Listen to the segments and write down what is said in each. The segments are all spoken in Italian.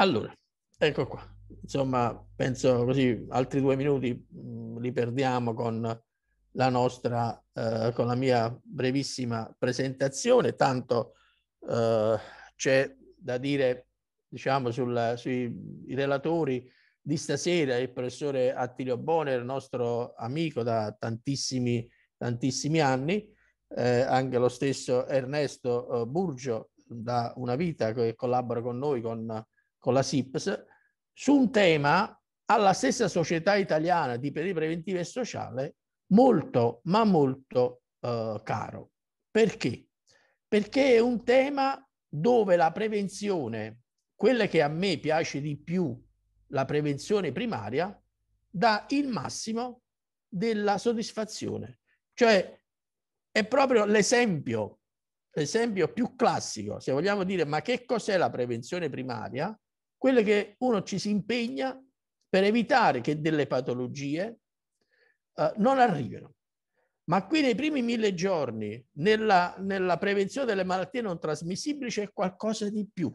Allora, ecco qua. Insomma, penso così altri due minuti mh, mm, li perdiamo con la nostra, eh, con la mia brevissima presentazione. Tanto eh, c'è da dire, diciamo, sulla, sui relatori di stasera, il professore Attilio Bonner, nostro amico da tantissimi, tantissimi anni, eh, anche lo stesso Ernesto eh, Burgio da una vita che collabora con noi con con la SIPS, su un tema alla stessa società italiana di peri preventiva e sociale molto, ma molto eh, caro. Perché? Perché è un tema dove la prevenzione, quella che a me piace di più, la prevenzione primaria, dà il massimo della soddisfazione. Cioè è proprio l'esempio, l'esempio più classico, se vogliamo dire ma che cos'è la prevenzione primaria, quello che uno ci si impegna per evitare che delle patologie eh, non arrivino. Ma qui nei primi mille giorni, nella, nella prevenzione delle malattie non trasmissibili, c'è qualcosa di più.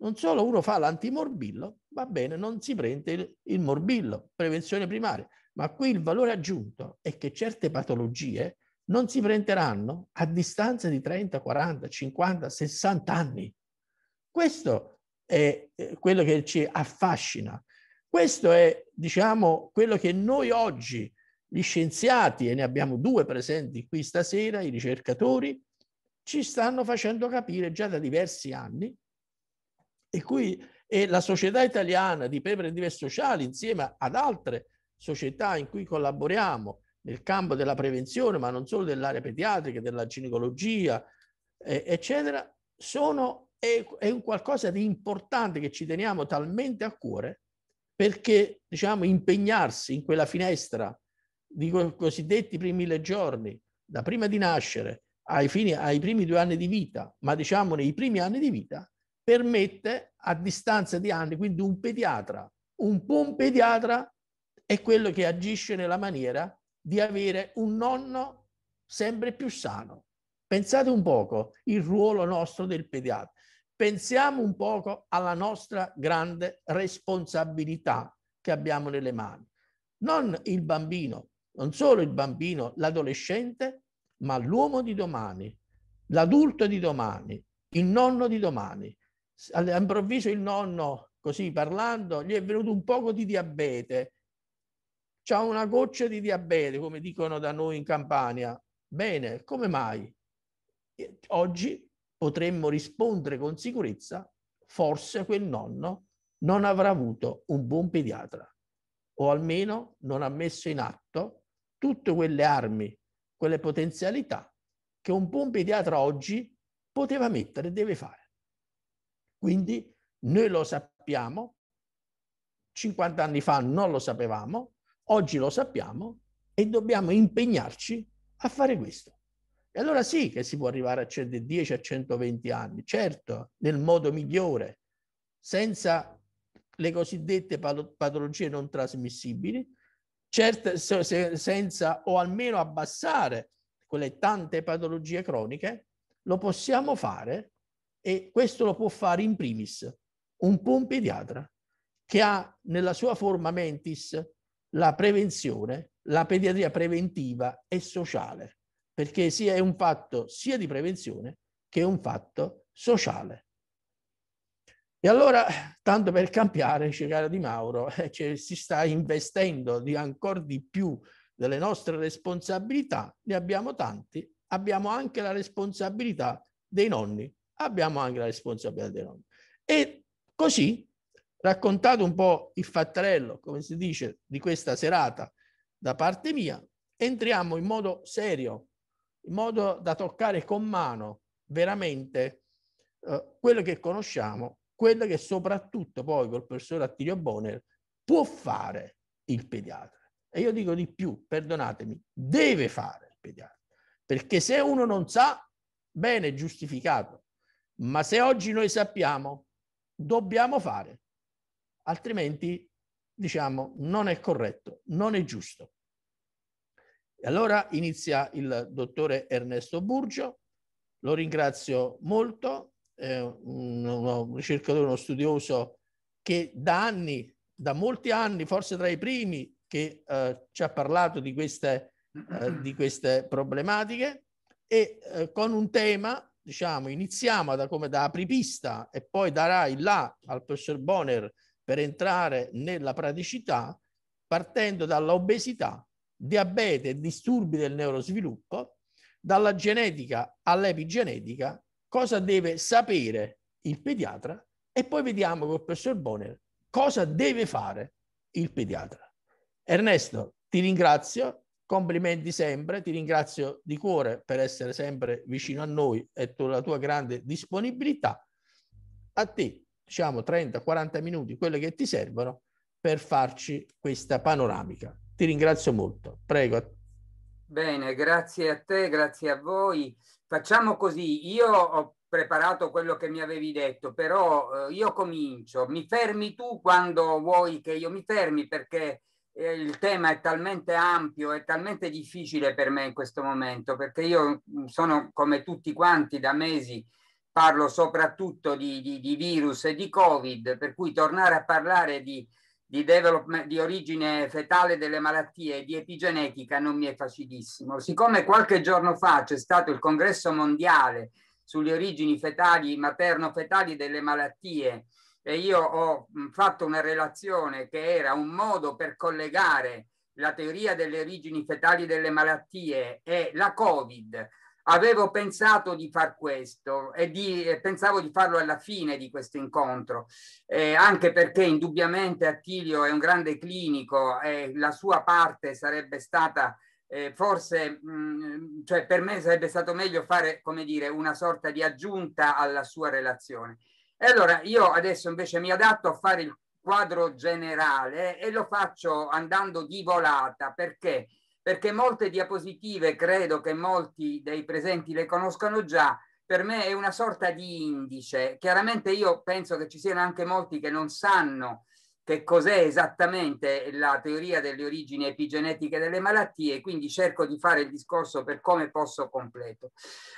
Non solo uno fa l'antimorbillo, va bene, non si prende il, il morbillo, prevenzione primaria, ma qui il valore aggiunto è che certe patologie non si prenderanno a distanza di 30, 40, 50, 60 anni. Questo è eh, quello che ci affascina. Questo è, diciamo, quello che noi oggi, gli scienziati, e ne abbiamo due presenti qui stasera, i ricercatori, ci stanno facendo capire già da diversi anni e, qui e la società italiana di e sociali insieme ad altre società in cui collaboriamo nel campo della prevenzione, ma non solo dell'area pediatrica, della ginecologia, eh, eccetera, sono è, è un qualcosa di importante che ci teniamo talmente a cuore perché diciamo, impegnarsi in quella finestra di cosiddetti primi mille giorni, da prima di nascere ai, fini, ai primi due anni di vita, ma diciamo nei primi anni di vita, permette a distanza di anni, quindi un pediatra, un buon pediatra è quello che agisce nella maniera di avere un nonno sempre più sano. Pensate un poco il ruolo nostro del pediatra. Pensiamo un poco alla nostra grande responsabilità che abbiamo nelle mani. Non il bambino, non solo il bambino, l'adolescente, ma l'uomo di domani, l'adulto di domani, il nonno di domani. All'improvviso il nonno, così parlando, gli è venuto un poco di diabete. C'ha una goccia di diabete, come dicono da noi in Campania. Bene, come mai? Oggi potremmo rispondere con sicurezza, forse quel nonno non avrà avuto un buon pediatra o almeno non ha messo in atto tutte quelle armi, quelle potenzialità che un buon pediatra oggi poteva mettere e deve fare. Quindi noi lo sappiamo, 50 anni fa non lo sapevamo, oggi lo sappiamo e dobbiamo impegnarci a fare questo. E allora sì che si può arrivare a 110 a 120 anni, certo, nel modo migliore, senza le cosiddette patologie non trasmissibili, certo, senza o almeno abbassare quelle tante patologie croniche, lo possiamo fare e questo lo può fare in primis un buon pediatra che ha nella sua forma mentis la prevenzione, la pediatria preventiva e sociale perché sia è un fatto sia di prevenzione che un fatto sociale. E allora, tanto per cambiare, c'è cara Di Mauro, cioè, si sta investendo di ancora di più delle nostre responsabilità, ne abbiamo tanti, abbiamo anche la responsabilità dei nonni, abbiamo anche la responsabilità dei nonni. E così, raccontato un po' il fattarello, come si dice, di questa serata da parte mia, entriamo in modo serio in modo da toccare con mano veramente eh, quello che conosciamo, quello che soprattutto poi col professor Attilio Bonner può fare il pediatra. E io dico di più, perdonatemi, deve fare il pediatra, perché se uno non sa, bene, giustificato, ma se oggi noi sappiamo, dobbiamo fare, altrimenti diciamo non è corretto, non è giusto. E allora inizia il dottore Ernesto Burgio, lo ringrazio molto, è un ricercatore, uno studioso che da anni, da molti anni, forse tra i primi, che eh, ci ha parlato di queste, eh, di queste problematiche e eh, con un tema, diciamo, iniziamo da come da apripista e poi darà il là al professor Bonner per entrare nella praticità partendo dall'obesità diabete e disturbi del neurosviluppo, dalla genetica all'epigenetica, cosa deve sapere il pediatra e poi vediamo col professor Bonner cosa deve fare il pediatra. Ernesto, ti ringrazio, complimenti sempre, ti ringrazio di cuore per essere sempre vicino a noi e per la tua grande disponibilità. A te, diciamo 30-40 minuti, quelle che ti servono per farci questa panoramica. Ti ringrazio molto. Prego. Bene, grazie a te, grazie a voi. Facciamo così, io ho preparato quello che mi avevi detto, però eh, io comincio. Mi fermi tu quando vuoi che io mi fermi perché eh, il tema è talmente ampio, e talmente difficile per me in questo momento, perché io mm, sono come tutti quanti da mesi parlo soprattutto di, di, di virus e di covid, per cui tornare a parlare di di di origine fetale delle malattie e di epigenetica non mi è facilissimo. Siccome qualche giorno fa c'è stato il congresso mondiale sulle origini fetali, materno-fetali delle malattie e io ho fatto una relazione che era un modo per collegare la teoria delle origini fetali delle malattie e la Covid avevo pensato di far questo e di, eh, pensavo di farlo alla fine di questo incontro, eh, anche perché indubbiamente Attilio è un grande clinico e la sua parte sarebbe stata eh, forse mh, mm, cioè per me sarebbe stato meglio fare come dire una sorta di aggiunta alla sua relazione. E allora io adesso invece mi adatto a fare il quadro generale e lo faccio andando di volata perché perché molte diapositive, credo che molti dei presenti le conoscano già, per me è una sorta di indice. Chiaramente io penso che ci siano anche molti che non sanno che cos'è esattamente la teoria delle origini epigenetiche delle malattie, quindi cerco di fare il discorso per come posso completo.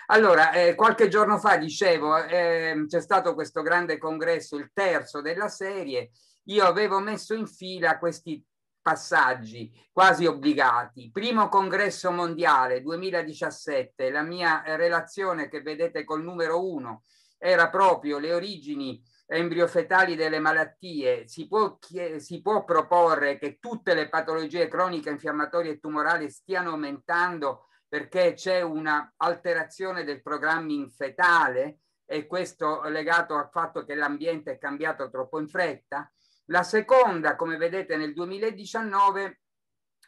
Allora, eh, qualche giorno fa, dicevo, eh, c'è stato questo grande congresso, il terzo della serie, io avevo messo in fila questi passaggi quasi obbligati. Primo congresso mondiale 2017, la mia relazione che vedete col numero uno era proprio le origini embriofetali delle malattie. Si può, si può proporre che tutte le patologie croniche, infiammatorie e tumorali stiano aumentando perché c'è una alterazione del programming fetale e questo legato al fatto che l'ambiente è cambiato troppo in fretta la seconda, come vedete, nel 2019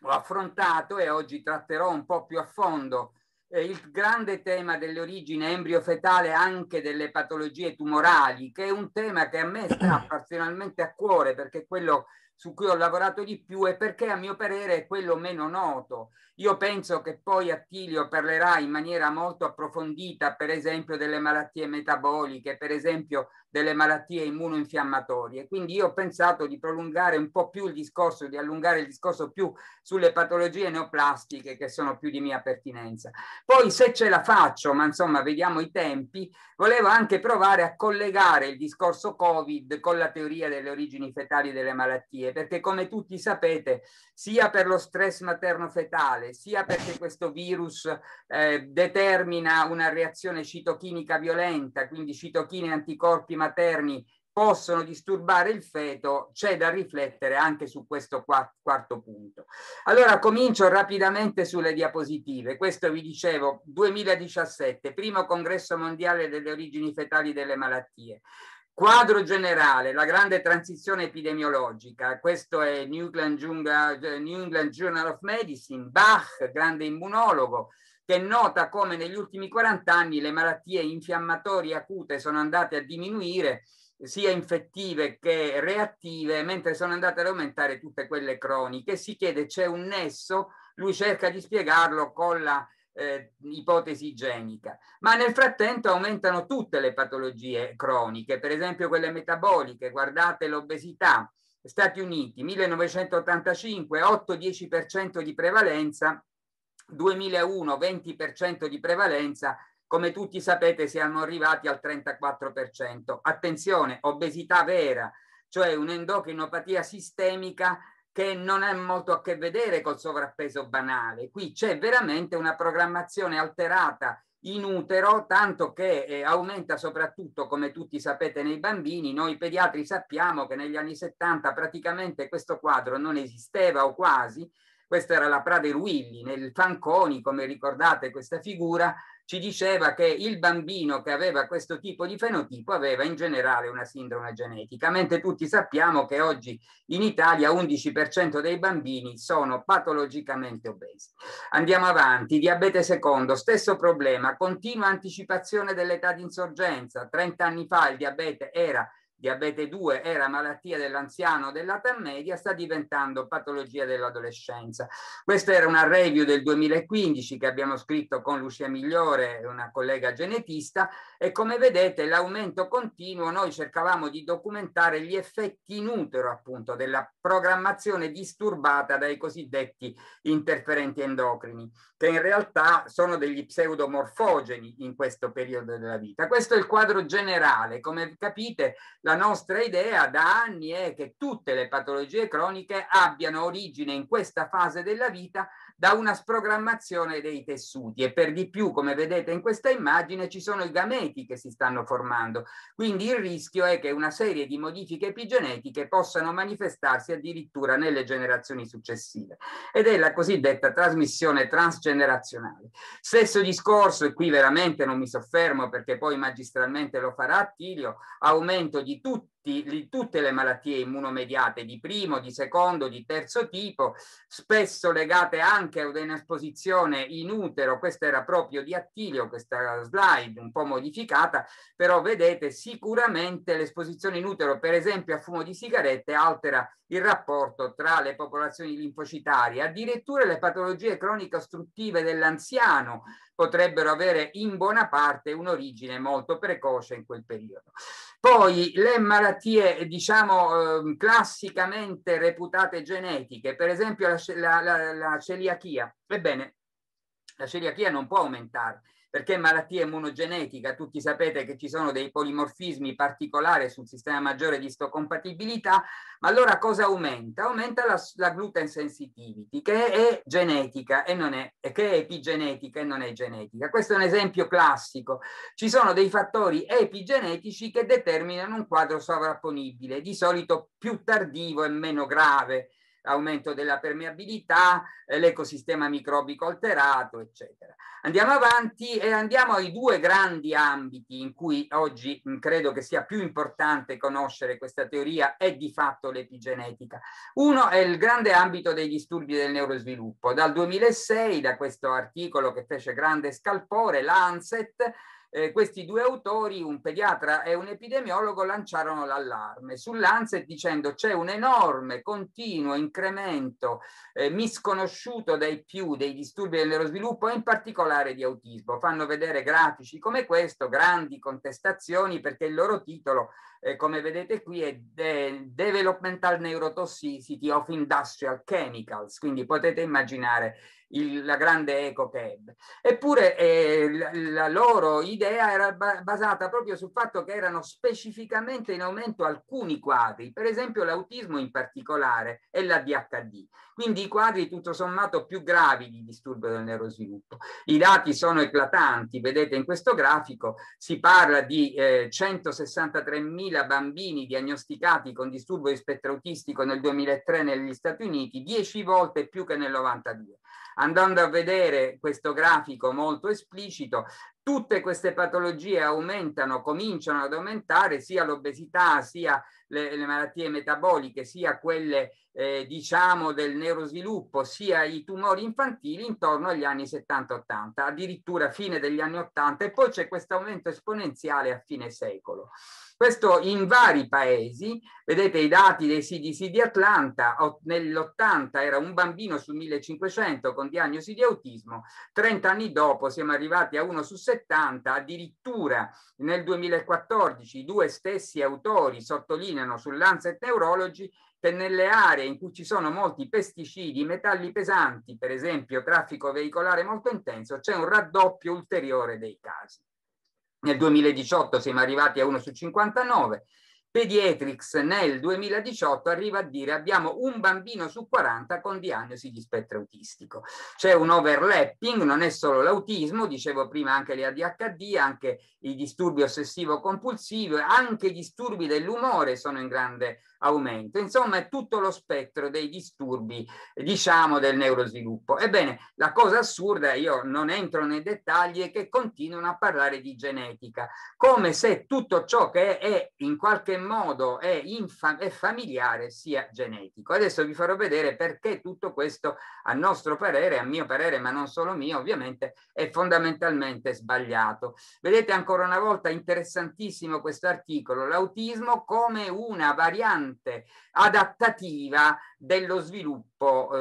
ho affrontato e oggi tratterò un po' più a fondo eh, il grande tema delle origini embriofetale anche delle patologie tumorali, che è un tema che a me sta personalmente a cuore perché è quello su cui ho lavorato di più e perché a mio parere è quello meno noto. Io penso che poi Attilio parlerà in maniera molto approfondita, per esempio, delle malattie metaboliche, per esempio delle malattie immunoinfiammatorie. Quindi io ho pensato di prolungare un po' più il discorso, di allungare il discorso più sulle patologie neoplastiche che sono più di mia pertinenza. Poi se ce la faccio, ma insomma vediamo i tempi, volevo anche provare a collegare il discorso Covid con la teoria delle origini fetali delle malattie, perché come tutti sapete, sia per lo stress materno-fetale, sia perché questo virus eh, determina una reazione citochinica violenta, quindi citochine anticorpi materni possono disturbare il feto, c'è da riflettere anche su questo quarto punto. Allora comincio rapidamente sulle diapositive. Questo vi dicevo, 2017, primo congresso mondiale delle origini fetali delle malattie. Quadro generale, la grande transizione epidemiologica, questo è New England, New England Journal of Medicine, Bach, grande immunologo, che nota come negli ultimi 40 anni le malattie infiammatorie acute sono andate a diminuire sia infettive che reattive, mentre sono andate ad aumentare tutte quelle croniche. Si chiede c'è un nesso, lui cerca di spiegarlo con la eh, ipotesi genica. Ma nel frattempo aumentano tutte le patologie croniche, per esempio quelle metaboliche, guardate l'obesità, Stati Uniti 1985 8-10% di prevalenza 2001 20% di prevalenza, come tutti sapete siamo arrivati al 34%. Attenzione, obesità vera, cioè un'endocrinopatia sistemica che non ha molto a che vedere col sovrappeso banale. Qui c'è veramente una programmazione alterata in utero, tanto che eh, aumenta soprattutto, come tutti sapete, nei bambini. Noi pediatri sappiamo che negli anni 70 praticamente questo quadro non esisteva o quasi, questa era la Prade Willy, nel Fanconi, come ricordate questa figura, ci diceva che il bambino che aveva questo tipo di fenotipo aveva in generale una sindrome genetica, mentre tutti sappiamo che oggi in Italia 11% dei bambini sono patologicamente obesi. Andiamo avanti, diabete secondo, stesso problema, continua anticipazione dell'età di insorgenza, 30 anni fa il diabete era diabete 2 era malattia dell'anziano dell'età media, sta diventando patologia dell'adolescenza. Questa era una review del 2015 che abbiamo scritto con Lucia Migliore, una collega genetista, e come vedete l'aumento continuo, noi cercavamo di documentare gli effetti in utero appunto della programmazione disturbata dai cosiddetti interferenti endocrini, che in realtà sono degli pseudomorfogeni in questo periodo della vita. Questo è il quadro generale, come capite la la nostra idea da anni è che tutte le patologie croniche abbiano origine in questa fase della vita da una sprogrammazione dei tessuti e per di più, come vedete in questa immagine, ci sono i gameti che si stanno formando. Quindi il rischio è che una serie di modifiche epigenetiche possano manifestarsi addirittura nelle generazioni successive ed è la cosiddetta trasmissione transgenerazionale. Stesso discorso, e qui veramente non mi soffermo perché poi magistralmente lo farà Attilio, aumento di tutti di, di, tutte le malattie immunomediate di primo, di secondo, di terzo tipo, spesso legate anche ad un'esposizione in utero, questa era proprio di Attilio, questa slide un po' modificata, però vedete sicuramente l'esposizione in utero, per esempio a fumo di sigarette, altera il rapporto tra le popolazioni linfocitarie, addirittura le patologie cronico-ostruttive dell'anziano, potrebbero avere in buona parte un'origine molto precoce in quel periodo. Poi le malattie, diciamo, ehm, classicamente reputate genetiche, per esempio la, la, la, la celiachia, ebbene, la celiachia non può aumentare perché è malattia immunogenetica, tutti sapete che ci sono dei polimorfismi particolari sul sistema maggiore di istocompatibilità, ma allora cosa aumenta? Aumenta la, la gluten sensitivity, che è genetica e non è, che è epigenetica e non è genetica. Questo è un esempio classico. Ci sono dei fattori epigenetici che determinano un quadro sovrapponibile, di solito più tardivo e meno grave aumento della permeabilità, eh, l'ecosistema microbico alterato, eccetera. Andiamo avanti e andiamo ai due grandi ambiti in cui oggi mm, credo che sia più importante conoscere questa teoria e di fatto l'epigenetica. Uno è il grande ambito dei disturbi del neurosviluppo. Dal 2006, da questo articolo che fece grande scalpore, l'ANSET eh, questi due autori, un pediatra e un epidemiologo, lanciarono l'allarme sull'Anset dicendo c'è un enorme, continuo incremento eh, misconosciuto dai più dei disturbi del neurosviluppo e in particolare di autismo. Fanno vedere grafici come questo, grandi contestazioni perché il loro titolo eh, come vedete qui è de Developmental Neurotoxicity of Industrial Chemicals, quindi potete immaginare il, la grande eco che ebbe. Eppure eh, la, la, loro idea era ba basata proprio sul fatto che erano specificamente in aumento alcuni quadri, per esempio l'autismo in particolare e la DHD, quindi i quadri tutto sommato più gravi di disturbo del neurosviluppo. I dati sono eclatanti, vedete in questo grafico si parla di eh, 163.000 10.000 bambini diagnosticati con disturbo di spettro autistico nel 2003 negli Stati Uniti, 10 volte più che nel 92. Andando a vedere questo grafico molto esplicito, tutte queste patologie aumentano, cominciano ad aumentare, sia l'obesità, sia le, le, malattie metaboliche, sia quelle eh, diciamo del neurosviluppo, sia i tumori infantili intorno agli anni 70-80, addirittura fine degli anni 80 e poi c'è questo aumento esponenziale a fine secolo. Questo in vari paesi, vedete i dati dei CDC di Atlanta, nell'80 era un bambino su 1500 con diagnosi di autismo, 30 anni dopo siamo arrivati a uno su 70, addirittura nel 2014 i due stessi autori sottolineano Lancet Neurology che nelle aree in cui ci sono molti pesticidi, metalli pesanti, per esempio traffico veicolare molto intenso, c'è un raddoppio ulteriore dei casi nel 2018 siamo arrivati a 1 su 59, Pediatrix nel 2018 arriva a dire abbiamo un bambino su 40 con diagnosi di spettro autistico. C'è un overlapping, non è solo l'autismo, dicevo prima anche le ADHD, anche i disturbi ossessivo-compulsivi, anche i disturbi dell'umore sono in grande aumento. Insomma è tutto lo spettro dei disturbi, diciamo, del neurosviluppo. Ebbene, la cosa assurda, io non entro nei dettagli, è che continuano a parlare di genetica, come se tutto ciò che è in qualche modo è, è familiare sia genetico. Adesso vi farò vedere perché tutto questo, a nostro parere, a mio parere, ma non solo mio, ovviamente, è fondamentalmente sbagliato. Vedete ancora una volta interessantissimo questo articolo, l'autismo come una variante adattativa dello sviluppo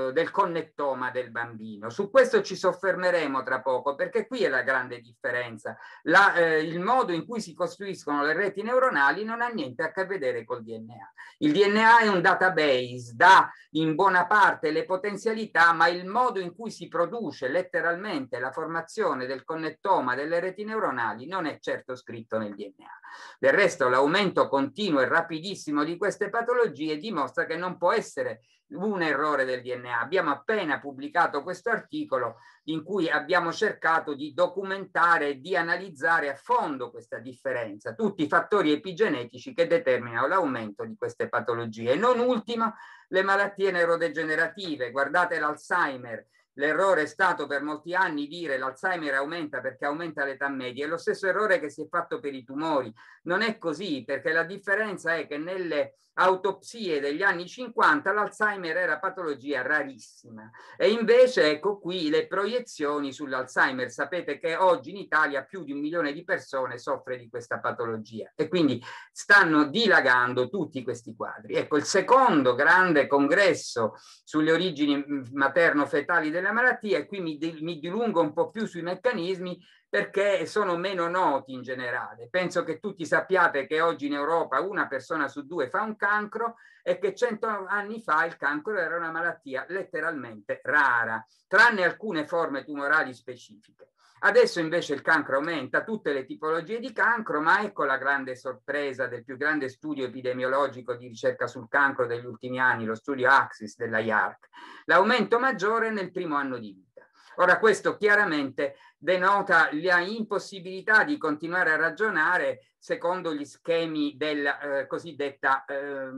eh, del connettoma del bambino. Su questo ci soffermeremo tra poco perché qui è la grande differenza. La, eh, il modo in cui si costruiscono le reti neuronali non ha niente a che vedere col DNA. Il DNA è un database, dà in buona parte le potenzialità, ma il modo in cui si produce letteralmente la formazione del connettoma delle reti neuronali non è certo scritto nel DNA. Del resto l'aumento continuo e rapidissimo di queste patologie dimostra che non può essere un errore del DNA. Abbiamo appena pubblicato questo articolo in cui abbiamo cercato di documentare e di analizzare a fondo questa differenza, tutti i fattori epigenetici che determinano l'aumento di queste patologie. E non ultima, le malattie neurodegenerative. Guardate l'Alzheimer, L'errore è stato per molti anni dire l'Alzheimer aumenta perché aumenta l'età media, è lo stesso errore che si è fatto per i tumori. Non è così, perché la differenza è che nelle autopsie degli anni 50 l'Alzheimer era patologia rarissima e invece ecco qui le proiezioni sull'Alzheimer. Sapete che oggi in Italia più di un milione di persone soffre di questa patologia e quindi stanno dilagando tutti questi quadri. Ecco, il secondo grande congresso sulle origini mm, materno-fetali del della malattia e qui mi, mi dilungo un po' più sui meccanismi perché sono meno noti in generale. Penso che tutti sappiate che oggi in Europa una persona su due fa un cancro e che cento anni fa il cancro era una malattia letteralmente rara, tranne alcune forme tumorali specifiche. Adesso invece il cancro aumenta tutte le tipologie di cancro, ma ecco la grande sorpresa del più grande studio epidemiologico di ricerca sul cancro degli ultimi anni, lo studio Axis della IARC. L'aumento maggiore nel primo anno di vita. Ora questo chiaramente denota l'impossibilità di continuare a ragionare secondo gli schemi della eh, cosiddetta eh,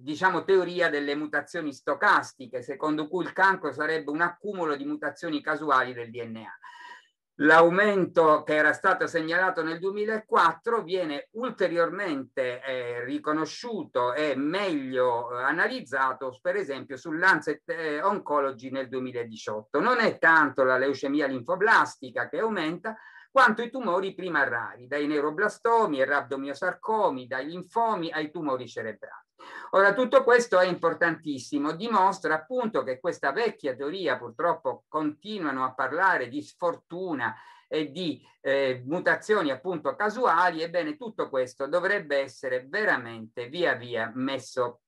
diciamo teoria delle mutazioni stocastiche, secondo cui il cancro sarebbe un accumulo di mutazioni casuali del DNA. L'aumento che era stato segnalato nel 2004 viene ulteriormente eh, riconosciuto e meglio eh, analizzato, per esempio, sull'Ancet eh, Oncology nel 2018. Non è tanto la leucemia linfoblastica che aumenta, quanto i tumori prima rari, dai neuroblastomi, ai rabdomiosarcomi, dai linfomi ai tumori cerebrali. Ora, tutto questo è importantissimo, dimostra appunto che questa vecchia teoria, purtroppo continuano a parlare di sfortuna e di eh, mutazioni appunto casuali, ebbene tutto questo dovrebbe essere veramente via via messo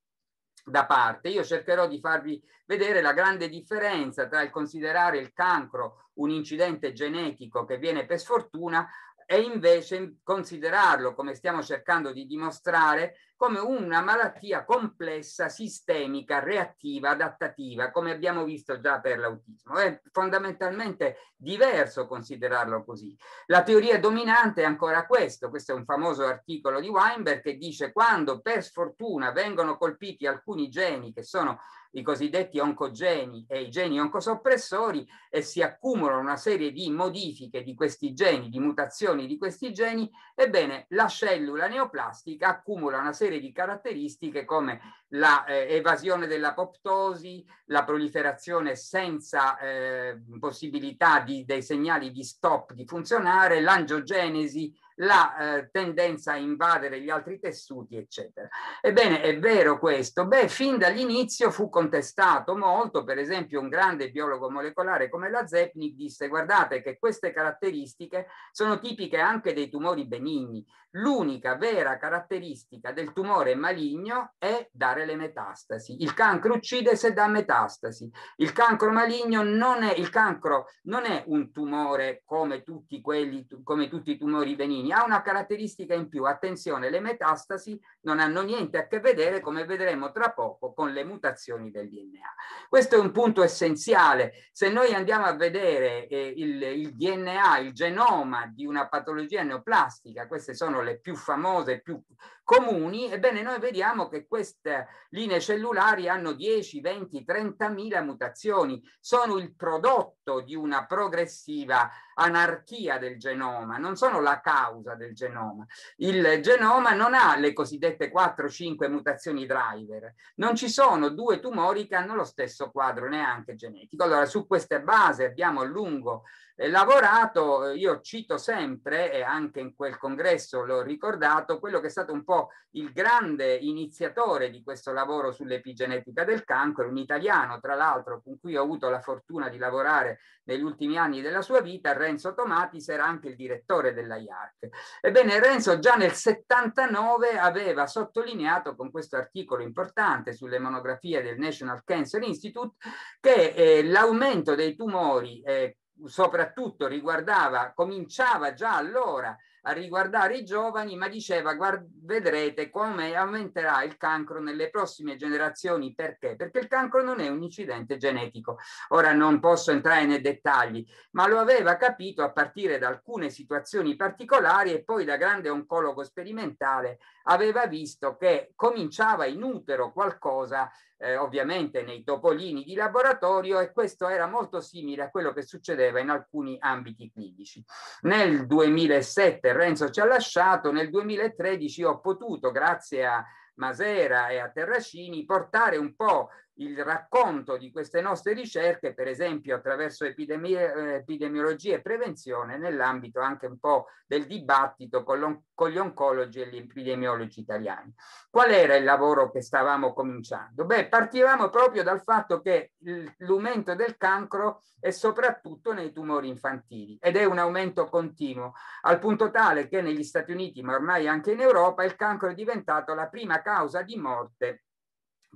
da parte. Io cercherò di farvi vedere la grande differenza tra il considerare il cancro un incidente genetico che viene per sfortuna e invece considerarlo, come stiamo cercando di dimostrare, come una malattia complessa, sistemica, reattiva, adattativa, come abbiamo visto già per l'autismo. È fondamentalmente diverso considerarlo così. La teoria dominante è ancora questo, questo è un famoso articolo di Weinberg che dice quando per sfortuna vengono colpiti alcuni geni che sono i cosiddetti oncogeni e i geni oncosoppressori e si accumulano una serie di modifiche di questi geni, di mutazioni di questi geni, ebbene la cellula neoplastica accumula una serie di caratteristiche come l'evasione eh, dell'apoptosi, la proliferazione senza eh, possibilità di, dei segnali di stop di funzionare, l'angiogenesi, la eh, tendenza a invadere gli altri tessuti, eccetera. Ebbene, è vero questo? Beh, fin dall'inizio fu contestato molto, per esempio un grande biologo molecolare come la Zepnik disse guardate che queste caratteristiche sono tipiche anche dei tumori benigni. L'unica vera caratteristica del tumore maligno è dare le metastasi. Il cancro uccide se dà metastasi. Il cancro maligno non è, il cancro non è un tumore come tutti, quelli, come tutti i tumori benigni, ha una caratteristica in più, attenzione, le metastasi non hanno niente a che vedere, come vedremo tra poco, con le mutazioni del DNA. Questo è un punto essenziale. Se noi andiamo a vedere eh, il, il DNA, il genoma di una patologia neoplastica, queste sono le più famose, più comuni, ebbene noi vediamo che queste linee cellulari hanno 10, 20, 30 mila mutazioni, sono il prodotto di una progressiva anarchia del genoma, non sono la causa del genoma. Il genoma non ha le cosiddette 4-5 mutazioni driver, non ci sono due tumori che hanno lo stesso quadro neanche genetico. Allora su queste basi abbiamo a lungo eh, lavorato, eh, io cito sempre e anche in quel congresso l'ho ricordato, quello che è stato un po' po' il grande iniziatore di questo lavoro sull'epigenetica del cancro, un italiano tra l'altro con cui ho avuto la fortuna di lavorare negli ultimi anni della sua vita, Renzo Tomatis era anche il direttore della IARC. Ebbene Renzo già nel 79 aveva sottolineato con questo articolo importante sulle monografie del National Cancer Institute che eh, l'aumento dei tumori eh, soprattutto riguardava, cominciava già allora a riguardare i giovani, ma diceva guard- vedrete come aumenterà il cancro nelle prossime generazioni. Perché? Perché il cancro non è un incidente genetico. Ora non posso entrare nei dettagli, ma lo aveva capito a partire da alcune situazioni particolari e poi da grande oncologo sperimentale aveva visto che cominciava in utero qualcosa, eh, ovviamente nei topolini di laboratorio, e questo era molto simile a quello che succedeva in alcuni ambiti clinici. Nel 2007 Renzo ci ha lasciato, nel 2013 ho potuto, grazie a Masera e a Terracini, portare un po' il racconto di queste nostre ricerche, per esempio attraverso epidemie, eh, epidemiologia e prevenzione, nell'ambito anche un po' del dibattito con, con gli oncologi e gli epidemiologi italiani. Qual era il lavoro che stavamo cominciando? Beh, partivamo proprio dal fatto che l'aumento del cancro è soprattutto nei tumori infantili ed è un aumento continuo, al punto tale che negli Stati Uniti, ma ormai anche in Europa, il cancro è diventato la prima causa di morte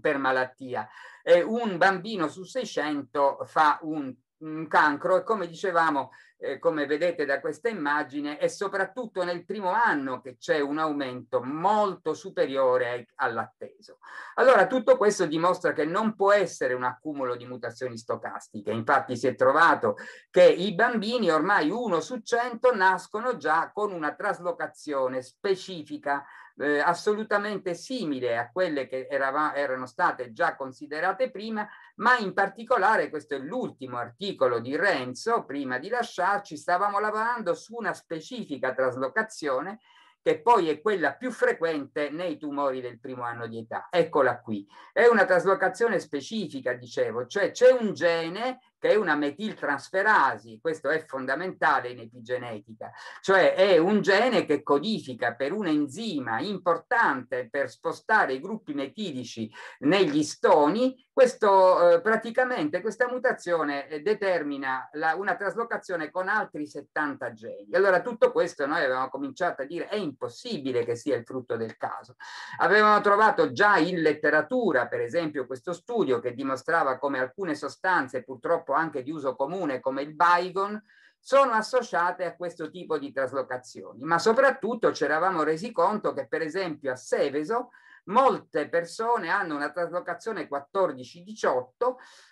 per malattia. E un bambino su 600 fa un, un cancro e come dicevamo, eh, come vedete da questa immagine, è soprattutto nel primo anno che c'è un aumento molto superiore all'atteso. Allora tutto questo dimostra che non può essere un accumulo di mutazioni stocastiche, infatti si è trovato che i bambini ormai uno su 100 nascono già con una traslocazione specifica eh, assolutamente simile a quelle che erava, erano state già considerate prima, ma in particolare, questo è l'ultimo articolo di Renzo, prima di lasciarci, stavamo lavorando su una specifica traslocazione che poi è quella più frequente nei tumori del primo anno di età. Eccola qui. È una traslocazione specifica, dicevo, cioè c'è un gene che è una metiltransferasi, questo è fondamentale in epigenetica, cioè è un gene che codifica per un enzima importante per spostare i gruppi metilici negli stoni, questo eh, praticamente questa mutazione eh, determina la, una traslocazione con altri 70 geni. Allora tutto questo noi avevamo cominciato a dire è impossibile che sia il frutto del caso. Avevamo trovato già in letteratura, per esempio, questo studio che dimostrava come alcune sostanze purtroppo anche di uso comune come il Baygon, sono associate a questo tipo di traslocazioni. Ma soprattutto ci eravamo resi conto che per esempio a Seveso molte persone hanno una traslocazione 14-18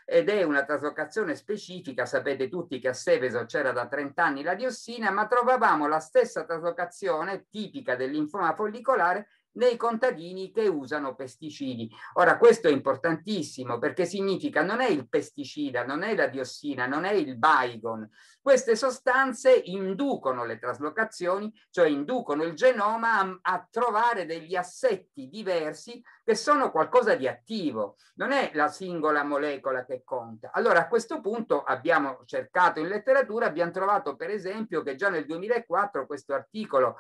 ed è una traslocazione specifica, sapete tutti che a Seveso c'era da 30 anni la diossina, ma trovavamo la stessa traslocazione tipica del linfoma follicolare nei contadini che usano pesticidi. Ora questo è importantissimo perché significa non è il pesticida, non è la diossina, non è il baigon. Queste sostanze inducono le traslocazioni, cioè inducono il genoma a, a trovare degli assetti diversi che sono qualcosa di attivo, non è la singola molecola che conta. Allora a questo punto abbiamo cercato in letteratura, abbiamo trovato per esempio che già nel 2004 questo articolo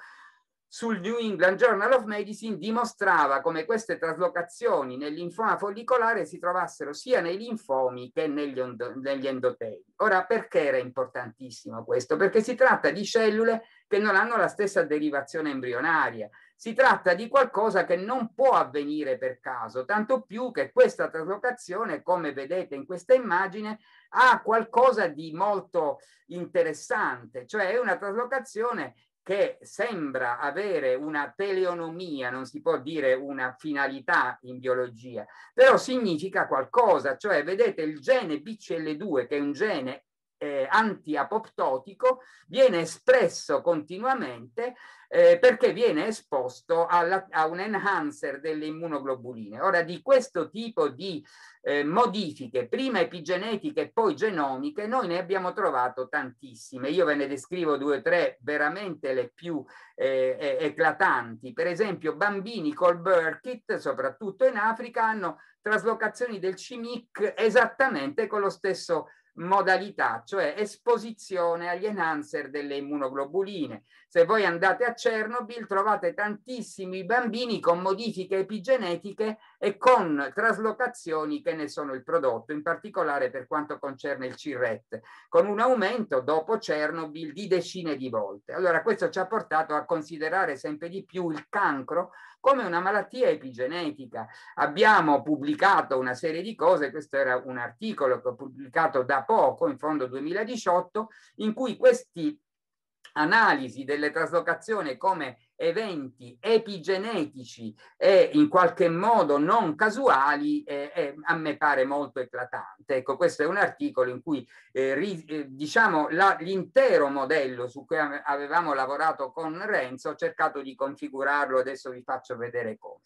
sul New England Journal of Medicine dimostrava come queste traslocazioni nell'infoma follicolare si trovassero sia nei linfomi che negli, negli endoteli. Ora, perché era importantissimo questo? Perché si tratta di cellule che non hanno la stessa derivazione embrionaria, si tratta di qualcosa che non può avvenire per caso, tanto più che questa traslocazione, come vedete in questa immagine, ha qualcosa di molto interessante, cioè è una traslocazione che sembra avere una teleonomia, non si può dire una finalità in biologia, però significa qualcosa, cioè vedete il gene BCL2 che è un gene eh, antiapoptotico viene espresso continuamente eh, perché viene esposto alla, a un enhancer delle immunoglobuline. Ora, di questo tipo di eh, modifiche, prima epigenetiche e poi genomiche, noi ne abbiamo trovato tantissime. Io ve ne descrivo due o tre veramente le più eh, eclatanti. Per esempio, bambini col Burkitt, soprattutto in Africa, hanno traslocazioni del CIMIC esattamente con lo stesso modalità, cioè esposizione agli enhancer delle immunoglobuline. Se voi andate a Chernobyl trovate tantissimi bambini con modifiche epigenetiche e con traslocazioni che ne sono il prodotto, in particolare per quanto concerne il CIRET, con un aumento dopo Chernobyl di decine di volte. Allora questo ci ha portato a considerare sempre di più il cancro come una malattia epigenetica. Abbiamo pubblicato una serie di cose, questo era un articolo che ho pubblicato da poco, in fondo 2018, in cui questi analisi delle traslocazioni come eventi epigenetici e in qualche modo non casuali eh, eh, a me pare molto eclatante. Ecco, questo è un articolo in cui eh, ri, eh, diciamo la, l'intero modello su cui avevamo lavorato con Renzo, ho cercato di configurarlo, adesso vi faccio vedere come.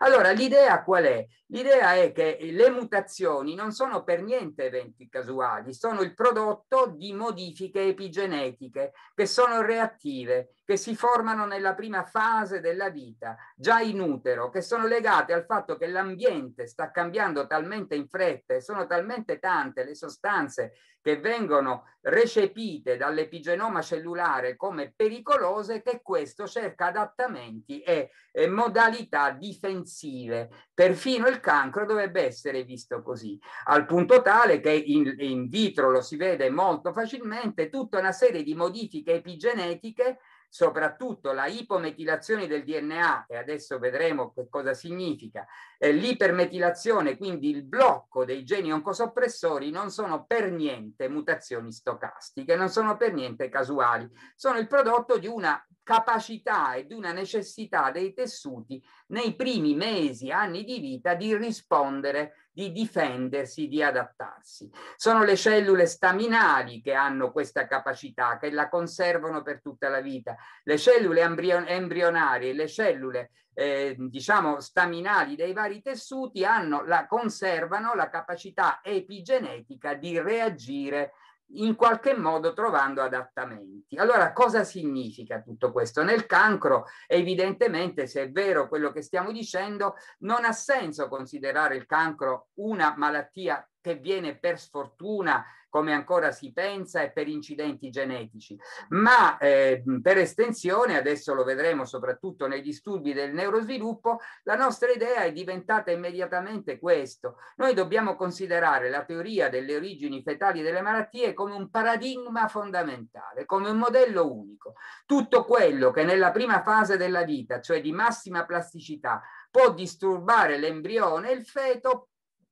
Allora, l'idea qual è? L'idea è che le mutazioni non sono per niente eventi casuali, sono il prodotto di modifiche epigenetiche che sono reattive che si formano nella prima fase della vita, già in utero, che sono legate al fatto che l'ambiente sta cambiando talmente in fretta e sono talmente tante le sostanze che vengono recepite dall'epigenoma cellulare come pericolose che questo cerca adattamenti e, e modalità difensive. Perfino il cancro dovrebbe essere visto così, al punto tale che in, in vitro lo si vede molto facilmente, tutta una serie di modifiche epigenetiche soprattutto la ipometilazione del DNA, e adesso vedremo che cosa significa, eh, l'ipermetilazione, quindi il blocco dei geni oncosoppressori, non sono per niente mutazioni stocastiche, non sono per niente casuali, sono il prodotto di una capacità e di una necessità dei tessuti nei primi mesi, anni di vita di rispondere, di difendersi, di adattarsi. Sono le cellule staminali che hanno questa capacità, che la conservano per tutta la vita. Le cellule embrionarie, le cellule eh, diciamo staminali dei vari tessuti hanno, la, conservano la capacità epigenetica di reagire in qualche modo trovando adattamenti. Allora, cosa significa tutto questo? Nel cancro, evidentemente, se è vero quello che stiamo dicendo, non ha senso considerare il cancro una malattia che viene per sfortuna come ancora si pensa, e per incidenti genetici, ma eh, per estensione, adesso lo vedremo soprattutto nei disturbi del neurosviluppo, la nostra idea è diventata immediatamente questo. Noi dobbiamo considerare la teoria delle origini fetali delle malattie come un paradigma fondamentale, come un modello unico. Tutto quello che nella prima fase della vita, cioè di massima plasticità, può disturbare l'embrione e il feto,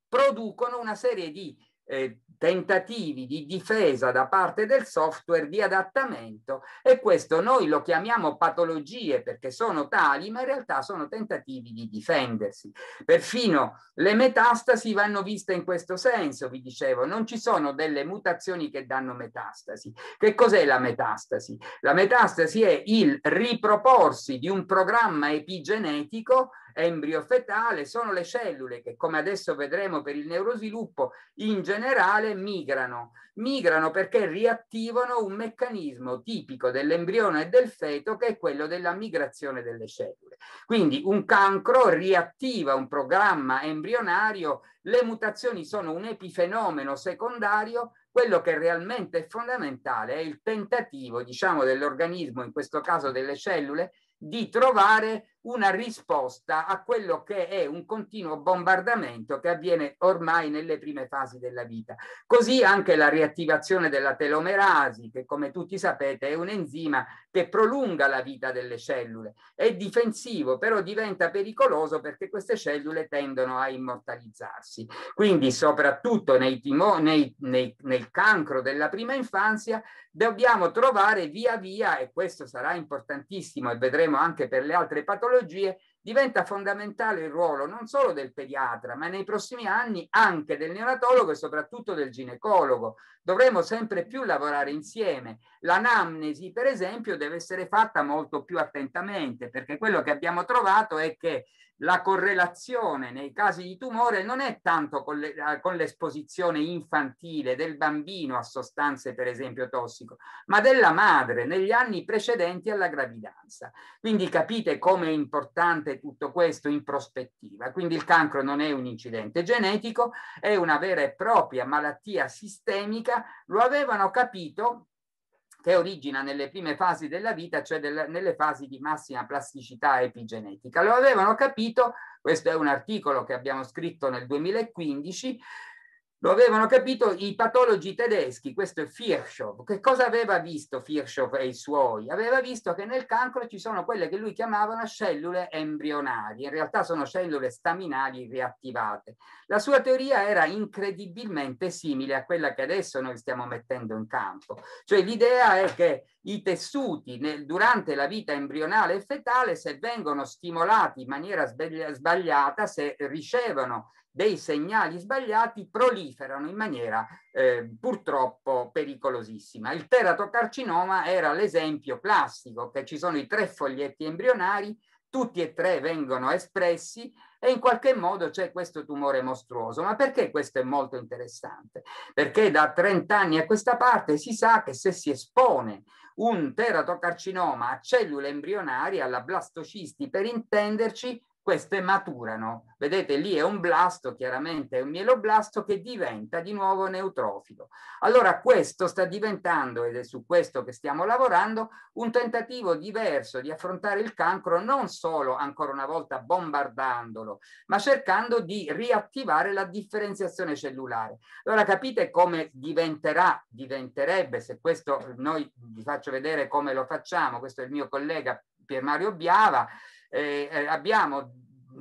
producono una serie di eh, tentativi di difesa da parte del software di adattamento e questo noi lo chiamiamo patologie perché sono tali, ma in realtà sono tentativi di difendersi. Perfino le metastasi vanno viste in questo senso, vi dicevo, non ci sono delle mutazioni che danno metastasi. Che cos'è la metastasi? La metastasi è il riproporsi di un programma epigenetico embrio fetale sono le cellule che, come adesso vedremo per il neurosviluppo, in generale migrano. Migrano perché riattivano un meccanismo tipico dell'embrione e del feto che è quello della migrazione delle cellule. Quindi un cancro riattiva un programma embrionario, le mutazioni sono un epifenomeno secondario quello che realmente è fondamentale è il tentativo, diciamo, dell'organismo, in questo caso delle cellule, di trovare una risposta a quello che è un continuo bombardamento che avviene ormai nelle prime fasi della vita. Così anche la riattivazione della telomerasi, che come tutti sapete è un enzima che prolunga la vita delle cellule. È difensivo, però diventa pericoloso perché queste cellule tendono a immortalizzarsi. Quindi soprattutto nei timo, nei, nei, nel cancro della prima infanzia dobbiamo trovare via via, e questo sarà importantissimo e vedremo anche per le altre patologie, patologie, diventa fondamentale il ruolo non solo del pediatra, ma nei prossimi anni anche del neonatologo e soprattutto del ginecologo. Dovremo sempre più lavorare insieme. L'anamnesi, per esempio, deve essere fatta molto più attentamente, perché quello che abbiamo trovato è che la correlazione nei casi di tumore non è tanto con, le, eh, l'esposizione infantile del bambino a sostanze per esempio tossico, ma della madre negli anni precedenti alla gravidanza. Quindi capite come è importante tutto questo in prospettiva. Quindi il cancro non è un incidente genetico, è una vera e propria malattia sistemica, lo avevano capito che origina nelle prime fasi della vita, cioè del, nelle fasi di massima plasticità epigenetica. Lo avevano capito, questo è un articolo che abbiamo scritto nel 2015, lo avevano capito i patologi tedeschi, questo è Firschow. Che cosa aveva visto Firschow e i suoi? Aveva visto che nel cancro ci sono quelle che lui chiamavano cellule embrionali, in realtà sono cellule staminali riattivate. La sua teoria era incredibilmente simile a quella che adesso noi stiamo mettendo in campo, cioè l'idea è che i tessuti nel, durante la vita embrionale e fetale, se vengono stimolati in maniera sbagliata, se ricevono dei segnali sbagliati proliferano in maniera eh, purtroppo pericolosissima. Il teratocarcinoma era l'esempio classico, che ci sono i tre foglietti embrionari, tutti e tre vengono espressi e in qualche modo c'è questo tumore mostruoso. Ma perché questo è molto interessante? Perché da 30 anni a questa parte si sa che se si espone un teratocarcinoma a cellule embrionari, alla blastocisti per intenderci, queste maturano. Vedete, lì è un blasto, chiaramente è un mieloblasto che diventa di nuovo neutrofilo. Allora questo sta diventando, ed è su questo che stiamo lavorando, un tentativo diverso di affrontare il cancro non solo, ancora una volta, bombardandolo, ma cercando di riattivare la differenziazione cellulare. Allora capite come diventerà, diventerebbe, se questo noi vi faccio vedere come lo facciamo, questo è il mio collega Pier Mario Biava, eh, eh, abbiamo,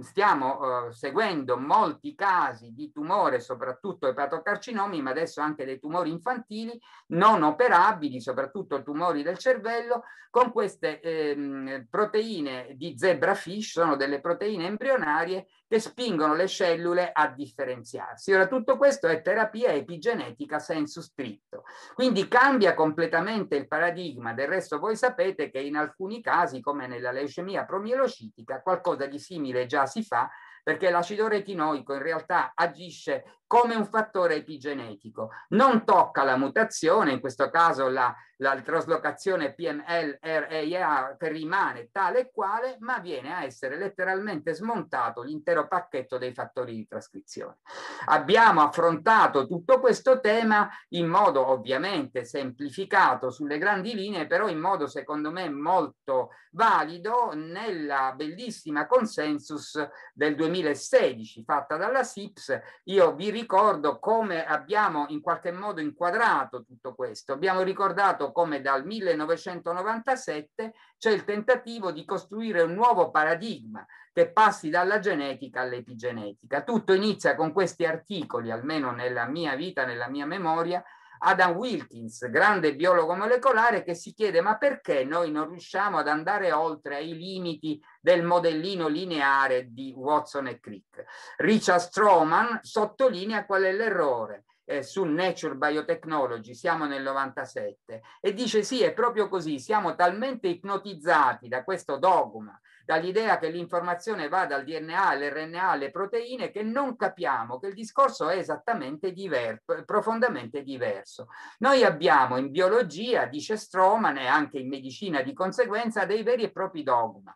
stiamo eh, seguendo molti casi di tumore, soprattutto epatocarcinomi, ma adesso anche dei tumori infantili non operabili, soprattutto tumori del cervello, con queste ehm, proteine di zebrafish, sono delle proteine embrionarie che spingono le cellule a differenziarsi. Ora tutto questo è terapia epigenetica senso stretto, quindi cambia completamente il paradigma, del resto voi sapete che in alcuni casi, come nella leucemia promielocitica, qualcosa di simile già si fa perché l'acido retinoico in realtà agisce come un fattore epigenetico. Non tocca la mutazione, in questo caso la, la traslocazione PMLRAA che rimane tale e quale, ma viene a essere letteralmente smontato l'intero pacchetto dei fattori di trascrizione. Abbiamo affrontato tutto questo tema in modo ovviamente semplificato sulle grandi linee, però in modo secondo me molto valido nella bellissima consensus del 2016 fatta dalla SIPS. Io vi ricordo come abbiamo in qualche modo inquadrato tutto questo. Abbiamo ricordato come dal 1997 c'è il tentativo di costruire un nuovo paradigma che passi dalla genetica all'epigenetica. Tutto inizia con questi articoli, almeno nella mia vita, nella mia memoria, Adam Wilkins, grande biologo molecolare, che si chiede ma perché noi non riusciamo ad andare oltre ai limiti del modellino lineare di Watson e Crick. Richard Stroman sottolinea qual è l'errore eh, su Nature Biotechnology, siamo nel 97, e dice sì, è proprio così, siamo talmente ipnotizzati da questo dogma, dall'idea che l'informazione va dal DNA all'RNA alle proteine che non capiamo che il discorso è esattamente diverso, profondamente diverso. Noi abbiamo in biologia, dice Stroman e anche in medicina di conseguenza, dei veri e propri dogma.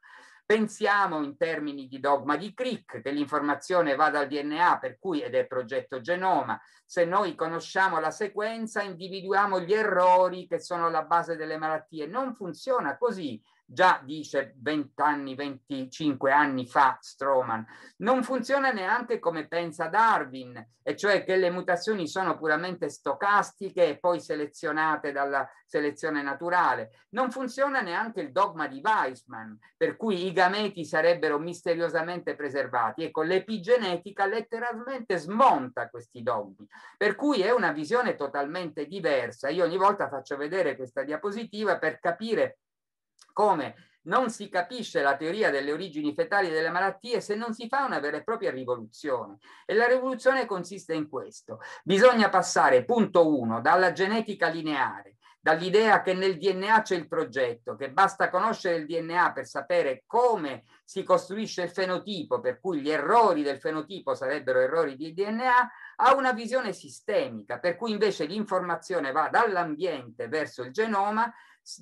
Pensiamo in termini di dogma di Crick che l'informazione va dal DNA, per cui ed è il progetto genoma. Se noi conosciamo la sequenza, individuiamo gli errori che sono la base delle malattie. Non funziona così già dice 20 anni, 25 anni fa Stroman. Non funziona neanche come pensa Darwin, e cioè che le mutazioni sono puramente stocastiche e poi selezionate dalla selezione naturale. Non funziona neanche il dogma di Weismann, per cui i gameti sarebbero misteriosamente preservati. Ecco, l'epigenetica letteralmente smonta questi dogmi, per cui è una visione totalmente diversa. Io ogni volta faccio vedere questa diapositiva per capire come non si capisce la teoria delle origini fetali delle malattie se non si fa una vera e propria rivoluzione. E la rivoluzione consiste in questo. Bisogna passare, punto uno, dalla genetica lineare, dall'idea che nel DNA c'è il progetto, che basta conoscere il DNA per sapere come si costruisce il fenotipo, per cui gli errori del fenotipo sarebbero errori di DNA, a una visione sistemica, per cui invece l'informazione va dall'ambiente verso il genoma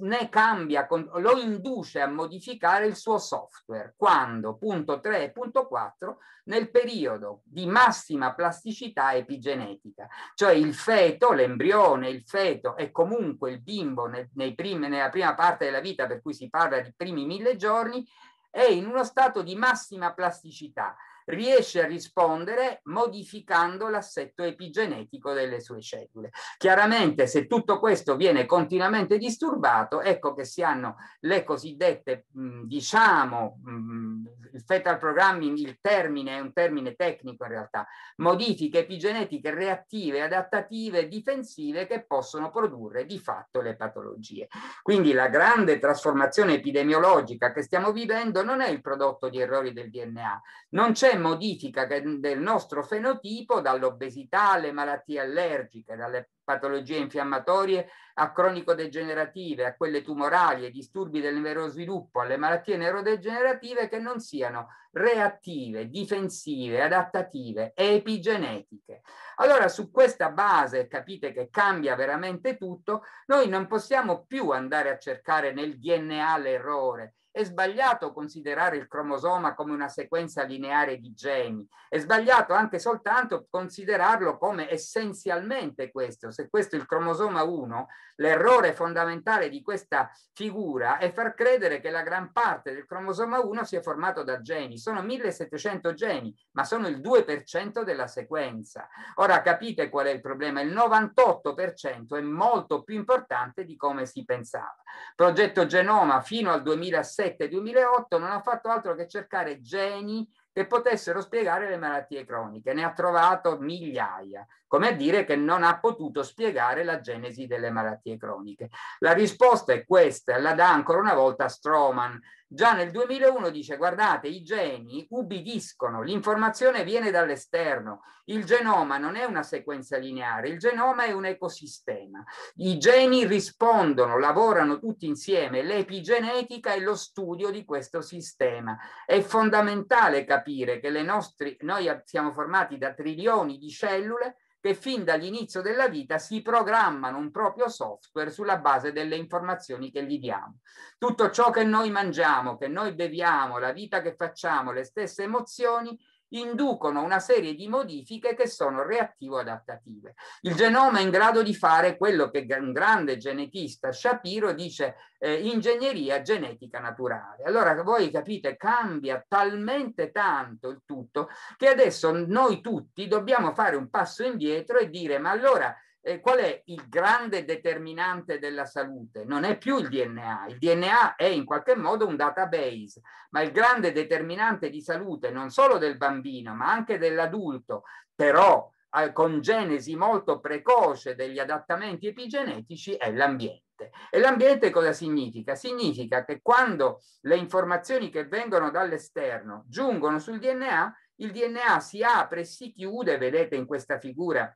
ne cambia, lo induce a modificare il suo software quando, punto 3 e punto 4, nel periodo di massima plasticità epigenetica, cioè il feto, l'embrione, il feto e comunque il bimbo nei primi, nella prima parte della vita, per cui si parla di primi mille giorni, è in uno stato di massima plasticità riesce a rispondere modificando l'assetto epigenetico delle sue cellule. Chiaramente se tutto questo viene continuamente disturbato, ecco che si hanno le cosiddette, diciamo, mh, il fetal programming, il termine è un termine tecnico in realtà, modifiche epigenetiche reattive, adattative, difensive che possono produrre di fatto le patologie. Quindi la grande trasformazione epidemiologica che stiamo vivendo non è il prodotto di errori del DNA, non c'è modifica del nostro fenotipo dall'obesità alle malattie allergiche, dalle patologie infiammatorie a cronico-degenerative, a quelle tumorali, e disturbi del neurosviluppo, alle malattie neurodegenerative che non siano reattive, difensive, adattative, epigenetiche. Allora su questa base capite che cambia veramente tutto, noi non possiamo più andare a cercare nel DNA l'errore, è sbagliato considerare il cromosoma come una sequenza lineare di geni, è sbagliato anche soltanto considerarlo come essenzialmente questo. Se questo è il cromosoma 1, l'errore fondamentale di questa figura è far credere che la gran parte del cromosoma 1 sia formato da geni. Sono 1700 geni, ma sono il 2% della sequenza. Ora capite qual è il problema? Il 98% è molto più importante di come si pensava. Progetto Genoma fino al 2006 2007-2008 non ha fatto altro che cercare geni che potessero spiegare le malattie croniche. Ne ha trovato migliaia, come a dire che non ha potuto spiegare la genesi delle malattie croniche. La risposta è questa, la dà ancora una volta Stroman, Già nel 2001 dice, guardate, i geni ubbidiscono, l'informazione viene dall'esterno, il genoma non è una sequenza lineare, il genoma è un ecosistema. I geni rispondono, lavorano tutti insieme, l'epigenetica è lo studio di questo sistema. È fondamentale capire che nostre, noi siamo formati da trilioni di cellule che fin dall'inizio della vita si programmano un proprio software sulla base delle informazioni che gli diamo. Tutto ciò che noi mangiamo, che noi beviamo, la vita che facciamo, le stesse emozioni inducono una serie di modifiche che sono reattivo-adattative. Il genoma è in grado di fare quello che un grande genetista Shapiro dice eh, ingegneria genetica naturale. Allora voi capite, cambia talmente tanto il tutto che adesso noi tutti dobbiamo fare un passo indietro e dire ma allora eh, qual è il grande determinante della salute? Non è più il DNA, il DNA è in qualche modo un database, ma il grande determinante di salute non solo del bambino, ma anche dell'adulto, però eh, con genesi molto precoce degli adattamenti epigenetici, è l'ambiente. E l'ambiente cosa significa? Significa che quando le informazioni che vengono dall'esterno giungono sul DNA, il DNA si apre e si chiude, vedete in questa figura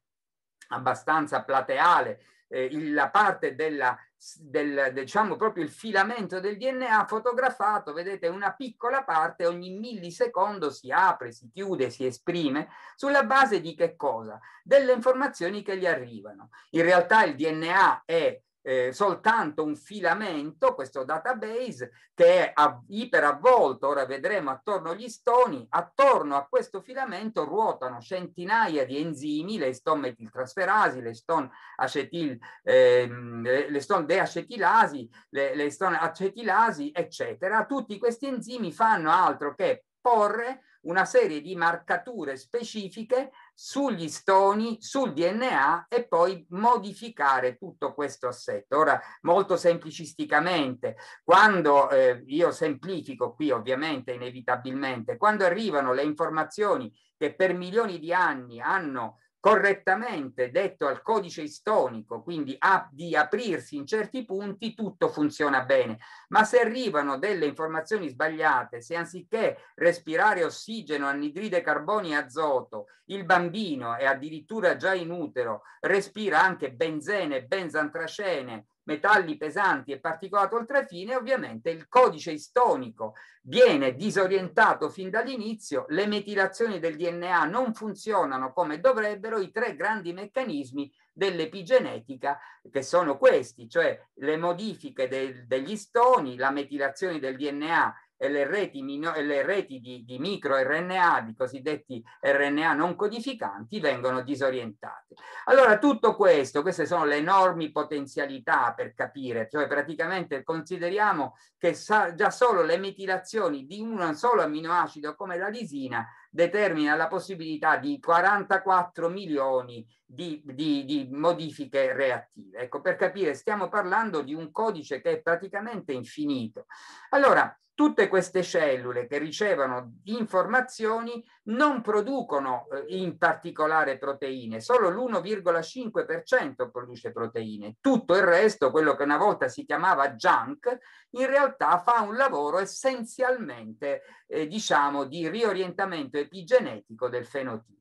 abbastanza plateale eh, la parte della, del, diciamo proprio il filamento del DNA fotografato, vedete una piccola parte ogni millisecondo si apre, si chiude, si esprime sulla base di che cosa? Delle informazioni che gli arrivano. In realtà il DNA è eh, soltanto un filamento, questo database, che è iperavvolto, ora vedremo attorno agli stoni, attorno a questo filamento ruotano centinaia di enzimi, le ston metiltrasferasi, le ston, acetil, ehm, le ston deacetilasi, le, le ston acetilasi, eccetera. Tutti questi enzimi fanno altro che porre una serie di marcature specifiche sugli stoni, sul DNA e poi modificare tutto questo assetto. Ora, molto semplicisticamente, quando eh, io semplifico qui ovviamente inevitabilmente, quando arrivano le informazioni che per milioni di anni hanno correttamente detto al codice istonico, quindi a, di aprirsi in certi punti, tutto funziona bene. Ma se arrivano delle informazioni sbagliate, se anziché respirare ossigeno, anidride carbonio e azoto, il bambino è addirittura già in utero, respira anche benzene, benzantracene, metalli pesanti e particolato oltrefine, ovviamente il codice istonico viene disorientato fin dall'inizio, le metilazioni del DNA non funzionano come dovrebbero, i tre grandi meccanismi dell'epigenetica che sono questi, cioè le modifiche del, degli istoni, la metilazione del DNA e le reti, mino, le reti di, di microRNA, di cosiddetti RNA non codificanti, vengono disorientate. Allora tutto questo, queste sono le enormi potenzialità per capire, cioè praticamente consideriamo che sa, già solo le metilazioni di un solo amminoacido come la lisina determina la possibilità di 44 milioni di, di, di, modifiche reattive. Ecco, per capire, stiamo parlando di un codice che è praticamente infinito. Allora, tutte queste cellule che ricevono informazioni non producono eh, in particolare proteine, solo l'1,5% produce proteine, tutto il resto, quello che una volta si chiamava junk, in realtà fa un lavoro essenzialmente, eh, diciamo, di riorientamento epigenetico del fenotipo.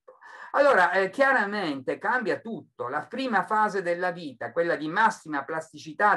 Allora, eh, chiaramente cambia tutto. La prima fase della vita, quella di massima plasticità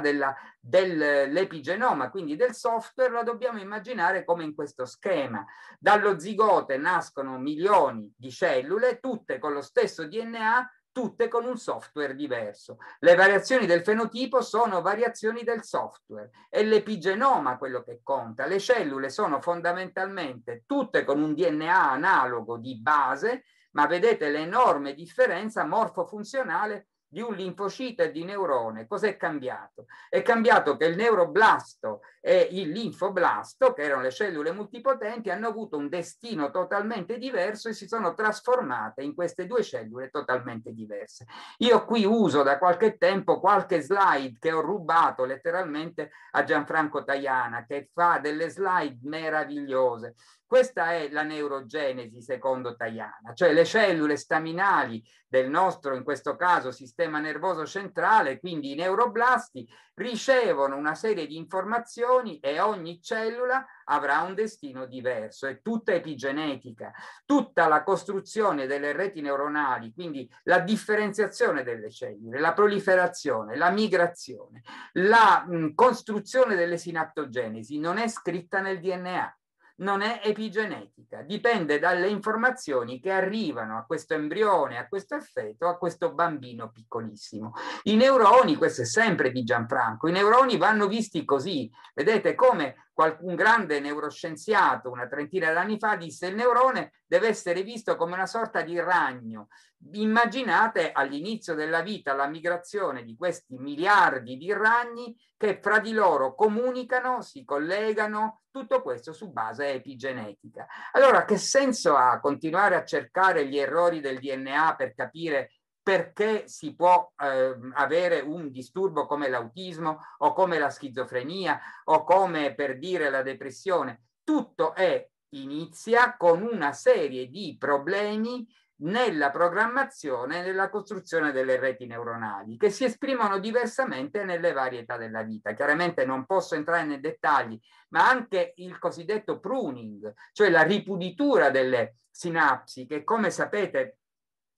dell'epigenoma, del, eh, quindi del software, la dobbiamo immaginare come in questo schema. Dallo zigote nascono milioni di cellule, tutte con lo stesso DNA, tutte con un software diverso. Le variazioni del fenotipo sono variazioni del software. È l'epigenoma quello che conta. Le cellule sono fondamentalmente tutte con un DNA analogo di base, ma vedete l'enorme differenza morfofunzionale di un linfocita e di neurone. Cos'è cambiato? È cambiato che il neuroblasto e il linfoblasto, che erano le cellule multipotenti, hanno avuto un destino totalmente diverso e si sono trasformate in queste due cellule totalmente diverse. Io qui uso da qualche tempo qualche slide che ho rubato letteralmente a Gianfranco Tajana, che fa delle slide meravigliose questa è la neurogenesi secondo Tajana, cioè le cellule staminali del nostro, in questo caso, sistema nervoso centrale, quindi i neuroblasti, ricevono una serie di informazioni e ogni cellula avrà un destino diverso. È tutta epigenetica, tutta la costruzione delle reti neuronali, quindi la differenziazione delle cellule, la proliferazione, la migrazione, la mh, costruzione delle sinaptogenesi non è scritta nel DNA non è epigenetica, dipende dalle informazioni che arrivano a questo embrione, a questo effetto, a questo bambino piccolissimo. I neuroni, questo è sempre di Gianfranco, i neuroni vanno visti così, vedete come un grande neuroscienziato una trentina d'anni fa disse il neurone deve essere visto come una sorta di ragno. Immaginate all'inizio della vita la migrazione di questi miliardi di ragni che fra di loro comunicano, si collegano, tutto questo su base epigenetica. Allora che senso ha continuare a cercare gli errori del DNA per capire perché si può eh, avere un disturbo come l'autismo o come la schizofrenia o come per dire la depressione. Tutto è, inizia con una serie di problemi nella programmazione e nella costruzione delle reti neuronali che si esprimono diversamente nelle varie età della vita. Chiaramente non posso entrare nei dettagli, ma anche il cosiddetto pruning, cioè la ripuditura delle sinapsi che come sapete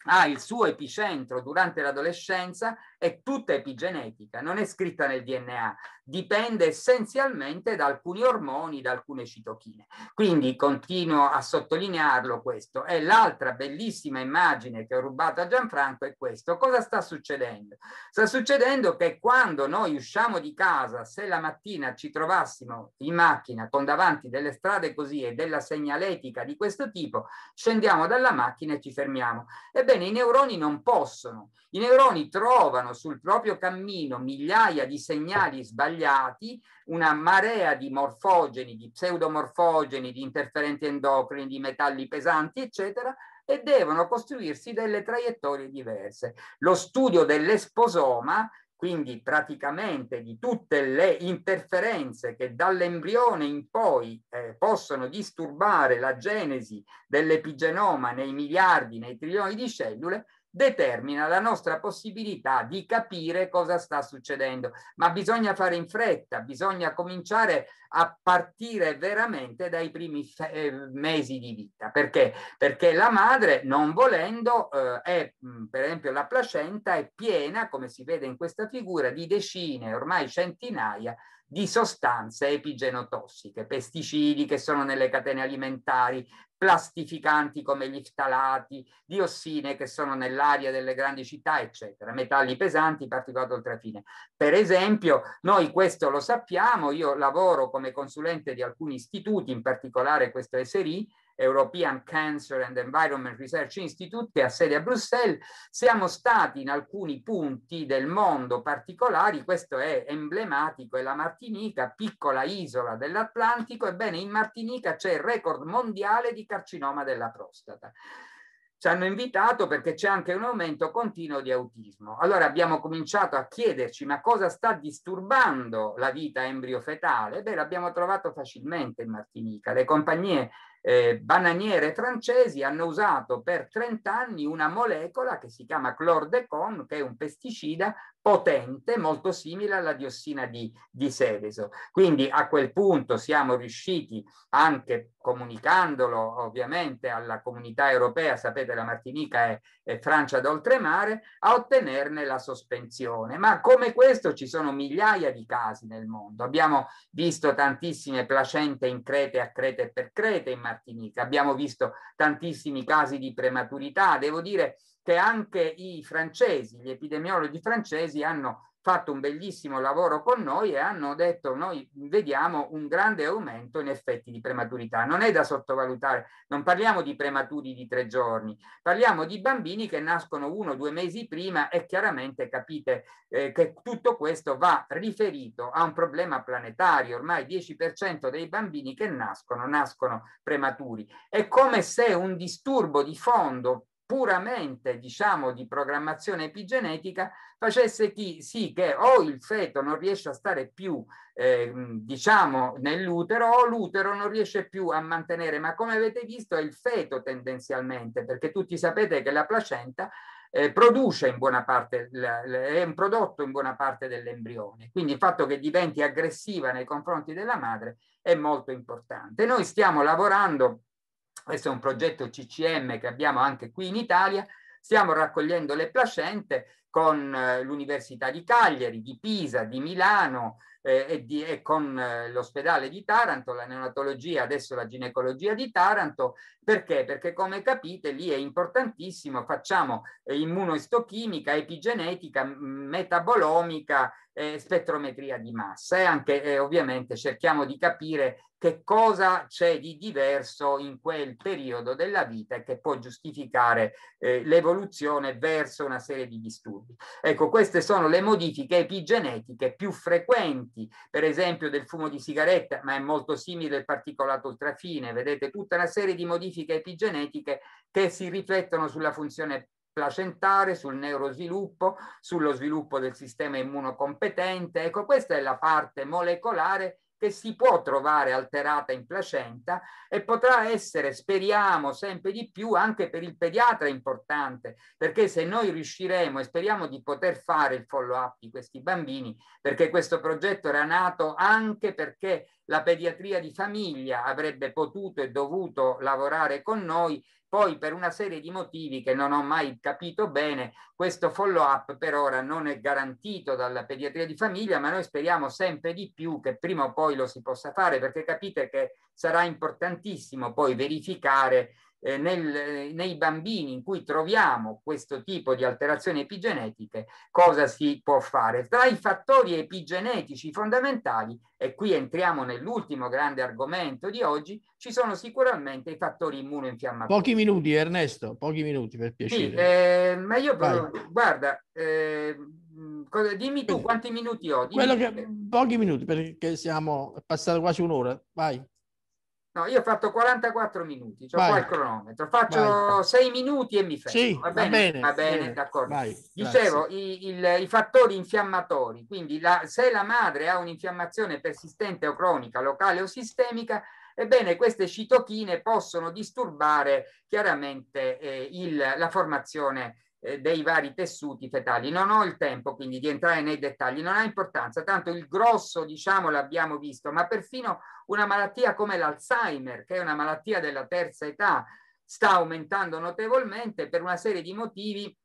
ha il suo epicentro durante l'adolescenza è tutta epigenetica, non è scritta nel DNA, dipende essenzialmente da alcuni ormoni, da alcune citochine. Quindi continuo a sottolinearlo questo. E l'altra bellissima immagine che ho rubato a Gianfranco è questo. Cosa sta succedendo? Sta succedendo che quando noi usciamo di casa, se la mattina ci trovassimo in macchina con davanti delle strade così e della segnaletica di questo tipo, scendiamo dalla macchina e ci fermiamo. Ebbene, i neuroni non possono. I neuroni trovano lasciano sul proprio cammino migliaia di segnali sbagliati, una marea di morfogeni, di pseudomorfogeni, di interferenti endocrini, di metalli pesanti, eccetera, e devono costruirsi delle traiettorie diverse. Lo studio dell'esposoma quindi praticamente di tutte le interferenze che dall'embrione in poi eh, possono disturbare la genesi dell'epigenoma nei miliardi, nei trilioni di cellule, determina la nostra possibilità di capire cosa sta succedendo. Ma bisogna fare in fretta, bisogna cominciare a partire veramente dai primi eh, mesi di vita. Perché? Perché la madre, non volendo, eh, è, mm, per esempio, la placenta è piena, come si vede in questa figura, di decine, ormai centinaia di sostanze epigenotossiche, pesticidi che sono nelle catene alimentari, plastificanti come gli ftalati, diossine che sono nell'aria delle grandi città, eccetera, metalli pesanti, particolato ultrafine. Per esempio, noi questo lo sappiamo, io lavoro come consulente di alcuni istituti, in particolare questo SRI, European Cancer and Environment Research Institute, che ha sede a Bruxelles, siamo stati in alcuni punti del mondo particolari, questo è emblematico, è la Martinica, piccola isola dell'Atlantico, ebbene in Martinica c'è il record mondiale di carcinoma della prostata ci hanno invitato perché c'è anche un aumento continuo di autismo. Allora abbiamo cominciato a chiederci ma cosa sta disturbando la vita embriofetale? Beh, l'abbiamo trovato facilmente in Martinica. Le compagnie eh, bananiere francesi hanno usato per 30 anni una molecola che si chiama clordecon, che è un pesticida potente, molto simile alla diossina di, di Seveso. Quindi a quel punto siamo riusciti, anche comunicandolo ovviamente alla comunità europea, sapete la Martinica è, è Francia d'oltremare, a ottenerne la sospensione. Ma come questo ci sono migliaia di casi nel mondo. Abbiamo visto tantissime placente in Crete a Crete per Crete, in Martinica. Abbiamo visto tantissimi casi di prematurità, devo dire che anche i francesi, gli epidemiologi francesi hanno fatto un bellissimo lavoro con noi e hanno detto noi vediamo un grande aumento in effetti di prematurità. Non è da sottovalutare, non parliamo di prematuri di tre giorni, parliamo di bambini che nascono uno o due mesi prima e chiaramente capite eh, che tutto questo va riferito a un problema planetario. Ormai il 10% dei bambini che nascono nascono prematuri. È come se un disturbo di fondo puramente diciamo di programmazione epigenetica facesse sì che o il feto non riesce a stare più eh, diciamo nell'utero o l'utero non riesce più a mantenere ma come avete visto è il feto tendenzialmente perché tutti sapete che la placenta eh, produce in buona parte è un prodotto in buona parte dell'embrione quindi il fatto che diventi aggressiva nei confronti della madre è molto importante noi stiamo lavorando questo è un progetto CCM che abbiamo anche qui in Italia, stiamo raccogliendo le placente con eh, l'Università di Cagliari, di Pisa, di Milano eh, e, di, e, con eh, l'ospedale di Taranto, la neonatologia, adesso la ginecologia di Taranto. Perché? Perché come capite lì è importantissimo, facciamo eh, immunoistochimica, epigenetica, metabolomica eh, spettrometria di massa e anche eh, ovviamente cerchiamo di capire che cosa c'è di diverso in quel periodo della vita che può giustificare eh, l'evoluzione verso una serie di disturbi. Ecco, queste sono le modifiche epigenetiche più frequenti, per esempio del fumo di sigaretta, ma è molto simile al particolato ultrafine, vedete tutta una serie di modifiche epigenetiche che si riflettono sulla funzione placentare, sul neurosviluppo, sullo sviluppo del sistema immunocompetente. Ecco, questa è la parte molecolare che si può trovare alterata in placenta e potrà essere, speriamo, sempre di più anche per il pediatra importante, perché se noi riusciremo e speriamo di poter fare il follow-up di questi bambini, perché questo progetto era nato anche perché la pediatria di famiglia avrebbe potuto e dovuto lavorare con noi poi per una serie di motivi che non ho mai capito bene, questo follow up per ora non è garantito dalla pediatria di famiglia, ma noi speriamo sempre di più che prima o poi lo si possa fare, perché capite che sarà importantissimo poi verificare eh, nel, nei bambini in cui troviamo questo tipo di alterazioni epigenetiche, cosa si può fare? Tra i fattori epigenetici fondamentali, e qui entriamo nell'ultimo grande argomento di oggi, ci sono sicuramente i fattori immunoinfiammatori. Pochi minuti Ernesto, pochi minuti per piacere. Sì, eh, ma io però, guarda, eh, dimmi tu quanti minuti ho. che, pochi minuti perché siamo passati quasi un'ora, vai. No, io ho fatto 44 minuti, ho qua il cronometro, faccio Vai. 6 minuti e mi fermo. Sì, va bene, va bene, bene d'accordo. Vai, Dicevo, i, il, i, fattori infiammatori, quindi la, se la madre ha un'infiammazione persistente o cronica, locale o sistemica, ebbene queste citochine possono disturbare chiaramente eh, il, la formazione eh, dei vari tessuti fetali. Non ho il tempo quindi di entrare nei dettagli, non ha importanza, tanto il grosso diciamo l'abbiamo visto, ma perfino una malattia come l'Alzheimer, che è una malattia della terza età, sta aumentando notevolmente per una serie di motivi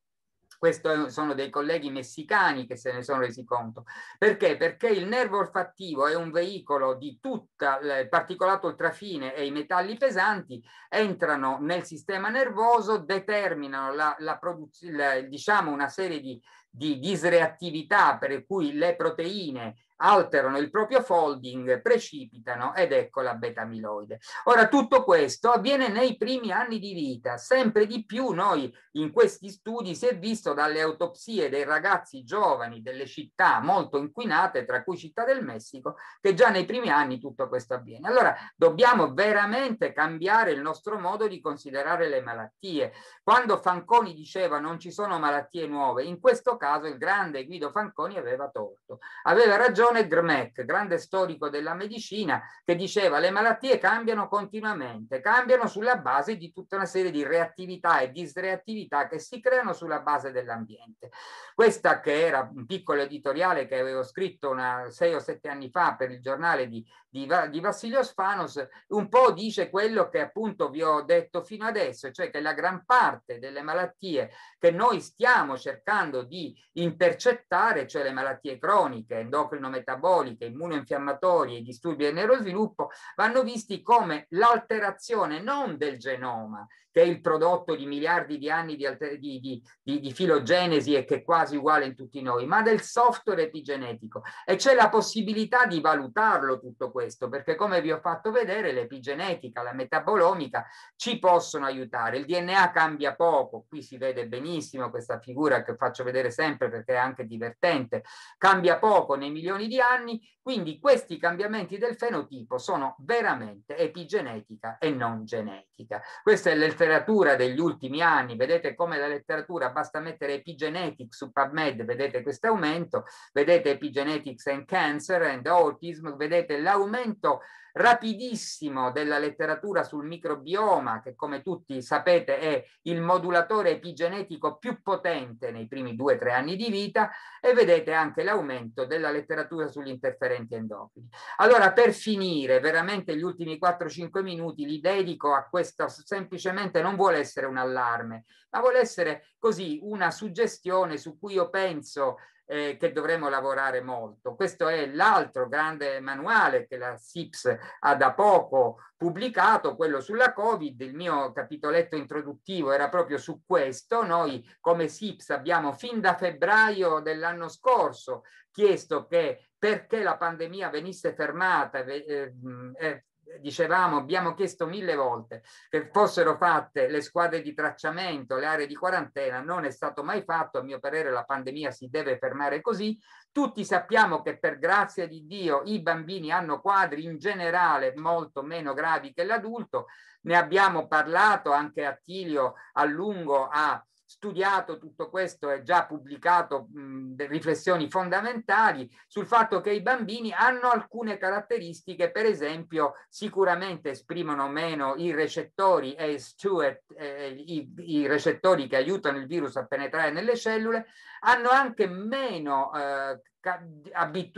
questo sono dei colleghi messicani che se ne sono resi conto. Perché? Perché il nervo olfattivo è un veicolo di tutta il particolato ultrafine e i metalli pesanti entrano nel sistema nervoso, determinano la, la produzione, diciamo una serie di, di disreattività per cui le proteine alterano il proprio folding, precipitano ed ecco la beta amiloide. Ora tutto questo avviene nei primi anni di vita, sempre di più noi in questi studi si è visto dalle autopsie dei ragazzi giovani delle città molto inquinate, tra cui Città del Messico, che già nei primi anni tutto questo avviene. Allora dobbiamo veramente cambiare il nostro modo di considerare le malattie. Quando Fanconi diceva non ci sono malattie nuove, in questo caso il grande Guido Fanconi aveva torto, aveva ragione John Grmek, grande storico della medicina, che diceva le malattie cambiano continuamente, cambiano sulla base di tutta una serie di reattività e disreattività che si creano sulla base dell'ambiente. Questa che era un piccolo editoriale che avevo scritto una, sei o sette anni fa per il giornale di, di, di Vassilio Sfanos, un po' dice quello che appunto vi ho detto fino adesso, cioè che la gran parte delle malattie che noi stiamo cercando di intercettare, cioè le malattie croniche, endocrino metaboliche, immunoinfiammatorie, disturbi del neurosviluppo, vanno visti come l'alterazione non del genoma, che è il prodotto di miliardi di anni di, di, di, di filogenesi e che è quasi uguale in tutti noi, ma del software epigenetico. E c'è la possibilità di valutarlo tutto questo, perché come vi ho fatto vedere, l'epigenetica, la metabolomica ci possono aiutare. Il DNA cambia poco, qui si vede benissimo questa figura che faccio vedere sempre perché è anche divertente, cambia poco nei milioni di anni, quindi questi cambiamenti del fenotipo sono veramente epigenetica e non genetica. Questo è l'alternativa letteratura degli ultimi anni, vedete come la letteratura, basta mettere epigenetics su PubMed, vedete questo aumento, vedete epigenetics and cancer and autism, vedete l'aumento rapidissimo della letteratura sul microbioma, che come tutti sapete è il modulatore epigenetico più potente nei primi due o tre anni di vita, e vedete anche l'aumento della letteratura sugli interferenti endocrini. Allora, per finire, veramente gli ultimi 4-5 minuti li dedico a questo, semplicemente non vuole essere un allarme, ma vuole essere così una suggestione su cui io penso eh, che dovremo lavorare molto. Questo è l'altro grande manuale che la SIPS ha da poco pubblicato, quello sulla Covid. Il mio capitoletto introduttivo era proprio su questo. Noi come SIPS abbiamo fin da febbraio dell'anno scorso chiesto che perché la pandemia venisse fermata, eh, mm, eh, dicevamo, abbiamo chiesto mille volte che fossero fatte le squadre di tracciamento, le aree di quarantena, non è stato mai fatto, a mio parere la pandemia si deve fermare così. Tutti sappiamo che per grazia di Dio i bambini hanno quadri in generale molto meno gravi che l'adulto, ne abbiamo parlato anche a Tilio a lungo a studiato tutto questo e già pubblicato mh, riflessioni fondamentali sul fatto che i bambini hanno alcune caratteristiche, per esempio sicuramente esprimono meno i recettori ACE2, eh, i, i, recettori che aiutano il virus a penetrare nelle cellule, hanno anche meno eh,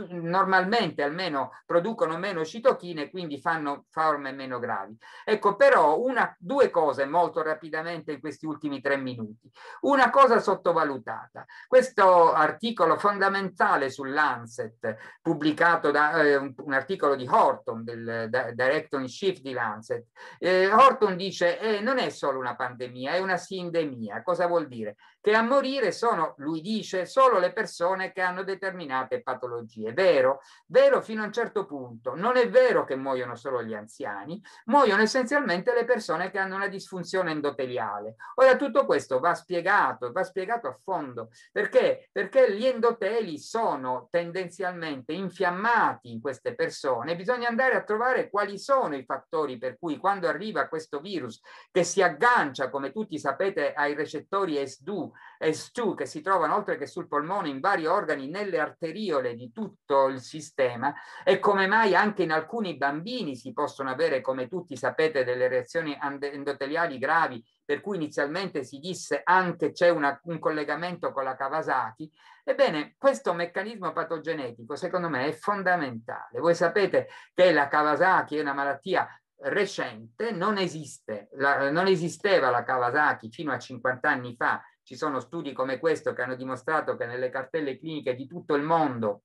normalmente almeno producono meno citochine e quindi fanno forme meno gravi. Ecco però una, due cose molto rapidamente in questi ultimi tre minuti. Una cosa sottovalutata, questo articolo fondamentale sul Lancet pubblicato da eh, un articolo di Horton, del da, Director in Chief di Lancet, eh, Horton dice eh, non è solo una pandemia, è una sindemia. Cosa vuol dire? che a morire sono, lui dice, solo le persone che hanno determinate patologie. Vero? Vero fino a un certo punto. Non è vero che muoiono solo gli anziani, muoiono essenzialmente le persone che hanno una disfunzione endoteliale. Ora tutto questo va spiegato, va spiegato a fondo. Perché? Perché gli endoteli sono tendenzialmente infiammati in queste persone. Bisogna andare a trovare quali sono i fattori per cui quando arriva questo virus che si aggancia, come tutti sapete, ai recettori S2 Cu e Stu che si trovano oltre che sul polmone in vari organi nelle arteriole di tutto il sistema e come mai anche in alcuni bambini si possono avere, come tutti sapete, delle reazioni endoteliali gravi per cui inizialmente si disse anche c'è un collegamento con la Kawasaki, ebbene questo meccanismo patogenetico secondo me è fondamentale. Voi sapete che la Kawasaki è una malattia recente, non, esiste, la, non esisteva la Kawasaki fino a 50 anni fa ci sono studi come questo che hanno dimostrato che nelle cartelle cliniche di tutto il mondo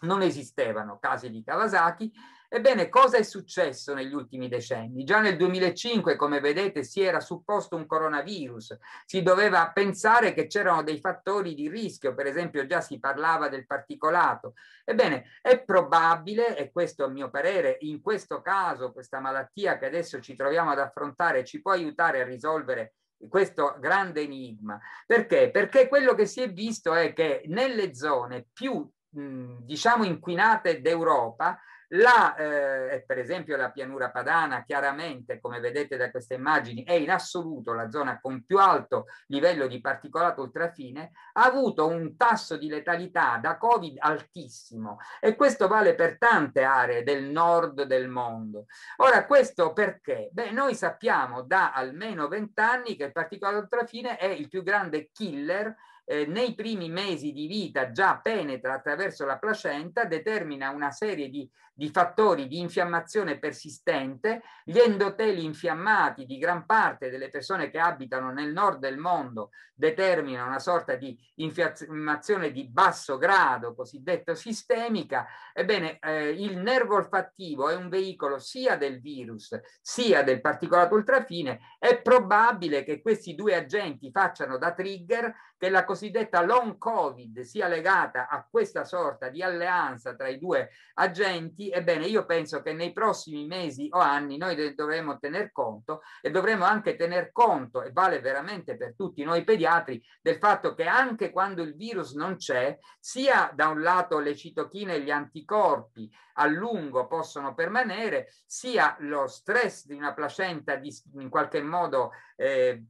non esistevano casi di Kawasaki. Ebbene, cosa è successo negli ultimi decenni? Già nel 2005, come vedete, si era supposto un coronavirus, si doveva pensare che c'erano dei fattori di rischio, per esempio già si parlava del particolato. Ebbene, è probabile, e questo a mio parere, in questo caso, questa malattia che adesso ci troviamo ad affrontare ci può aiutare a risolvere questo grande enigma. Perché? Perché quello che si è visto è che nelle zone più diciamo inquinate d'Europa la, eh, per esempio la pianura padana, chiaramente, come vedete da queste immagini, è in assoluto la zona con più alto livello di particolato ultrafine, ha avuto un tasso di letalità da Covid altissimo e questo vale per tante aree del nord del mondo. Ora, questo perché? Beh, noi sappiamo da almeno vent'anni che il particolato ultrafine è il più grande killer eh, nei primi mesi di vita già penetra attraverso la placenta, determina una serie di di fattori di infiammazione persistente, gli endoteli infiammati di gran parte delle persone che abitano nel nord del mondo determinano una sorta di infiammazione di basso grado, cosiddetto sistemica, ebbene eh, il nervo olfattivo è un veicolo sia del virus sia del particolato ultrafine, è probabile che questi due agenti facciano da trigger che la cosiddetta long covid sia legata a questa sorta di alleanza tra i due agenti ebbene io penso che nei prossimi mesi o anni noi dovremo tener conto e dovremo anche tener conto, e vale veramente per tutti noi pediatri, del fatto che anche quando il virus non c'è, sia da un lato le citochine e gli anticorpi a lungo possono permanere, sia lo stress di una placenta di, in qualche modo... Eh,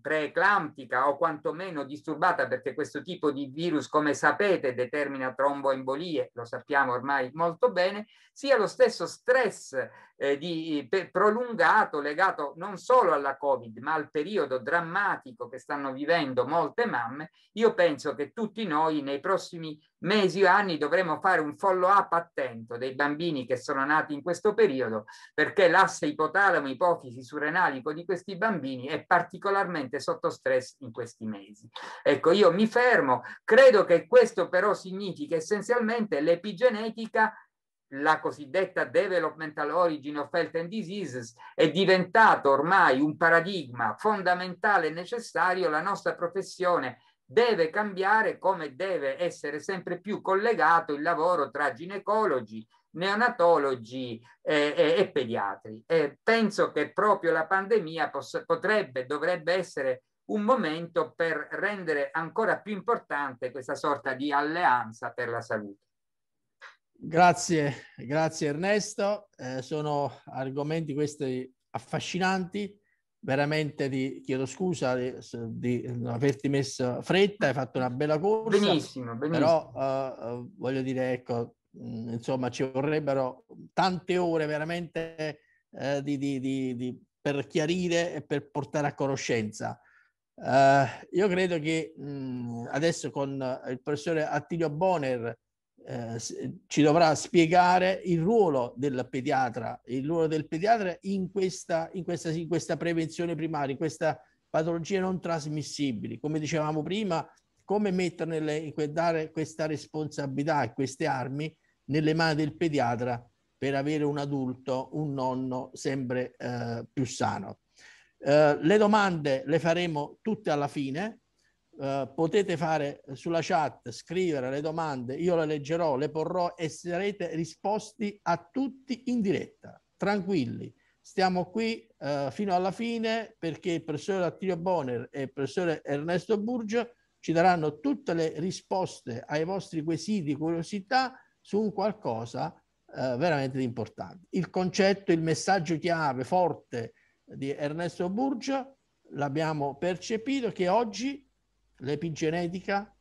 preeclamptica o quantomeno disturbata perché questo tipo di virus, come sapete, determina tromboembolie, lo sappiamo ormai molto bene, sia lo stesso stress eh, di, eh, per, prolungato legato non solo alla Covid, ma al periodo drammatico che stanno vivendo molte mamme, io penso che tutti noi nei prossimi mesi o anni dovremo fare un follow-up attento dei bambini che sono nati in questo periodo, perché l'asse ipotalamo-ipofisi surrenalico di questi bambini è particolarmente sotto stress in questi mesi. Ecco, io mi fermo, credo che questo però significa essenzialmente l'epigenetica la cosiddetta developmental origin of health and diseases è diventato ormai un paradigma fondamentale e necessario, la nostra professione deve cambiare come deve essere sempre più collegato il lavoro tra ginecologi, neonatologi eh, e, e, pediatri. E penso che proprio la pandemia potrebbe, dovrebbe essere un momento per rendere ancora più importante questa sorta di alleanza per la salute. Grazie, grazie Ernesto. Eh, sono argomenti questi affascinanti, veramente ti chiedo scusa di, di, averti messo fretta, hai fatto una bella corsa. Benissimo, benissimo. Però eh, eh, voglio dire, ecco, mm, insomma, ci vorrebbero tante ore veramente eh, di, di, per chiarire e per portare a conoscenza. Eh, io credo che mh, mm, adesso con il professore Attilio Bonner eh, ci dovrà spiegare il ruolo del pediatra, il ruolo del pediatra in questa, in questa, in questa prevenzione primaria, in queste patologie non trasmissibili. Come dicevamo prima, come metterne dare questa responsabilità e queste armi nelle mani del pediatra per avere un adulto, un nonno sempre eh, più sano. Eh, le domande le faremo tutte alla fine, eh, potete fare eh, sulla chat, scrivere le domande, io le leggerò, le porrò e sarete risposti a tutti in diretta, tranquilli. Stiamo qui eh, fino alla fine perché il professore Attilio Bonner e il professore Ernesto Burgio ci daranno tutte le risposte ai vostri quesiti, curiosità su un qualcosa eh, veramente importante. Il concetto, il messaggio chiave forte eh, di Ernesto Burgio l'abbiamo percepito che oggi l'epigenetica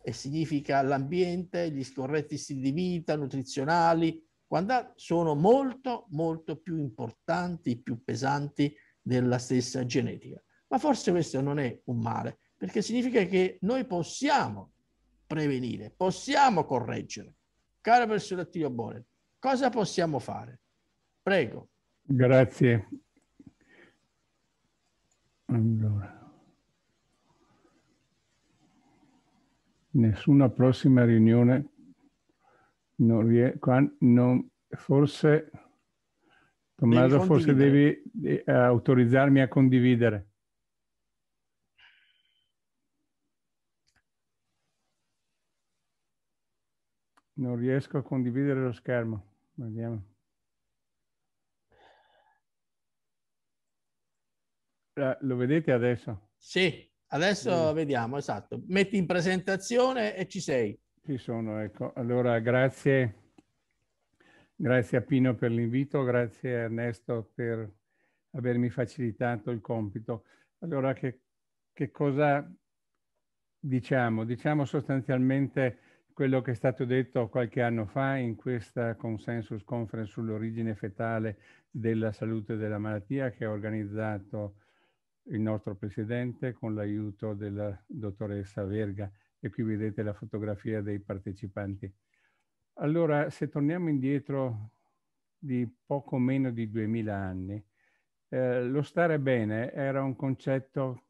e significa l'ambiente, gli scorretti stili di vita, nutrizionali, quando sono molto, molto più importanti, più pesanti della stessa genetica. Ma forse questo non è un male, perché significa che noi possiamo prevenire, possiamo correggere. Cara professor Attilio Boren, cosa possiamo fare? Prego. Grazie. Allora. nessuna prossima riunione, non riesco, non, forse Tommaso, forse devi eh, autorizzarmi a condividere. Non riesco a condividere lo schermo. Vediamo. Lo vedete adesso? Sì. Adesso mm. vediamo, esatto. Metti in presentazione e ci sei. Ci sono, ecco. Allora, grazie. Grazie a Pino per l'invito, grazie a Ernesto per avermi facilitato il compito. Allora, che, che cosa diciamo? Diciamo sostanzialmente quello che è stato detto qualche anno fa in questa consensus conference sull'origine fetale della salute e della malattia che ha organizzato il nostro presidente con l'aiuto della dottoressa Verga e qui vedete la fotografia dei partecipanti. Allora, se torniamo indietro di poco meno di 2000 anni, eh, lo stare bene era un concetto,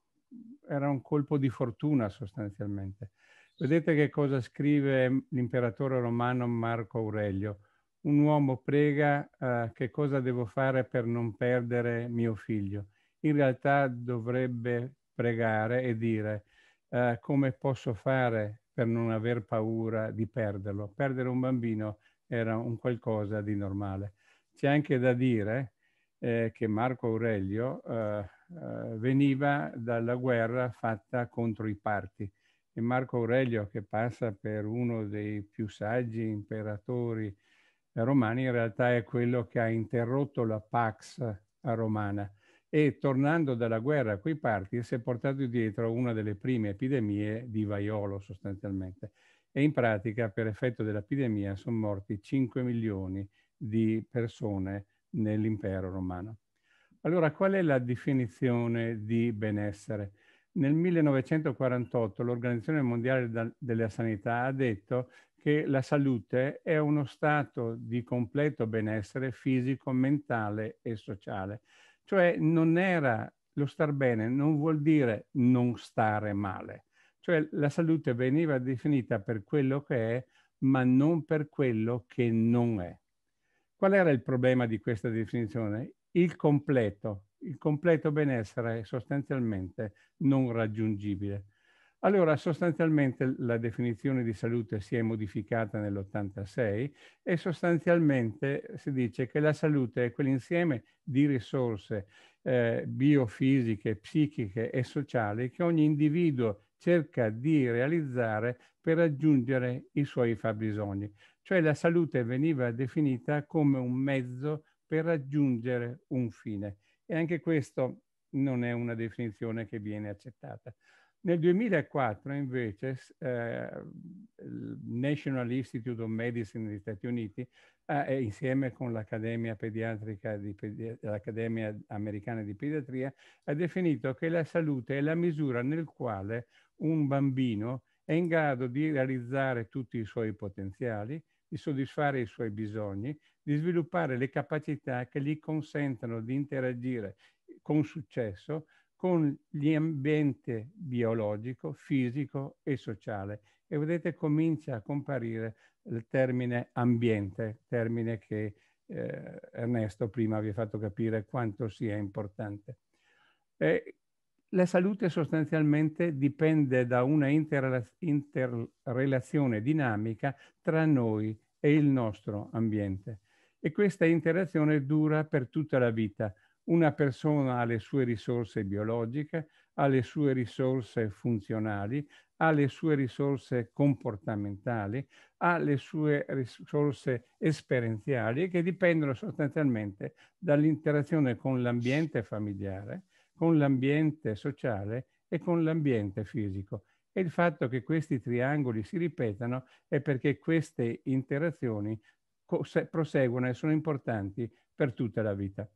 era un colpo di fortuna sostanzialmente. Vedete che cosa scrive l'imperatore romano Marco Aurelio. Un uomo prega eh, che cosa devo fare per non perdere mio figlio in realtà dovrebbe pregare e dire eh, come posso fare per non aver paura di perderlo. Perdere un bambino era un qualcosa di normale. C'è anche da dire eh, che Marco Aurelio eh, eh veniva dalla guerra fatta contro i parti e Marco Aurelio, che passa per uno dei più saggi imperatori eh, romani, in realtà è quello che ha interrotto la Pax romana e tornando dalla guerra a quei parti si è portato dietro una delle prime epidemie di vaiolo sostanzialmente e in pratica per effetto dell'epidemia sono morti 5 milioni di persone nell'impero romano. Allora qual è la definizione di benessere? Nel 1948 l'Organizzazione Mondiale della Sanità ha detto che la salute è uno stato di completo benessere fisico, mentale e sociale. Cioè non era lo star bene, non vuol dire non stare male. Cioè la salute veniva definita per quello che è, ma non per quello che non è. Qual era il problema di questa definizione? Il completo. Il completo benessere è sostanzialmente non raggiungibile allora, sostanzialmente la definizione di salute si è modificata nell'86 e sostanzialmente si dice che la salute è quell'insieme di risorse eh, biofisiche, psichiche e sociali che ogni individuo cerca di realizzare per raggiungere i suoi fabbisogni. Cioè la salute veniva definita come un mezzo per raggiungere un fine. E anche questo non è una definizione che viene accettata. Nel 2004 invece eh, il National Institute of Medicine degli Stati Uniti, eh, insieme con l'Accademia, pedi- Americana di Pediatria, ha definito che la salute è la misura nel quale un bambino è in grado di realizzare tutti i suoi potenziali, di soddisfare i suoi bisogni, di sviluppare le capacità che gli consentano di interagire con successo con l'ambiente biologico, fisico e sociale. E vedete comincia a comparire il termine ambiente, termine che eh, Ernesto prima vi ha fatto capire quanto sia importante. Eh, la salute sostanzialmente dipende da una interrelaz interrelazione dinamica tra noi e il nostro ambiente e questa interazione dura per tutta la vita. Una persona ha le sue risorse biologiche, ha le sue risorse funzionali, ha le sue risorse comportamentali, ha le sue risorse esperienziali che dipendono sostanzialmente dall'interazione con l'ambiente familiare, con l'ambiente sociale e con l'ambiente fisico. E il fatto che questi triangoli si ripetano è perché queste interazioni proseguono e sono importanti per tutta la vita.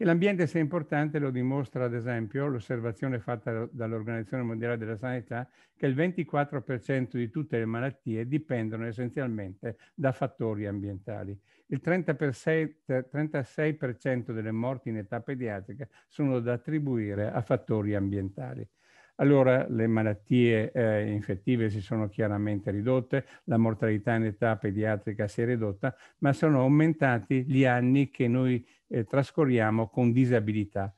Che l'ambiente sia importante lo dimostra ad esempio l'osservazione fatta dall'Organizzazione Mondiale della Sanità che il 24% di tutte le malattie dipendono essenzialmente da fattori ambientali. Il 36% delle morti in età pediatrica sono da attribuire a fattori ambientali. Allora le malattie eh, infettive si sono chiaramente ridotte, la mortalità in età pediatrica si è ridotta, ma sono aumentati gli anni che noi eh, trascorriamo con disabilità.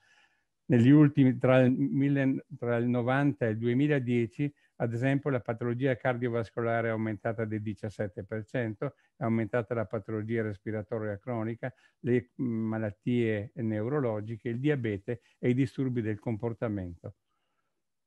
Negli ultimi, tra il, mille, tra il 90 e il 2010, ad esempio, la patologia cardiovascolare è aumentata del 17%, è aumentata la patologia respiratoria cronica, le mm, malattie neurologiche, il diabete e i disturbi del comportamento.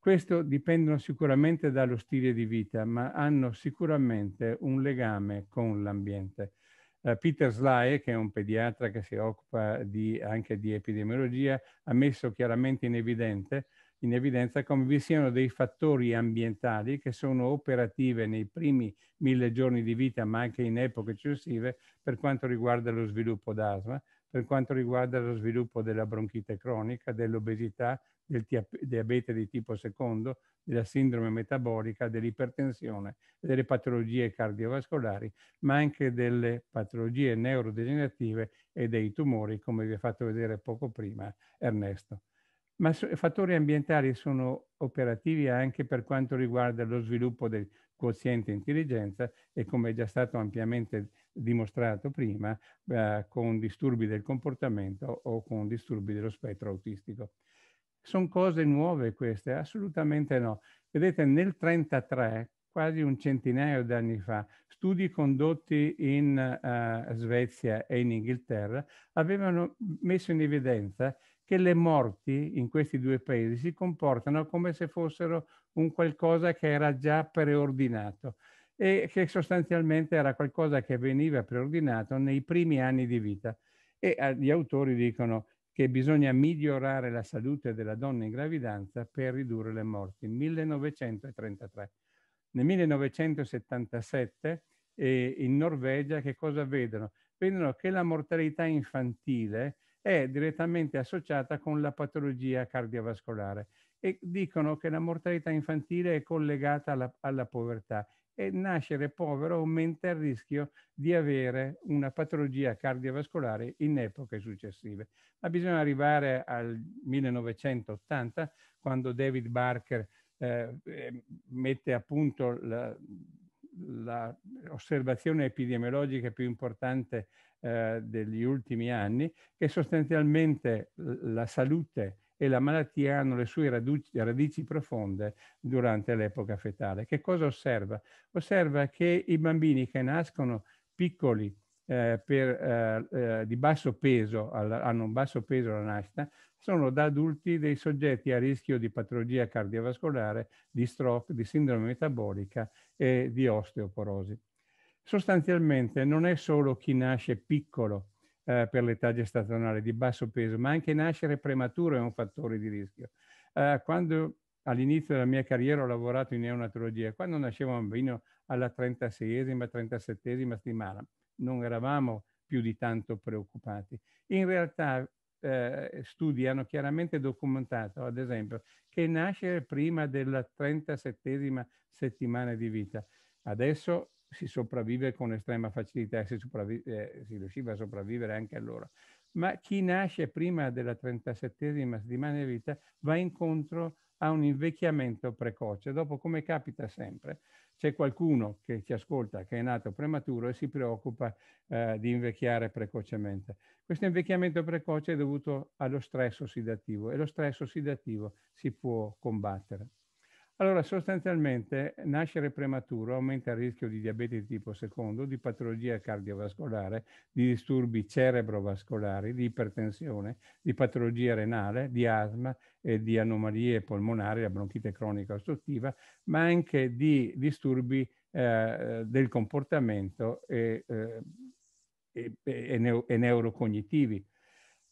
Questo dipendono sicuramente dallo stile di vita, ma hanno sicuramente un legame con l'ambiente. Uh, Peter Sly, che è un pediatra che si occupa di, anche di epidemiologia, ha messo chiaramente in, evidente, in evidenza come vi siano dei fattori ambientali che sono operative nei primi mille giorni di vita, ma anche in epoche successive, per quanto riguarda lo sviluppo d'asma, per quanto riguarda lo sviluppo della bronchite cronica, dell'obesità, del diabete di tipo secondo, della sindrome metabolica, dell'ipertensione, delle patologie cardiovascolari, ma anche delle patologie neurodegenerative e dei tumori, come vi ha fatto vedere poco prima Ernesto. Ma fattori ambientali sono operativi anche per quanto riguarda lo sviluppo del, quoziente intelligenza e come è già stato ampiamente dimostrato prima eh, con disturbi del comportamento o con disturbi dello spettro autistico. Sono cose nuove queste? Assolutamente no. Vedete, nel 1933, quasi un centinaio di anni fa, studi condotti in eh, Svezia e in Inghilterra avevano messo in evidenza che le morti in questi due paesi si comportano come se fossero un qualcosa che era già preordinato e che sostanzialmente era qualcosa che veniva preordinato nei primi anni di vita. E ah, gli autori dicono che bisogna migliorare la salute della donna in gravidanza per ridurre le morti. 1933. Nel 1977 eh, in Norvegia che cosa vedono? Vedono che la mortalità infantile è direttamente associata con la patologia cardiovascolare e dicono che la mortalità infantile è collegata alla, alla povertà e nascere povero aumenta il rischio di avere una patologia cardiovascolare in epoche successive. Ma bisogna arrivare al 1980, quando David Barker eh, eh, mette a punto la, l'osservazione epidemiologica più importante eh, degli ultimi anni, che sostanzialmente la salute e la malattia hanno le sue radici, radici profonde durante l'epoca fetale. Che cosa osserva? Osserva che i bambini che nascono piccoli eh, per, eh, eh, di basso peso, alla, hanno un basso peso alla nascita, sono da adulti dei soggetti a rischio di patologia cardiovascolare, di stroke, di sindrome metabolica e di osteoporosi. Sostanzialmente non è solo chi nasce piccolo eh, per l'età gestazionale di basso peso, ma anche nascere prematuro è un fattore di rischio. Eh, quando all'inizio della mia carriera ho lavorato in neonatologia, quando nascevo un bambino alla 36esima, 37esima settimana, non eravamo più di tanto preoccupati. In realtà eh, studi hanno chiaramente documentato, ad esempio, che nascere prima della 37 settimana di vita. Adesso si sopravvive con estrema facilità e si, eh, si riusciva a sopravvivere anche allora. Ma chi nasce prima della 37 settimana di vita va incontro a un invecchiamento precoce. Dopo, come capita sempre, c'è qualcuno che ci ascolta che è nato prematuro e si preoccupa eh, di invecchiare precocemente. Questo invecchiamento precoce è dovuto allo stress ossidativo e lo stress ossidativo si può combattere. Allora, sostanzialmente, nascere prematuro aumenta il rischio di diabete di tipo secondo, di patologia cardiovascolare, di disturbi cerebrovascolari, di ipertensione, di patologia renale, di asma e di anomalie polmonari, la bronchite cronica ostruttiva, ma anche di disturbi eh, del comportamento e, eh, e, e, e neurocognitivi.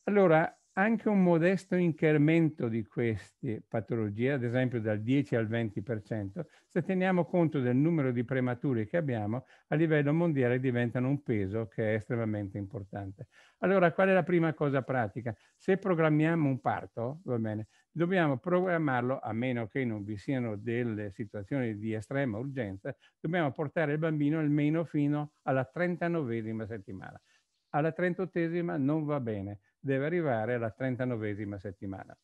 Allora, anche un modesto incremento di queste patologie, ad esempio dal 10 al 20%, se teniamo conto del numero di prematuri che abbiamo, a livello mondiale diventano un peso che è estremamente importante. Allora, qual è la prima cosa pratica? Se programmiamo un parto, va bene, dobbiamo programmarlo, a meno che non vi siano delle situazioni di estrema urgenza, dobbiamo portare il bambino almeno fino alla 39esima settimana. Alla 38esima non va bene, deve arrivare alla 39 settimana.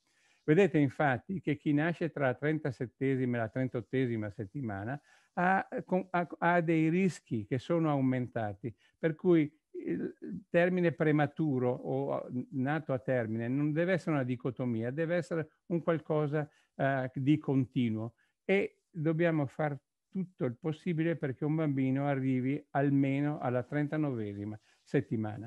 Vedete infatti che chi nasce tra la 37 e la 38 settimana ha, ha, ha dei rischi che sono aumentati, per cui il termine prematuro o nato a termine non deve essere una dicotomia, deve essere un qualcosa uh, di continuo e dobbiamo fare tutto il possibile perché un bambino arrivi almeno alla 39 settimana.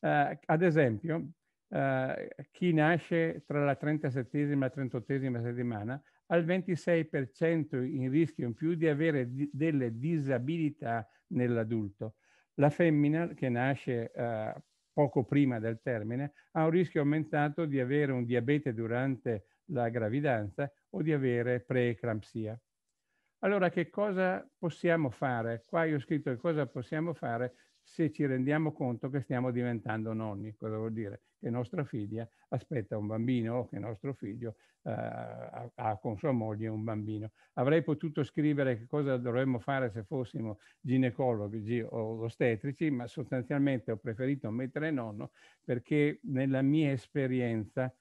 Uh, ad esempio, eh, chi nasce tra la 37 e la 38 settimana ha il 26% in rischio in più di avere di, delle disabilità nell'adulto. La femmina che nasce eh, poco prima del termine ha un rischio aumentato di avere un diabete durante la gravidanza o di avere preeclampsia. Allora che cosa possiamo fare? Qua io ho scritto che cosa possiamo fare se ci rendiamo conto che stiamo diventando nonni, cosa vuol dire? Che nostra figlia aspetta un bambino o che nostro figlio eh, ha con sua moglie un bambino. Avrei potuto scrivere che cosa dovremmo fare se fossimo ginecologi o ostetrici, ma sostanzialmente ho preferito mettere nonno perché nella mia esperienza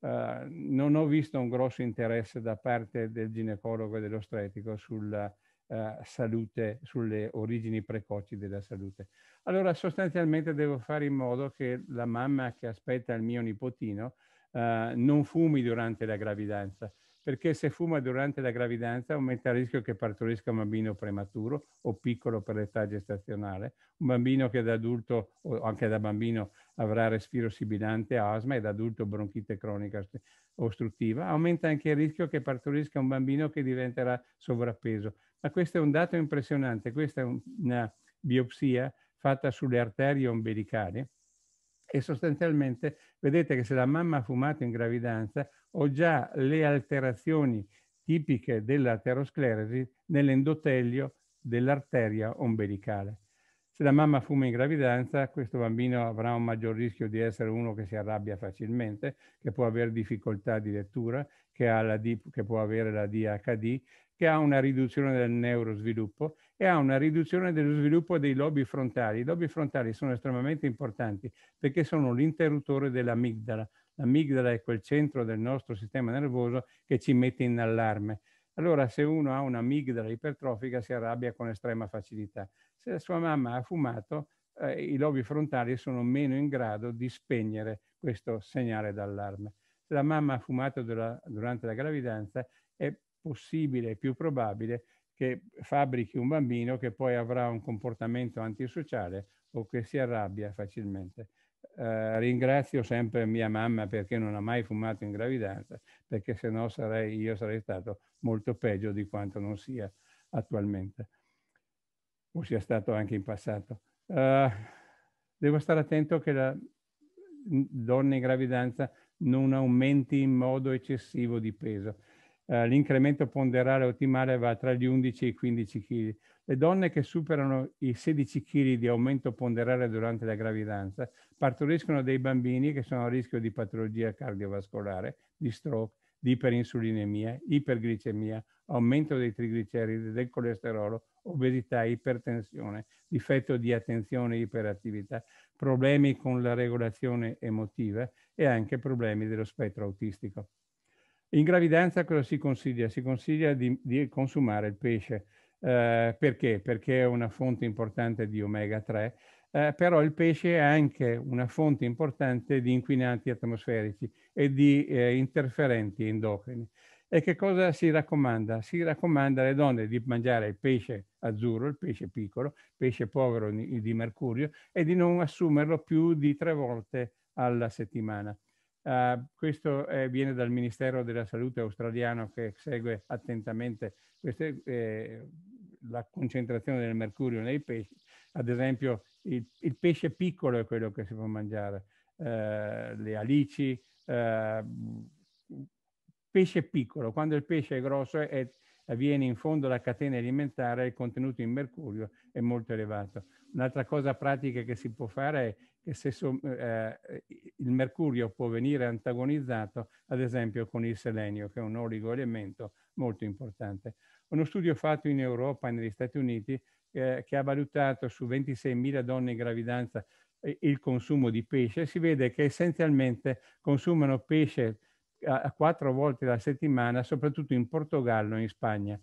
eh, non ho visto un grosso interesse da parte del ginecologo e dell'ostretico sulla eh, salute, sulle origini precoci della salute. Allora sostanzialmente devo fare in modo che la mamma che aspetta il mio nipotino eh, non fumi durante la gravidanza, perché se fuma durante la gravidanza aumenta il rischio che partorisca un bambino prematuro o piccolo per l'età gestazionale, un bambino che da adulto o anche da bambino avrà respiro sibilante, asma e da adulto bronchite cronica ostruttiva, aumenta anche il rischio che partorisca un bambino che diventerà sovrappeso. Ma questo è un dato impressionante, questa è una biopsia fatta sulle arterie ombelicali e sostanzialmente vedete che se la mamma ha fumato in gravidanza ho già le alterazioni tipiche dell'aterosclerosi nell'endotelio dell'arteria ombelicale. Se la mamma fuma in gravidanza, questo bambino avrà un maggior rischio di essere uno che si arrabbia facilmente, che può avere difficoltà di lettura, che, D, che può avere la DHD, che ha una riduzione del neurosviluppo e ha una riduzione dello sviluppo dei lobi frontali. I lobi frontali sono estremamente importanti perché sono l'interruttore dell'amigdala. L'amigdala è quel centro del nostro sistema nervoso che ci mette in allarme. Allora se uno ha un'amigdala ipertrofica si arrabbia con estrema facilità. Se la sua mamma ha fumato, eh, i lobi frontali sono meno in grado di spegnere questo segnale d'allarme. Se la mamma ha fumato della, durante la gravidanza, è possibile, più probabile che fabbrichi un bambino che poi avrà un comportamento antisociale o che si arrabbia facilmente. Eh, ringrazio sempre mia mamma perché non ha mai fumato in gravidanza, perché se no sarei, io sarei stato molto peggio di quanto non sia attualmente, o sia stato anche in passato. Eh, devo stare attento che la donna in gravidanza non aumenti in modo eccessivo di peso, eh, l'incremento ponderale ottimale va tra gli 11 e i 15 kg. Le donne che superano i 16 kg di aumento ponderale durante la gravidanza partoriscono dei bambini che sono a rischio di patologia cardiovascolare, di stroke, di iperinsulinemia, iperglicemia, aumento dei trigliceridi, del colesterolo, obesità, ipertensione, difetto di attenzione e iperattività, problemi con la regolazione emotiva e anche problemi dello spettro autistico. In gravidanza cosa si consiglia? Si consiglia di, di consumare il pesce. Eh, perché? Perché è una fonte importante di omega 3, eh, però il pesce è anche una fonte importante di inquinanti atmosferici e di eh, interferenti endocrini. E che cosa si raccomanda? Si raccomanda alle donne di mangiare il pesce azzurro, il pesce piccolo, pesce povero di mercurio e di non assumerlo più di tre volte alla settimana. Uh, questo eh, viene dal Ministero della Salute australiano che segue attentamente queste, eh, la concentrazione del mercurio nei pesci. Ad esempio il, il pesce piccolo è quello che si può mangiare, eh, le alici, eh, pesce piccolo. Quando il pesce è grosso e viene in fondo alla catena alimentare il contenuto in mercurio è molto elevato. Un'altra cosa pratica che si può fare è so, eh, eh il mercurio può venire antagonizzato, ad esempio, con il selenio, che è un oligoelemento molto importante. Uno studio fatto in Europa e negli Stati Uniti eh, che ha valutato su 26.000 donne in gravidanza eh, il consumo di pesce, si vede che essenzialmente consumano pesce a, a quattro volte alla settimana, soprattutto in Portogallo e in Spagna.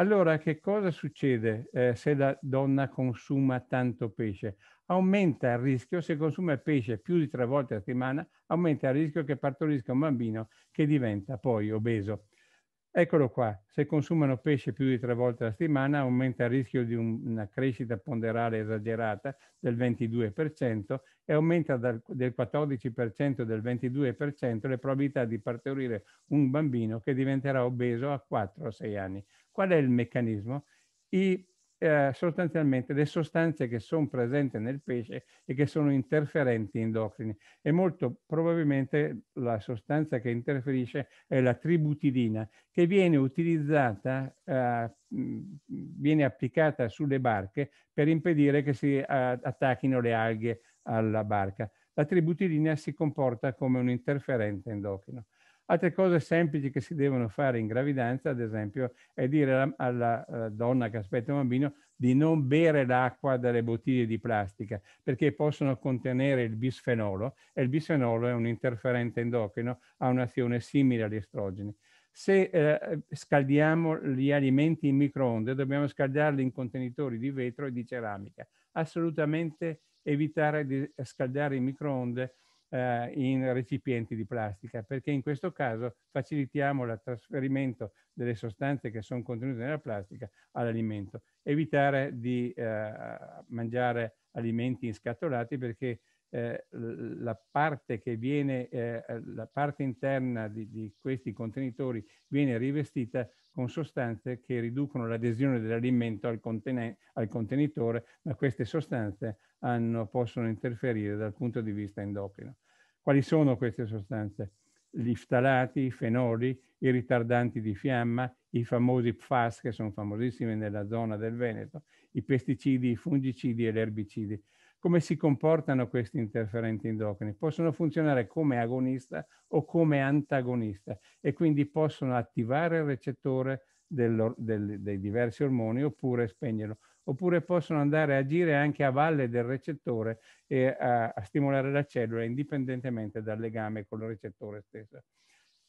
Allora che cosa succede eh, se la donna consuma tanto pesce? Aumenta il rischio, se consuma pesce più di tre volte a settimana, aumenta il rischio che partorisca un bambino che diventa poi obeso. Eccolo qua, se consumano pesce più di tre volte alla settimana aumenta il rischio di un, una crescita ponderale esagerata del 22% e aumenta dal, del 14% del 22% le probabilità di partorire un bambino che diventerà obeso a 4 o 6 anni. Qual è il meccanismo? I eh, sostanzialmente le sostanze che sono presenti nel pesce e che sono interferenti endocrini e molto probabilmente la sostanza che interferisce è la tributilina che viene utilizzata, eh, viene applicata sulle barche per impedire che si eh, attacchino le alghe alla barca. La tributilina si comporta come un interferente endocrino. Altre cose semplici che si devono fare in gravidanza, ad esempio, è dire alla, alla, alla eh, donna che aspetta un bambino di non bere l'acqua dalle bottiglie di plastica perché possono contenere il bisfenolo e il bisfenolo è un interferente endocrino, ha un'azione simile agli estrogeni. Se eh, scaldiamo gli alimenti in microonde dobbiamo scaldarli in contenitori di vetro e di ceramica. Assolutamente evitare di scaldare in microonde eh, in recipienti di plastica, perché in questo caso facilitiamo il trasferimento delle sostanze che sono contenute nella plastica all'alimento. Evitare di eh, mangiare alimenti inscatolati perché eh, la parte che viene, eh, la parte interna di, di, questi contenitori viene rivestita con sostanze che riducono l'adesione dell'alimento al, al, contenitore, ma queste sostanze hanno, possono interferire dal punto di vista endocrino. Quali sono queste sostanze? Gli ftalati, i fenoli, i ritardanti di fiamma, i famosi PFAS che sono famosissimi nella zona del Veneto, i pesticidi, i fungicidi e gli erbicidi come si comportano questi interferenti endocrini. Possono funzionare come agonista o come antagonista e quindi possono attivare il recettore del, del, dei diversi ormoni oppure spegnerlo. Oppure possono andare a agire anche a valle del recettore e a, a stimolare la cellula indipendentemente dal legame con il recettore stesso.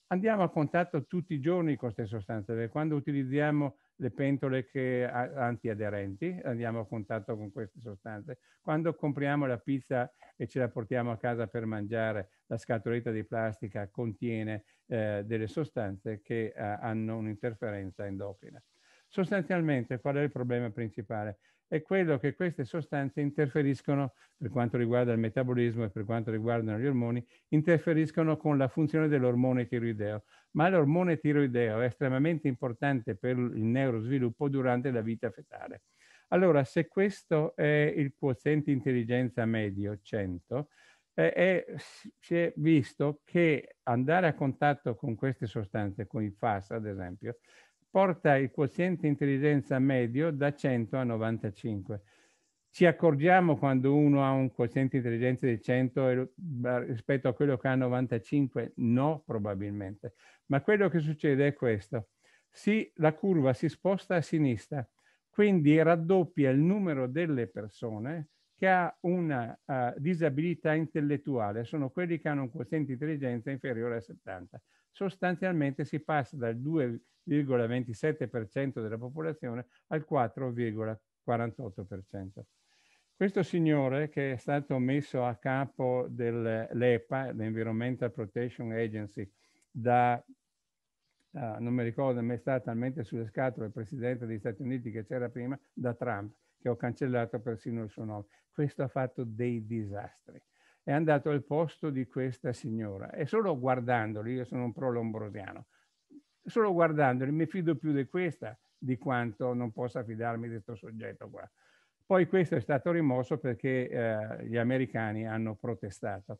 Andiamo a contatto tutti i giorni con queste sostanze, quando utilizziamo le pentole che antiaderenti, andiamo a contatto con queste sostanze. Quando compriamo la pizza e ce la portiamo a casa per mangiare, la scatoletta di plastica contiene eh, delle sostanze che eh, hanno un'interferenza endocrina. Sostanzialmente qual è il problema principale? è quello che queste sostanze interferiscono, per quanto riguarda il metabolismo e per quanto riguardano gli ormoni, interferiscono con la funzione dell'ormone tiroideo. Ma l'ormone tiroideo è estremamente importante per il neurosviluppo durante la vita fetale. Allora, se questo è il quoziente intelligenza medio 100, eh, è, si è visto che andare a contatto con queste sostanze, con i FAS ad esempio, porta il quoziente intelligenza medio da 100 a 95. Ci accorgiamo quando uno ha un quoziente intelligenza di 100 rispetto a quello che ha 95? No, probabilmente. Ma quello che succede è questo. Si, la curva si sposta a sinistra, quindi raddoppia il numero delle persone che ha una uh, disabilità intellettuale, sono quelli che hanno un quoziente di intelligenza inferiore a 70. Sostanzialmente si passa dal 2,27% della popolazione al 4,48%. Questo signore che è stato messo a capo dell'EPA, l'Environmental Protection Agency, da, uh, non mi ricordo, ma è stato talmente sulle scatole il presidente degli Stati Uniti che c'era prima, da Trump, che ho cancellato persino il suo nome. Questo ha fatto dei disastri. È andato al posto di questa signora e solo guardandoli, io sono un pro lombrosiano, solo guardandoli mi fido più di questa di quanto non possa fidarmi di questo soggetto qua. Poi questo è stato rimosso perché eh, gli americani hanno protestato.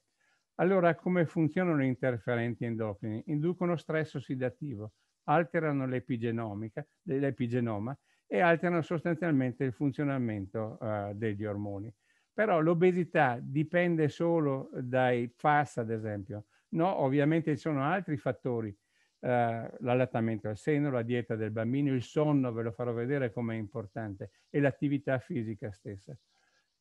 Allora, come funzionano gli interferenti endocrini? Inducono stress ossidativo, alterano l'epigenomica, l'epigenoma e alterano sostanzialmente il funzionamento eh, degli ormoni. Però l'obesità dipende solo dai FAS, ad esempio. No, ovviamente ci sono altri fattori, eh, l'allattamento al seno, la dieta del bambino, il sonno, ve lo farò vedere come è importante, e l'attività fisica stessa.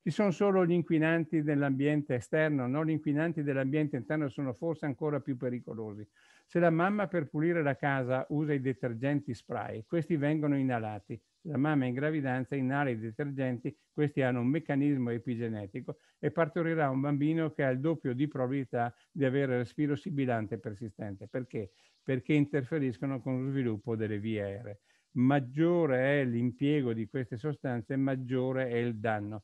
Ci sono solo gli inquinanti dell'ambiente esterno, no? gli inquinanti dell'ambiente interno sono forse ancora più pericolosi, se la mamma per pulire la casa usa i detergenti spray, questi vengono inalati. Se la mamma in gravidanza inala i detergenti, questi hanno un meccanismo epigenetico e partorirà un bambino che ha il doppio di probabilità di avere respiro sibilante persistente. Perché? Perché interferiscono con lo sviluppo delle vie aeree. Maggiore è l'impiego di queste sostanze, maggiore è il danno.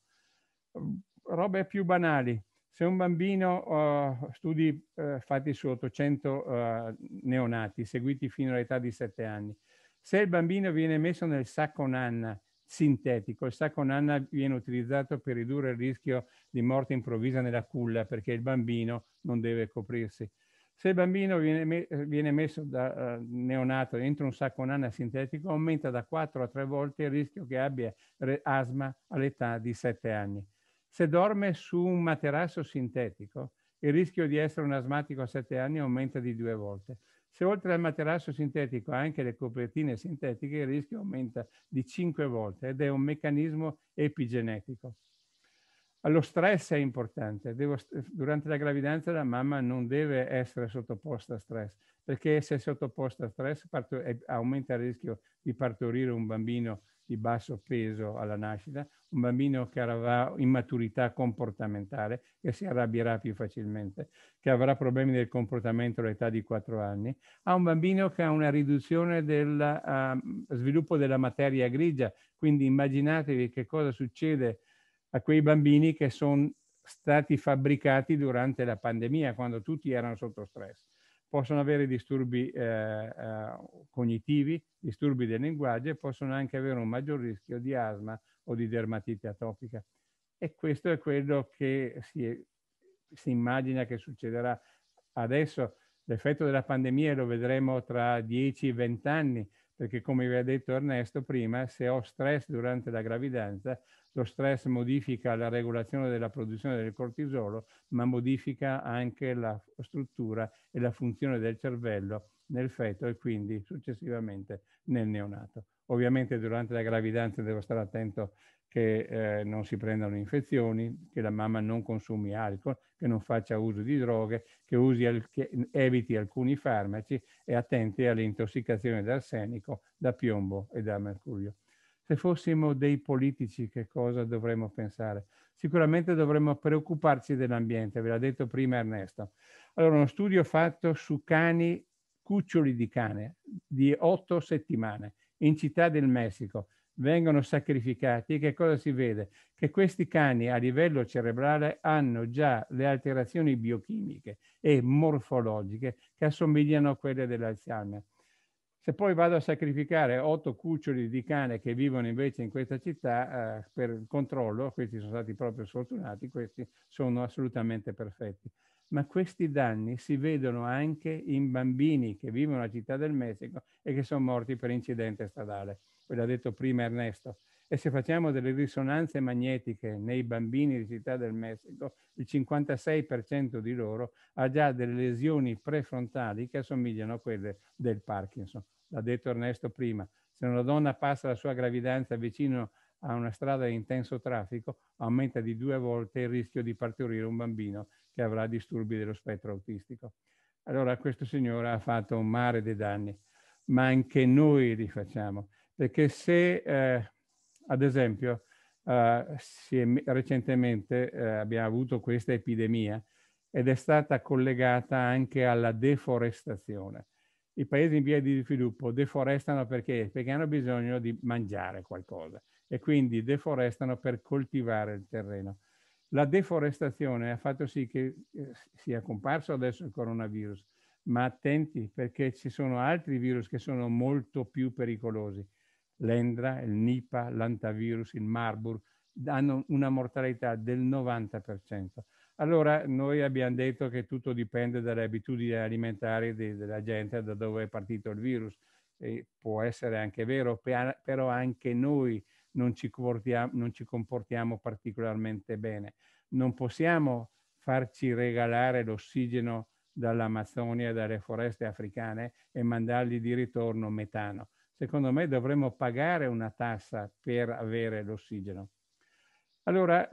Robe più banali, se un bambino, uh, studi uh, fatti su 800 uh, eh, neonati, seguiti fino all'età di 7 anni, se il bambino viene messo nel sacco nanna sintetico, il sacco nanna viene utilizzato per ridurre il rischio di morte improvvisa nella culla, perché il bambino non deve coprirsi. Se il bambino viene, me viene messo da uh, neonato dentro un sacco nanna sintetico, aumenta da 4 a 3 volte il rischio che abbia asma all'età di 7 anni. Se dorme su un materasso sintetico, il rischio di essere un asmatico a 7 anni aumenta di due volte. Se oltre al materasso sintetico anche le copertine sintetiche, il rischio aumenta di 5 volte ed è un meccanismo epigenetico. Allo stress è importante. Devo, durante la gravidanza la mamma non deve essere sottoposta a stress, perché se è sottoposta a stress parto, è, aumenta il rischio di partorire un bambino di basso peso alla nascita, un bambino che avrà immaturità comportamentale, che si arrabbierà più facilmente, che avrà problemi del comportamento all'età di 4 anni, a un bambino che ha una riduzione del uh, sviluppo della materia grigia. Quindi immaginatevi che cosa succede a quei bambini che sono stati fabbricati durante la pandemia, quando tutti erano sotto stress possono avere disturbi eh, eh cognitivi, disturbi del linguaggio e possono anche avere un maggior rischio di asma o di dermatite atopica. E questo è quello che si, si immagina che succederà adesso. L'effetto della pandemia lo vedremo tra 10-20 anni, perché come vi ha detto Ernesto prima, se ho stress durante la gravidanza, lo stress modifica la regolazione della produzione del cortisolo, ma modifica anche la struttura e la funzione del cervello nel feto e quindi successivamente nel neonato. Ovviamente durante la gravidanza devo stare attento che eh, non si prendano infezioni, che la mamma non consumi alcol, che non faccia uso di droghe, che, al- che eviti alcuni farmaci e attenti all'intossicazione da arsenico, da piombo e da mercurio. Se fossimo dei politici, che cosa dovremmo pensare? Sicuramente dovremmo preoccuparci dell'ambiente, ve l'ha detto prima Ernesto. Allora, uno studio fatto su cani, cuccioli di cane, di otto settimane, in città del Messico, vengono sacrificati, che cosa si vede? Che questi cani a livello cerebrale hanno già le alterazioni biochimiche e morfologiche che assomigliano a quelle dell'Alzheimer. Se poi vado a sacrificare otto cuccioli di cane che vivono invece in questa città eh, per controllo, questi sono stati proprio sfortunati, questi sono assolutamente perfetti. Ma questi danni si vedono anche in bambini che vivono la città del Messico e che sono morti per incidente stradale ve l'ha detto prima Ernesto, e se facciamo delle risonanze magnetiche nei bambini di Città del Messico, il 56% di loro ha già delle lesioni prefrontali che assomigliano a quelle del Parkinson. L'ha detto Ernesto prima, se una donna passa la sua gravidanza vicino a una strada di intenso traffico, aumenta di due volte il rischio di partorire un bambino che avrà disturbi dello spettro autistico. Allora questo signore ha fatto un mare dei danni, ma anche noi li facciamo. Perché se, eh, ad esempio, eh, è, recentemente eh, abbiamo avuto questa epidemia ed è stata collegata anche alla deforestazione. I paesi in via di sviluppo deforestano perché? Perché hanno bisogno di mangiare qualcosa e quindi deforestano per coltivare il terreno. La deforestazione ha fatto sì che eh, sia comparso adesso il coronavirus, ma attenti perché ci sono altri virus che sono molto più pericolosi l'Endra, il Nipa, l'antivirus, il Marburg, hanno una mortalità del 90%. Allora noi abbiamo detto che tutto dipende dalle abitudini alimentari de della gente, da dove è partito il virus. E può essere anche vero, però anche noi non ci, non ci comportiamo particolarmente bene. Non possiamo farci regalare l'ossigeno dall'Amazzonia, dalle foreste africane e mandargli di ritorno metano secondo me dovremmo pagare una tassa per avere l'ossigeno. Allora,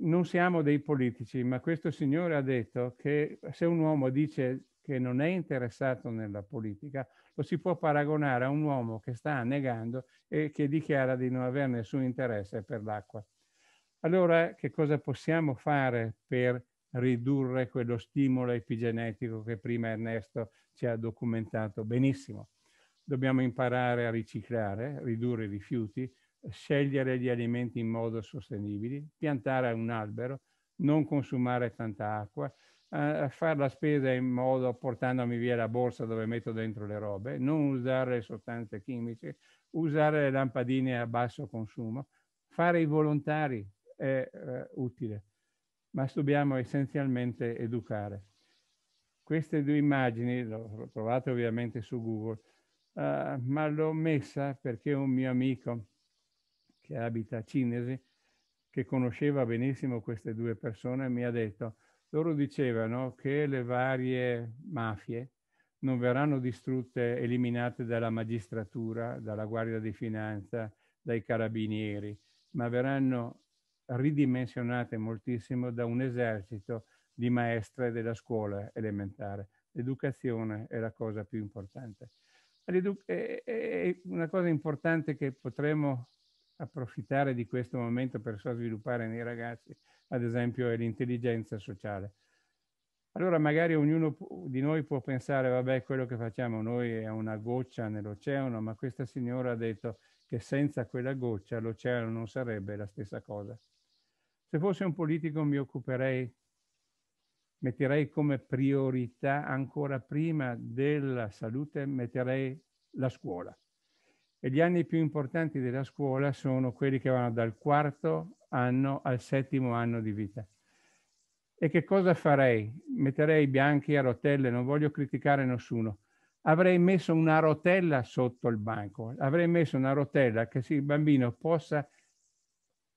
non siamo dei politici, ma questo signore ha detto che se un uomo dice che non è interessato nella politica, lo si può paragonare a un uomo che sta annegando e che dichiara di non avere nessun interesse per l'acqua. Allora, che cosa possiamo fare per ridurre quello stimolo epigenetico che prima Ernesto ci ha documentato benissimo? dobbiamo imparare a riciclare, ridurre i rifiuti, scegliere gli alimenti in modo sostenibile, piantare un albero, non consumare tanta acqua, eh, fare la spesa in modo portandomi via la borsa dove metto dentro le robe, non usare sostanze chimiche, usare le lampadine a basso consumo, fare i volontari è eh, utile, ma dobbiamo essenzialmente educare. Queste due immagini, le trovate ovviamente su Google, Uh, ma l'ho messa perché un mio amico che abita a Cinesi, che conosceva benissimo queste due persone, mi ha detto, loro dicevano che le varie mafie non verranno distrutte, eliminate dalla magistratura, dalla Guardia di Finanza, dai carabinieri, ma verranno ridimensionate moltissimo da un esercito di maestre della scuola elementare. L'educazione è la cosa più importante è una cosa importante che potremmo approfittare di questo momento per sviluppare nei ragazzi, ad esempio, è l'intelligenza sociale. Allora magari ognuno di noi può pensare, vabbè, quello che facciamo noi è una goccia nell'oceano, ma questa signora ha detto che senza quella goccia l'oceano non sarebbe la stessa cosa. Se fossi un politico mi occuperei metterei come priorità ancora prima della salute, metterei la scuola. E gli anni più importanti della scuola sono quelli che vanno dal quarto anno al settimo anno di vita. E che cosa farei? Metterei i bianchi a rotelle, non voglio criticare nessuno. Avrei messo una rotella sotto il banco, avrei messo una rotella che il bambino possa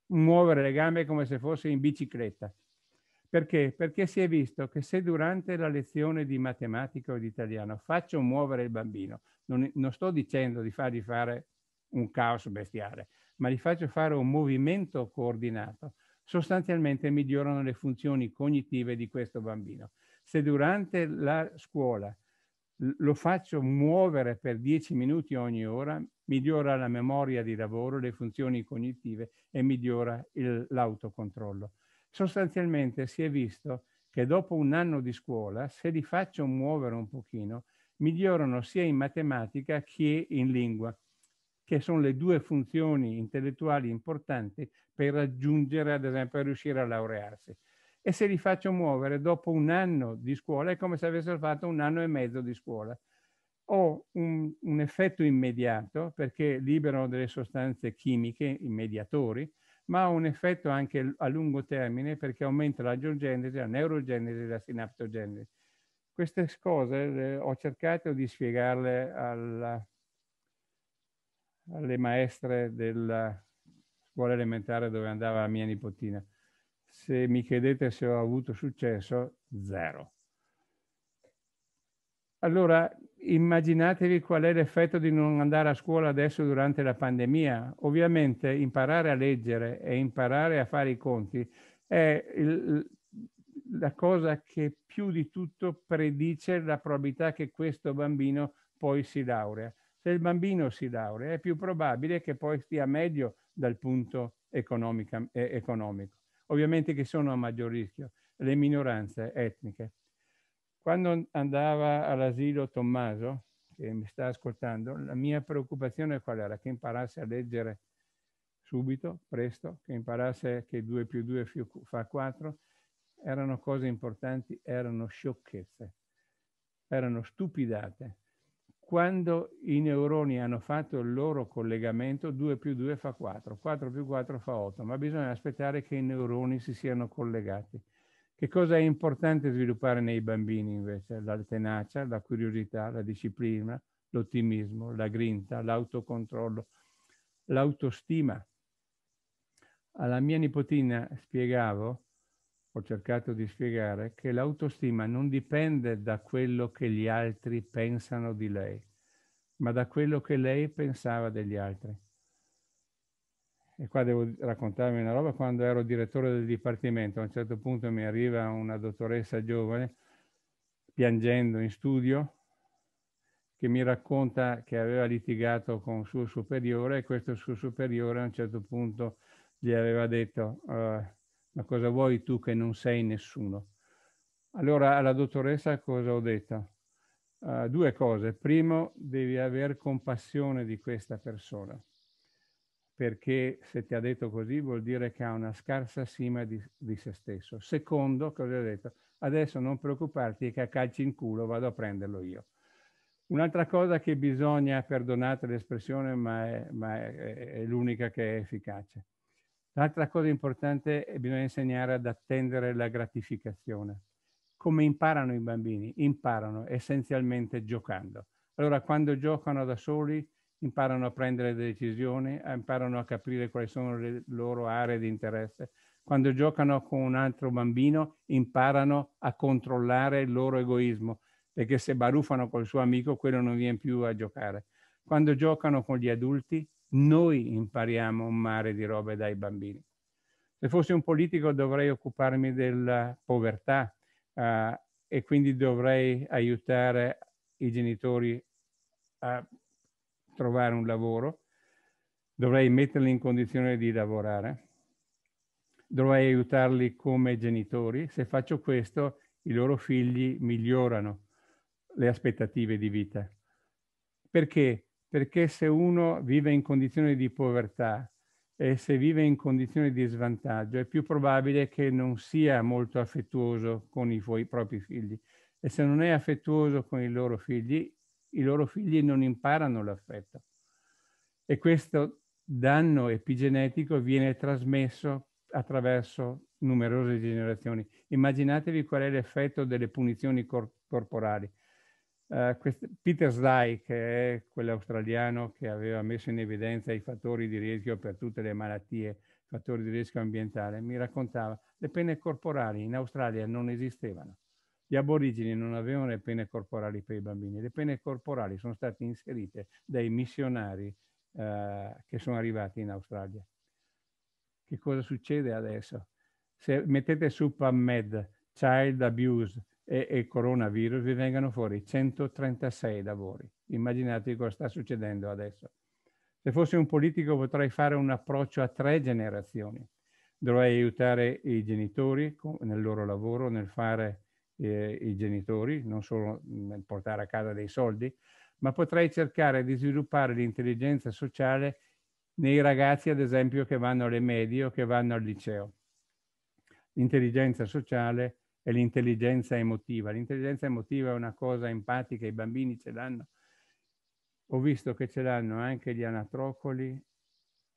muovere le gambe come se fosse in bicicletta perché? Perché si è visto che se durante la lezione di matematica o di italiano faccio muovere il bambino, non, non sto dicendo di fargli fare un caos bestiale, ma gli faccio fare un movimento coordinato, sostanzialmente migliorano le funzioni cognitive di questo bambino. Se durante la scuola lo faccio muovere per 10 minuti ogni ora, migliora la memoria di lavoro, le funzioni cognitive e migliora l'autocontrollo. Sostanzialmente si è visto che dopo un anno di scuola, se li faccio muovere un pochino, migliorano sia in matematica che in lingua, che sono le due funzioni intellettuali importanti per raggiungere, ad esempio, riuscire a laurearsi. E se li faccio muovere dopo un anno di scuola è come se avessero fatto un anno e mezzo di scuola. Ho un, un effetto immediato perché liberano delle sostanze chimiche, i mediatori, ma ha un effetto anche a lungo termine perché aumenta la geogenesi, la neurogenesi, la sinaptogenesi. Queste cose ho cercato di spiegarle alla, alle maestre della scuola elementare dove andava mia nipotina. Se mi chiedete se ho avuto successo, zero. Allora, immaginatevi qual è l'effetto di non andare a scuola adesso durante la pandemia. Ovviamente imparare a leggere e imparare a fare i conti è il, la cosa che più di tutto predice la probabilità che questo bambino poi si laurea. Se il bambino si laurea è più probabile che poi stia meglio dal punto economico. Ovviamente che sono a maggior rischio le minoranze etniche. Quando andava all'asilo Tommaso, che mi sta ascoltando, la mia preoccupazione qual era? Che imparasse a leggere subito, presto, che imparasse che 2 più 2 fa 4. Erano cose importanti, erano sciocchezze, erano stupidate. Quando i neuroni hanno fatto il loro collegamento, 2 più 2 fa 4, 4 più 4 fa 8, ma bisogna aspettare che i neuroni si siano collegati che cosa è importante sviluppare nei bambini invece? La tenacia, la curiosità, la disciplina, l'ottimismo, la grinta, l'autocontrollo, l'autostima. Alla mia nipotina spiegavo, ho cercato di spiegare, che l'autostima non dipende da quello che gli altri pensano di lei, ma da quello che lei pensava degli altri e qua devo raccontarvi una roba, quando ero direttore del dipartimento, a un certo punto mi arriva una dottoressa giovane, piangendo in studio, che mi racconta che aveva litigato con il suo superiore e questo suo superiore a un certo punto gli aveva detto uh, ma cosa vuoi tu che non sei nessuno? Allora alla dottoressa cosa ho detto? Uh, due cose. Primo, devi avere compassione di questa persona perché se ti ha detto così vuol dire che ha una scarsa stima di, di se stesso. Secondo, cosa ha detto? Adesso non preoccuparti che a calci in culo vado a prenderlo io. Un'altra cosa che bisogna, perdonate l'espressione, ma è, ma è, è l'unica che è efficace. L'altra cosa importante è che bisogna insegnare ad attendere la gratificazione. Come imparano i bambini? Imparano essenzialmente giocando. Allora, quando giocano da soli, imparano a prendere decisioni, imparano a capire quali sono le loro aree di interesse. Quando giocano con un altro bambino imparano a controllare il loro egoismo, perché se baruffano col suo amico quello non viene più a giocare. Quando giocano con gli adulti noi impariamo un mare di robe dai bambini. Se fossi un politico dovrei occuparmi della povertà eh, e quindi dovrei aiutare i genitori a trovare un lavoro, dovrei metterli in condizione di lavorare, dovrei aiutarli come genitori. Se faccio questo, i loro figli migliorano le aspettative di vita. Perché? Perché se uno vive in condizioni di povertà e se vive in condizioni di svantaggio, è più probabile che non sia molto affettuoso con i, suoi propri figli. E se non è affettuoso con i loro figli, i loro figli non imparano l'affetto. E questo danno epigenetico viene trasmesso attraverso numerose generazioni. Immaginatevi qual è l'effetto delle punizioni cor- corporali. Uh, quest- Peter Sly, che è quell'australiano che aveva messo in evidenza i fattori di rischio per tutte le malattie, fattori di rischio ambientale, mi raccontava, che le pene corporali in Australia non esistevano. Gli aborigeni non avevano le pene corporali per i bambini, le pene corporali sono state inserite dai missionari eh, che sono arrivati in Australia. Che cosa succede adesso? Se mettete su PubMed, Child Abuse e, e Coronavirus, vi vengono fuori 136 lavori. Immaginate cosa sta succedendo adesso. Se fossi un politico potrei fare un approccio a tre generazioni. Dovrei aiutare i genitori nel loro lavoro, nel fare eh, i genitori, non solo mh, portare a casa dei soldi, ma potrei cercare di sviluppare l'intelligenza sociale nei ragazzi, ad esempio, che vanno alle medie o che vanno al liceo. L'intelligenza sociale è l'intelligenza emotiva. L'intelligenza emotiva è una cosa empatica, i bambini ce l'hanno. Ho visto che ce l'hanno anche gli anatrocoli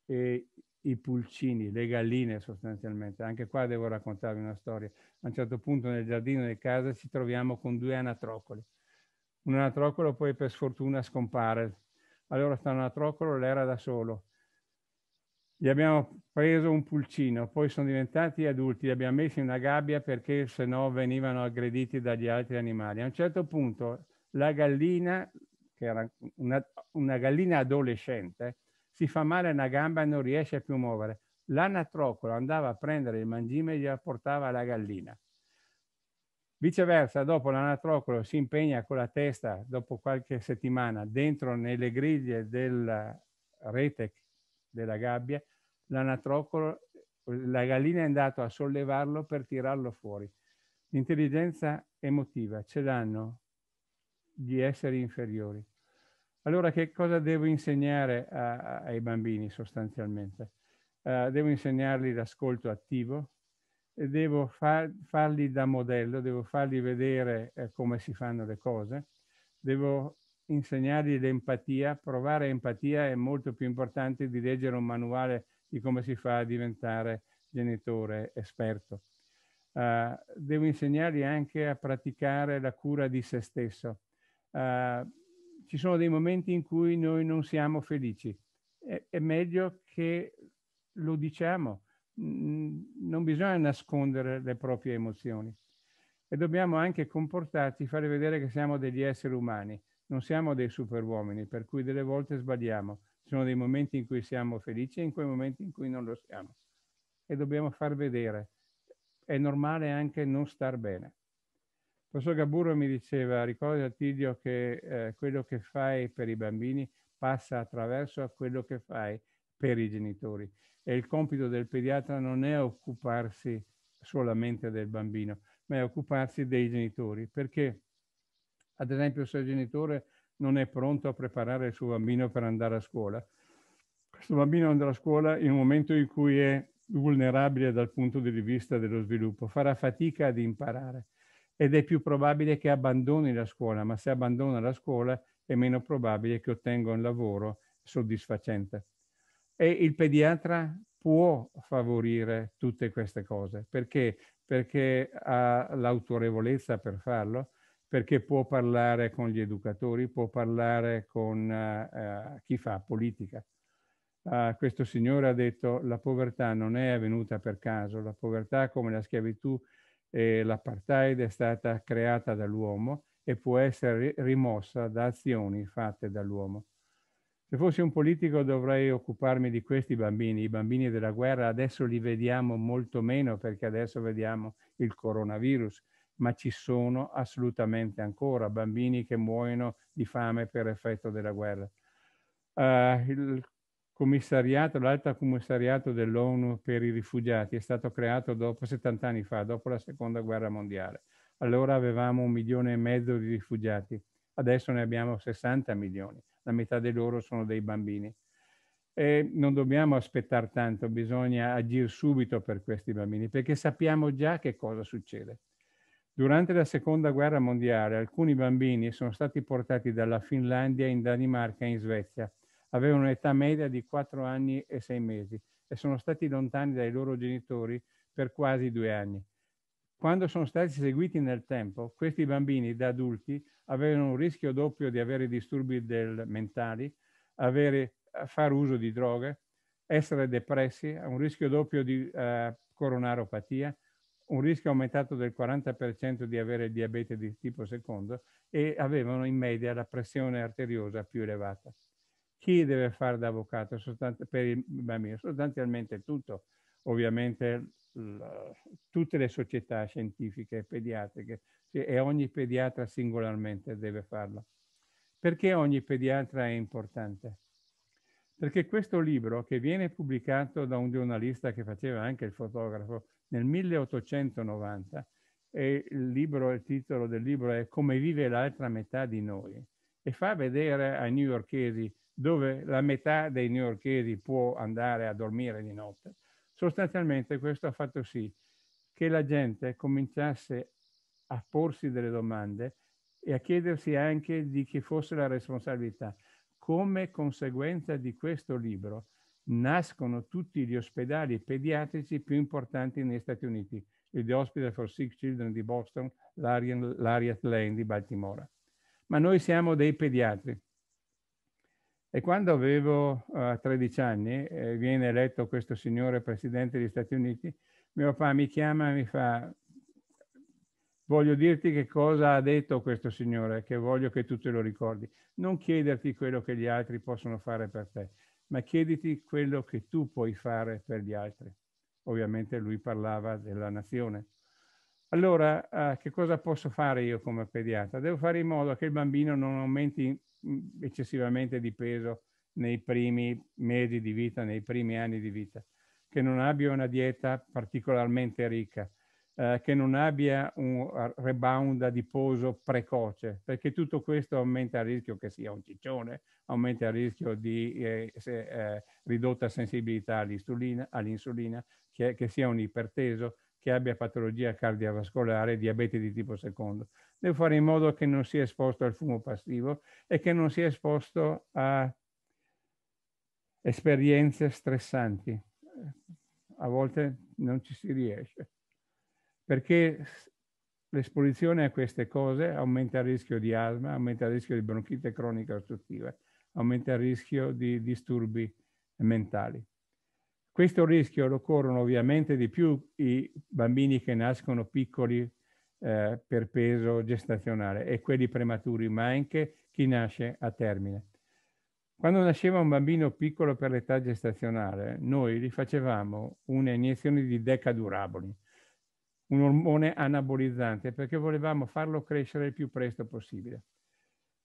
e i pulcini, le galline sostanzialmente. Anche qua devo raccontarvi una storia. A un certo punto nel giardino di casa ci troviamo con due anatrocoli. Un anatrocolo poi per sfortuna scompare. Allora sta anatrocolo l'era da solo. Gli abbiamo preso un pulcino, poi sono diventati adulti, li abbiamo messi in una gabbia perché se no venivano aggrediti dagli altri animali. A un certo punto la gallina, che era una, una gallina adolescente, si fa male a una gamba e non riesce più a muovere. L'anatrocolo andava a prendere il mangime e gliela portava alla gallina. Viceversa, dopo l'anatrocolo si impegna con la testa, dopo qualche settimana, dentro nelle griglie della rete della gabbia, l'anatrocolo, la gallina è andata a sollevarlo per tirarlo fuori. L'intelligenza emotiva ce l'hanno gli esseri inferiori. Allora che cosa devo insegnare a, ai bambini sostanzialmente? Uh, devo insegnargli l'ascolto attivo, devo far, farli da modello, devo fargli vedere eh, come si fanno le cose, devo insegnargli l'empatia, provare empatia è molto più importante di leggere un manuale di come si fa a diventare genitore esperto. Uh, devo insegnargli anche a praticare la cura di se stesso. Uh, ci sono dei momenti in cui noi non siamo felici. È, è meglio che lo diciamo, mm, non bisogna nascondere le proprie emozioni e dobbiamo anche comportarci, fare vedere che siamo degli esseri umani, non siamo dei superuomini, per cui delle volte sbagliamo. Ci sono dei momenti in cui siamo felici e in quei momenti in cui non lo siamo. E dobbiamo far vedere. È normale anche non star bene. Il professor Gaburro mi diceva, ricorda Attilio che eh, quello che fai per i bambini passa attraverso quello che fai per i genitori. E il compito del pediatra non è occuparsi solamente del bambino, ma è occuparsi dei genitori. Perché, ad esempio, se il genitore non è pronto a preparare il suo bambino per andare a scuola, questo bambino andrà a scuola in un momento in cui è vulnerabile dal punto di vista dello sviluppo, farà fatica ad imparare ed è più probabile che abbandoni la scuola, ma se abbandona la scuola è meno probabile che ottenga un lavoro soddisfacente. E il pediatra può favorire tutte queste cose. Perché? Perché ha l'autorevolezza per farlo, perché può parlare con gli educatori, può parlare con uh, chi fa politica. Uh, questo signore ha detto la povertà non è avvenuta per caso, la povertà come la schiavitù eh, l'apartheid è stata creata dall'uomo e può essere rimossa da azioni fatte dall'uomo. Se fossi un politico dovrei occuparmi di questi bambini, i bambini della guerra. Adesso li vediamo molto meno perché adesso vediamo il coronavirus, ma ci sono assolutamente ancora bambini che muoiono di fame per effetto della guerra. Uh, il commissariato, l'alto commissariato dell'ONU per i rifugiati è stato creato dopo 70 anni fa, dopo la seconda guerra mondiale. Allora avevamo un milione e mezzo di rifugiati, adesso ne abbiamo 60 milioni, la metà di loro sono dei bambini. E non dobbiamo aspettare tanto, bisogna agire subito per questi bambini, perché sappiamo già che cosa succede. Durante la seconda guerra mondiale alcuni bambini sono stati portati dalla Finlandia in Danimarca e in Svezia avevano un'età media di 4 anni e 6 mesi e sono stati lontani dai loro genitori per quasi due anni. Quando sono stati seguiti nel tempo, questi bambini da adulti avevano un rischio doppio di avere disturbi mentali, avere, eh, far uso di droghe, essere depressi, un rischio doppio di eh, coronaropatia, un rischio aumentato del 40% di avere il diabete di tipo secondo e avevano in media la pressione arteriosa più elevata chi deve fare da avvocato per i bambini? Sostanzialmente tutto, ovviamente tutte le società scientifiche e pediatriche e ogni pediatra singolarmente deve farlo. Perché ogni pediatra è importante? Perché questo libro, che viene pubblicato da un giornalista che faceva anche il fotografo nel 1890, e il, libro, il titolo del libro è Come vive l'altra metà di noi, e fa vedere ai newyorkesi dove la metà dei newyorkesi può andare a dormire di notte, sostanzialmente questo ha fatto sì che la gente cominciasse a porsi delle domande e a chiedersi anche di chi fosse la responsabilità. Come conseguenza di questo libro nascono tutti gli ospedali pediatrici più importanti negli Stati Uniti, il The Hospital for Sick Children di Boston, l'Ariat Lane di Baltimora. Ma noi siamo dei pediatri e quando avevo uh, eh, 13 anni, eh, viene eletto questo signore presidente degli Stati Uniti, mio papà mi chiama e mi fa, voglio dirti che cosa ha detto questo signore, che voglio che tu te lo ricordi. Non chiederti quello che gli altri possono fare per te, ma chiediti quello che tu puoi fare per gli altri. Ovviamente lui parlava della nazione. Allora, eh, che cosa posso fare io come pediatra? Devo fare in modo che il bambino non aumenti Mm, eccessivamente di peso nei primi mesi di vita, nei primi anni di vita, che non abbia una dieta particolarmente ricca, eh, che non abbia un rebound adiposo precoce, perché tutto questo aumenta il rischio che sia un ciccione, aumenta il rischio di eh, se, eh, ridotta sensibilità all'insulina, all'insulina che, che sia un iperteso, che abbia patologia cardiovascolare, diabete di tipo secondo deve fare in modo che non sia esposto al fumo passivo e che non sia esposto a esperienze stressanti. A volte non ci si riesce, perché l'esposizione a queste cose aumenta il rischio di asma, aumenta il rischio di bronchite cronica ostruttiva, aumenta il rischio di disturbi mentali. Questo rischio lo corrono ovviamente di più i bambini che nascono piccoli eh, per peso gestazionale e quelli prematuri, ma anche chi nasce a termine. Quando nasceva un bambino piccolo per l'età gestazionale, noi gli facevamo un'iniezione di decaduraboli, un ormone anabolizzante, perché volevamo farlo crescere il più presto possibile.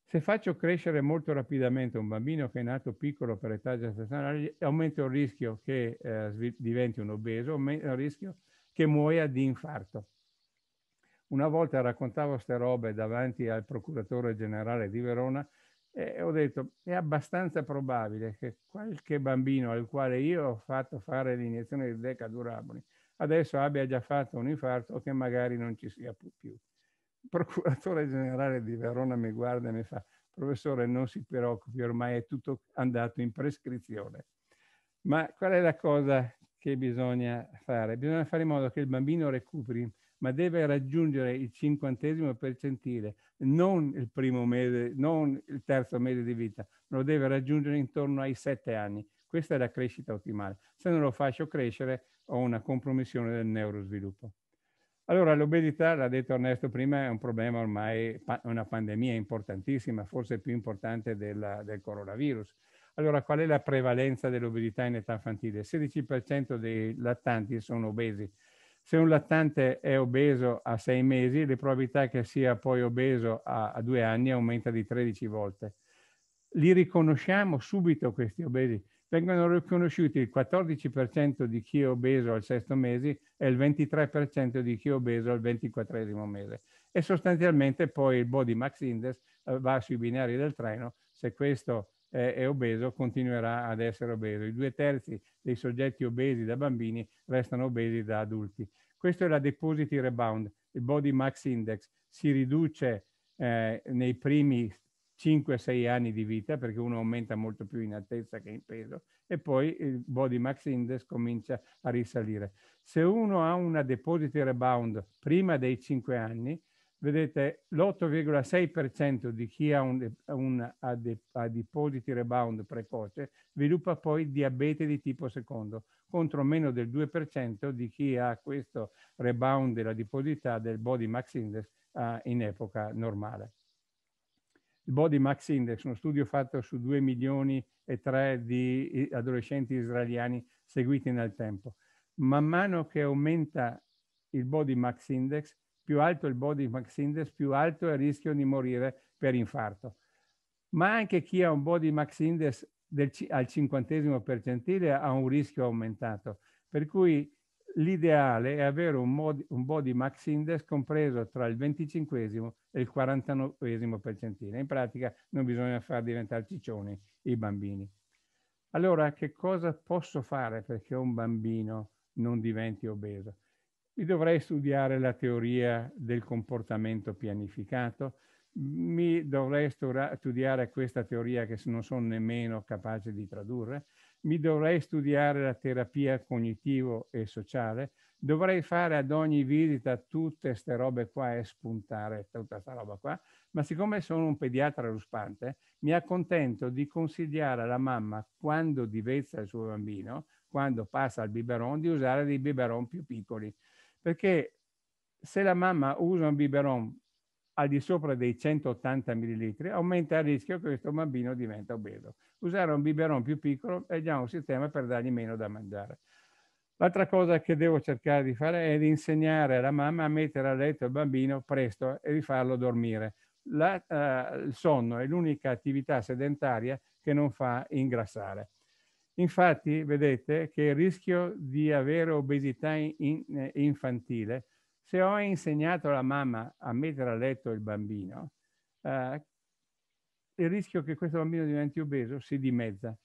Se faccio crescere molto rapidamente un bambino che è nato piccolo per l'età gestazionale, aumento il rischio che eh, diventi un obeso, aumento il rischio che muoia di infarto. Una volta raccontavo queste robe davanti al procuratore generale di Verona e ho detto è abbastanza probabile che qualche bambino al quale io ho fatto fare l'iniezione di decaduraboli adesso abbia già fatto un infarto o che magari non ci sia più. Il procuratore generale di Verona mi guarda e mi fa professore non si preoccupi ormai è tutto andato in prescrizione. Ma qual è la cosa che bisogna fare? Bisogna fare in modo che il bambino recuperi ma deve raggiungere il cinquantesimo percentile, non il primo mese, non il terzo mese di vita, lo deve raggiungere intorno ai sette anni. Questa è la crescita ottimale. Se non lo faccio crescere ho una compromissione del neurosviluppo. Allora l'obesità, l'ha detto Ernesto prima, è un problema ormai, una pandemia importantissima, forse più importante della, del coronavirus. Allora, qual è la prevalenza dell'obesità in età infantile? Il 16% dei lattanti sono obesi, se un lattante è obeso a sei mesi, le probabilità che sia poi obeso a, a due anni aumenta di 13 volte. Li riconosciamo subito questi obesi. Vengono riconosciuti il 14% di chi è obeso al sesto mese e il 23% di chi è obeso al ventiquattresimo mese. E sostanzialmente poi il body max index eh, va sui binari del treno. Se questo eh, è obeso continuerà ad essere obeso. I due terzi dei soggetti obesi da bambini restano obesi da adulti. Questo è la Depositi rebound, il body max index. Si riduce eh, nei primi 5-6 anni di vita, perché uno aumenta molto più in altezza che in peso, e poi il body max index comincia a risalire. Se uno ha una Depositi rebound prima dei 5 anni, Vedete, l'8,6% di chi ha un, un adiposity rebound precoce sviluppa poi diabete di tipo secondo, contro meno del 2% di chi ha questo rebound dell'adiposità del body max index uh, in epoca normale. Il body max index, uno studio fatto su 2 milioni e 3 di adolescenti israeliani seguiti nel tempo. Man mano che aumenta il body max index, più alto il body max index, più alto è il rischio di morire per infarto. Ma anche chi ha un body max index del, al cinquantesimo percentile ha un rischio aumentato. Per cui l'ideale è avere un, mod, un, body max index compreso tra il venticinquesimo e il quarantanovesimo percentile. In pratica non bisogna far diventare ciccioni i bambini. Allora, che cosa posso fare perché un bambino non diventi obeso? mi dovrei studiare la teoria del comportamento pianificato, mi dovrei studiare questa teoria che non sono nemmeno capace di tradurre, mi dovrei studiare la terapia cognitivo e sociale, dovrei fare ad ogni visita tutte queste robe qua e spuntare tutta questa roba qua, ma siccome sono un pediatra ruspante, mi accontento di consigliare alla mamma quando divezza il suo bambino, quando passa al biberon, di usare dei biberon più piccoli, perché se la mamma usa un biberon al di sopra dei 180 millilitri, aumenta il rischio che questo bambino diventa obeso. Usare un biberon più piccolo è già un sistema per dargli meno da mangiare. L'altra cosa che devo cercare di fare è di insegnare alla mamma a mettere a letto il bambino presto e di farlo dormire. La, eh, il sonno è l'unica attività sedentaria che non fa ingrassare. Infatti, vedete che il rischio di avere obesità in, in, eh, infantile, se ho insegnato alla mamma a mettere a letto il bambino, eh, il rischio che questo bambino diventi obeso si dimezza.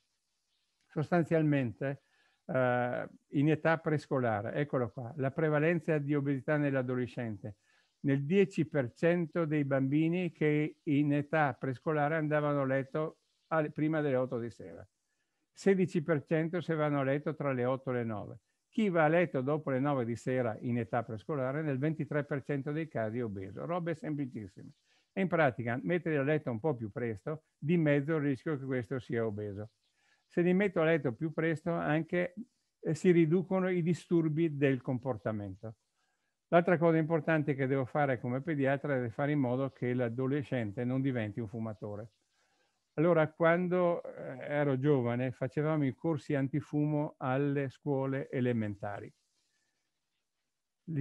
Sostanzialmente, eh, in età prescolare, eccolo qua, la prevalenza di obesità nell'adolescente, nel 10% dei bambini che in età prescolare andavano a letto al, prima delle 8 di sera 16% se vanno a letto tra le 8 e le 9. Chi va a letto dopo le 9 di sera in età prescolare nel 23% dei casi è obeso. Robe semplicissime. E in pratica mettere a letto un po' più presto di mezzo il rischio che questo sia obeso. Se li metto a letto più presto anche eh, si riducono i disturbi del comportamento. L'altra cosa importante che devo fare come pediatra è fare in modo che l'adolescente non diventi un fumatore allora, quando eh, ero giovane, facevamo i corsi antifumo alle scuole elementari.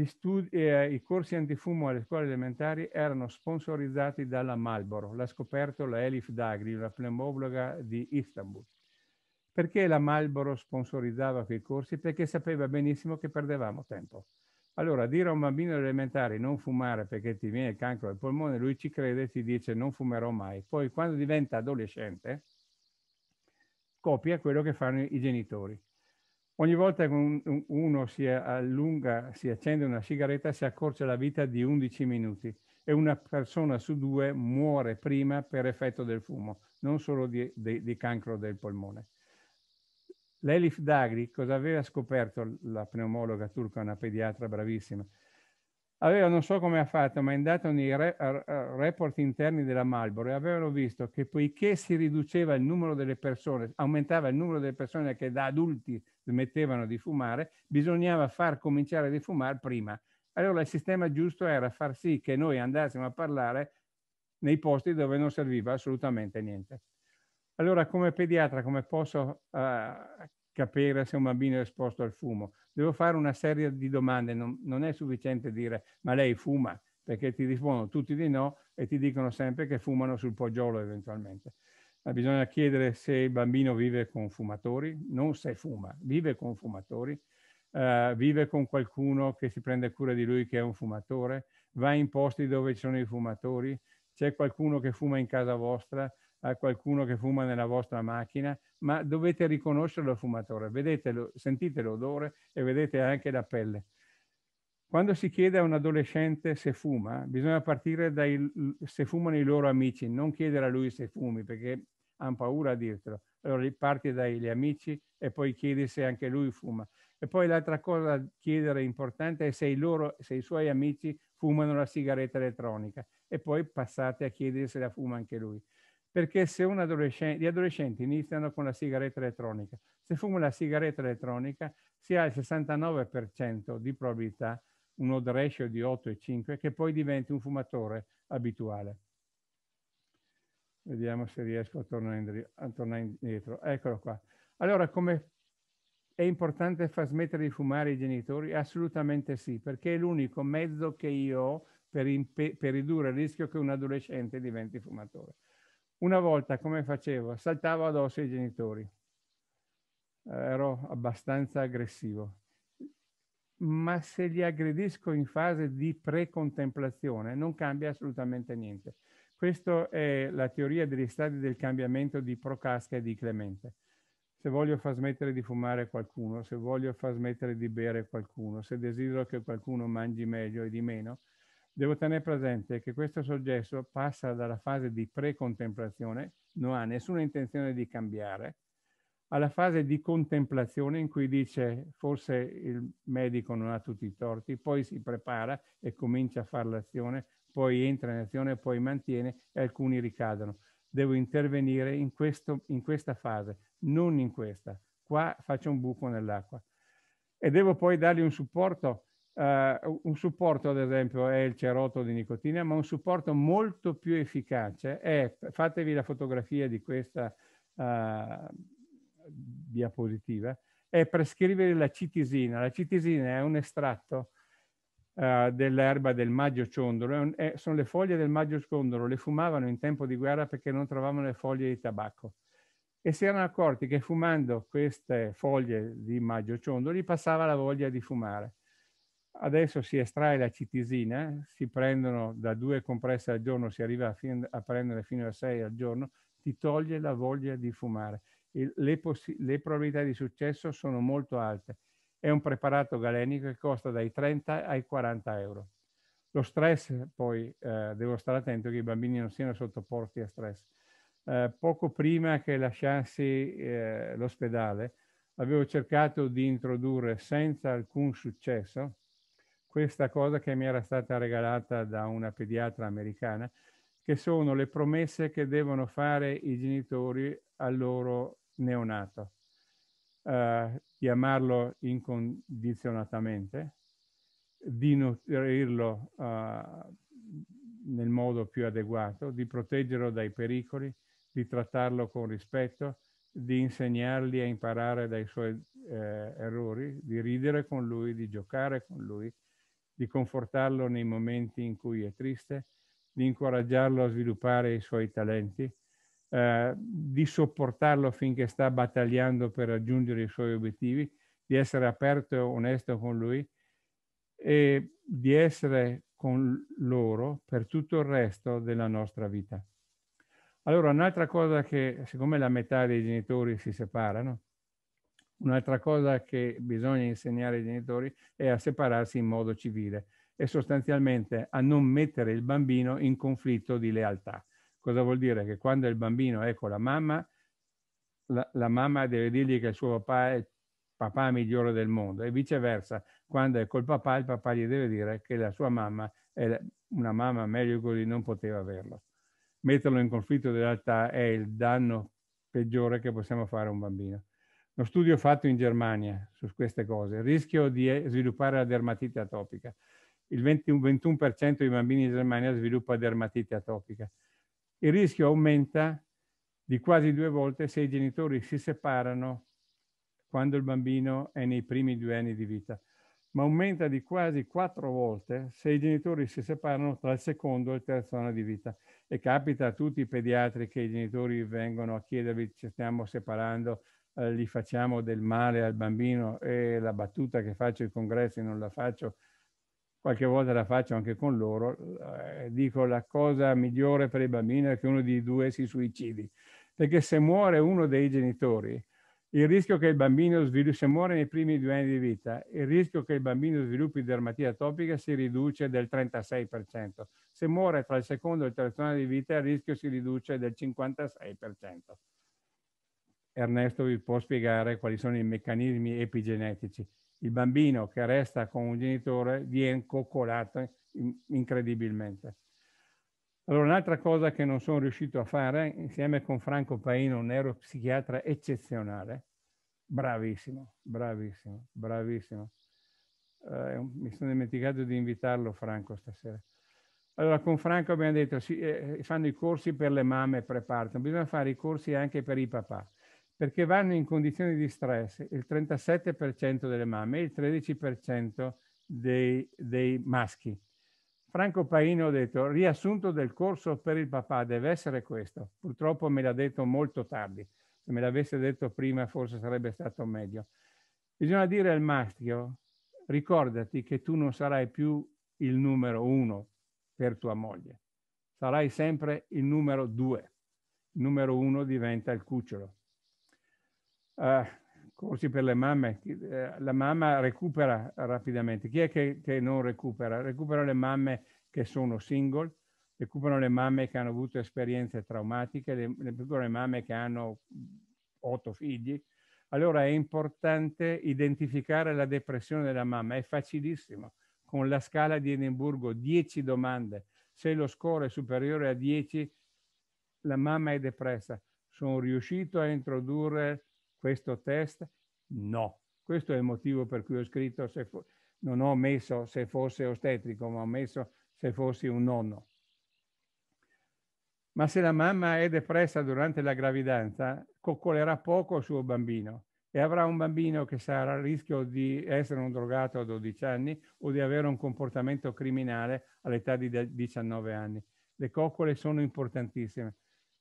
Studi, eh, I corsi antifumo alle scuole elementari erano sponsorizzati dalla Malboro, l'ha scoperto la Elif Dagri, la pneumologa di Istanbul. Perché la Malboro sponsorizzava quei corsi? Perché sapeva benissimo che perdevamo tempo. Allora, dire a un bambino elementare non fumare perché ti viene il cancro del polmone, lui ci crede e ti dice non fumerò mai. Poi quando diventa adolescente, copia quello che fanno i genitori. Ogni volta che uno si allunga, si accende una sigaretta, si accorcia la vita di 11 minuti e una persona su due muore prima per effetto del fumo, non solo di, di, di cancro del polmone. L'Elif Dagri cosa aveva scoperto la pneumologa turca, una pediatra bravissima? Aveva, non so come ha fatto, ma è andato nei re, report interni della Marlboro e avevano visto che poiché si riduceva il numero delle persone, aumentava il numero delle persone che da adulti smettevano di fumare, bisognava far cominciare a fumare prima. Allora il sistema giusto era far sì che noi andassimo a parlare nei posti dove non serviva assolutamente niente. Allora, come pediatra, come posso uh, capire se un bambino è esposto al fumo. Devo fare una serie di domande, non, non è sufficiente dire ma lei fuma, perché ti rispondono tutti di no e ti dicono sempre che fumano sul poggiolo eventualmente. Ma bisogna chiedere se il bambino vive con fumatori, non se fuma, vive con fumatori, uh, vive con qualcuno che si prende cura di lui che è un fumatore, va in posti dove ci sono i fumatori, c'è qualcuno che fuma in casa vostra, a qualcuno che fuma nella vostra macchina, ma dovete riconoscerlo al fumatore, vedetelo, sentite l'odore e vedete anche la pelle. Quando si chiede a un adolescente se fuma, bisogna partire dai se fumano i loro amici, non chiedere a lui se fumi perché hanno paura a dirtelo. Allora parti dagli amici e poi chiedi se anche lui fuma. E poi l'altra cosa da chiedere importante è se i, loro, se i suoi amici fumano la sigaretta elettronica e poi passate a chiedere se la fuma anche lui. Perché se adolescente, gli adolescenti iniziano con la sigaretta elettronica, se fumo la sigaretta elettronica si ha il 69% di probabilità, un odd ratio di 8,5, che poi diventi un fumatore abituale. Vediamo se riesco a tornare, a tornare indietro. Eccolo qua. Allora, come è importante far smettere di fumare i genitori? Assolutamente sì, perché è l'unico mezzo che io ho per, per ridurre il rischio che un adolescente diventi fumatore. Una volta come facevo? Saltavo addosso ai genitori. Eh, ero abbastanza aggressivo. Ma se li aggredisco in fase di precontemplazione non cambia assolutamente niente. Questa è la teoria degli stadi del cambiamento di Procasca e di Clemente. Se voglio far smettere di fumare qualcuno, se voglio far smettere di bere qualcuno, se desidero che qualcuno mangi meglio e di meno, Devo tenere presente che questo soggetto passa dalla fase di pre-contemplazione, non ha nessuna intenzione di cambiare, alla fase di contemplazione in cui dice forse il medico non ha tutti i torti, poi si prepara e comincia a fare l'azione, poi entra in azione, poi mantiene e alcuni ricadono. Devo intervenire in, questo, in questa fase, non in questa. Qua faccio un buco nell'acqua. E devo poi dargli un supporto Uh, un supporto, ad esempio, è il cerotto di nicotina, ma un supporto molto più efficace è, fatevi la fotografia di questa uh, diapositiva, è prescrivere la citisina. La citisina è un estratto uh, dell'erba del maggio ciondolo, è un, è, sono le foglie del maggio ciondolo, le fumavano in tempo di guerra perché non trovavano le foglie di tabacco e si erano accorti che fumando queste foglie di maggio ciondolo gli passava la voglia di fumare Adesso si estrae la citisina, si prendono da due compresse al giorno, si arriva a, fin, a prendere fino a sei al giorno, ti toglie la voglia di fumare. Le, le, probabilità di successo sono molto alte. È un preparato galenico che costa dai 30 ai 40 euro. Lo stress, poi eh, devo stare attento che i bambini non siano sottoposti a stress. Eh, poco prima che lasciassi eh, l'ospedale, avevo cercato di introdurre senza alcun successo questa cosa che mi era stata regalata da una pediatra americana, che sono le promesse che devono fare i genitori al loro neonato. Uh, eh, di amarlo incondizionatamente, di nutrirlo uh, nel modo più adeguato, di proteggerlo dai pericoli, di trattarlo con rispetto, di insegnargli a imparare dai suoi eh, errori, di ridere con lui, di giocare con lui, di confortarlo nei momenti in cui è triste, di incoraggiarlo a sviluppare i suoi talenti, eh, di sopportarlo finché sta battagliando per raggiungere i suoi obiettivi, di essere aperto e onesto con lui e di essere con loro per tutto il resto della nostra vita. Allora, un'altra cosa che, siccome la metà dei genitori si separano, Un'altra cosa che bisogna insegnare ai genitori è a separarsi in modo civile e sostanzialmente a non mettere il bambino in conflitto di lealtà. Cosa vuol dire? Che quando il bambino è con la mamma, la, la mamma deve dirgli che il suo papà è il papà migliore del mondo e viceversa, quando è col papà, il papà gli deve dire che la sua mamma è una mamma meglio così non poteva averlo. Metterlo in conflitto di lealtà è il danno peggiore che possiamo fare a un bambino. Lo studio fatto in Germania su queste cose, il rischio di eh, sviluppare la dermatite atopica. Il 20, 21% dei bambini in Germania sviluppa dermatite atopica. Il rischio aumenta di quasi due volte se i genitori si separano quando il bambino è nei primi due anni di vita, ma aumenta di quasi quattro volte se i genitori si separano tra il secondo e il terzo anno di vita. E capita a tutti i pediatri che i genitori vengono a chiedervi ci stiamo separando, eh, gli facciamo del male al bambino e la battuta che faccio ai congressi non la faccio, qualche volta la faccio anche con loro, eh, dico la cosa migliore per i bambini è che uno di due si suicidi, perché se muore uno dei genitori, il rischio che il bambino sviluppi, se muore nei primi due anni di vita, il rischio che il bambino sviluppi dermatia atopica si riduce del 36%. Se muore tra il secondo e il terzo anno di vita, il rischio si riduce del 56%. Ernesto vi può spiegare quali sono i meccanismi epigenetici. Il bambino che resta con un genitore viene coccolato incredibilmente. Allora, un'altra cosa che non sono riuscito a fare, insieme con Franco Paino, un neuropsichiatra eccezionale, bravissimo, bravissimo, bravissimo. Eh, mi sono dimenticato di invitarlo Franco stasera. Allora, con Franco abbiamo detto, si, eh, eh, fanno i corsi per le mamme pre bisogna fare i corsi anche per i papà perché vanno in condizioni di stress il 37% delle mamme e il 13% dei, dei maschi. Franco Paino ha detto, riassunto del corso per il papà deve essere questo. Purtroppo me l'ha detto molto tardi. Se me l'avesse detto prima forse sarebbe stato meglio. Bisogna dire al maschio, ricordati che tu non sarai più il numero uno per tua moglie, sarai sempre il numero due. Il numero uno diventa il cucciolo. Uh, corsi per le mamme, eh, la mamma recupera rapidamente. Chi è che, che, non recupera? Recuperano le mamme che sono single, recuperano le mamme che hanno avuto esperienze traumatiche, le, le mamme che hanno otto figli. Allora è importante identificare la depressione della mamma, è facilissimo. Con la scala di Edimburgo, 10 domande. Se lo score è superiore a 10, la mamma è depressa. Sono riuscito a introdurre questo test? No. Questo è il motivo per cui ho scritto, se fo- non ho messo se fosse ostetrico, ma ho messo se fossi un nonno. Ma se la mamma è depressa durante la gravidanza, coccolerà poco il suo bambino e avrà un bambino che sarà a rischio di essere un drogato a 12 anni o di avere un comportamento criminale all'età di 19 anni. Le coccole sono importantissime,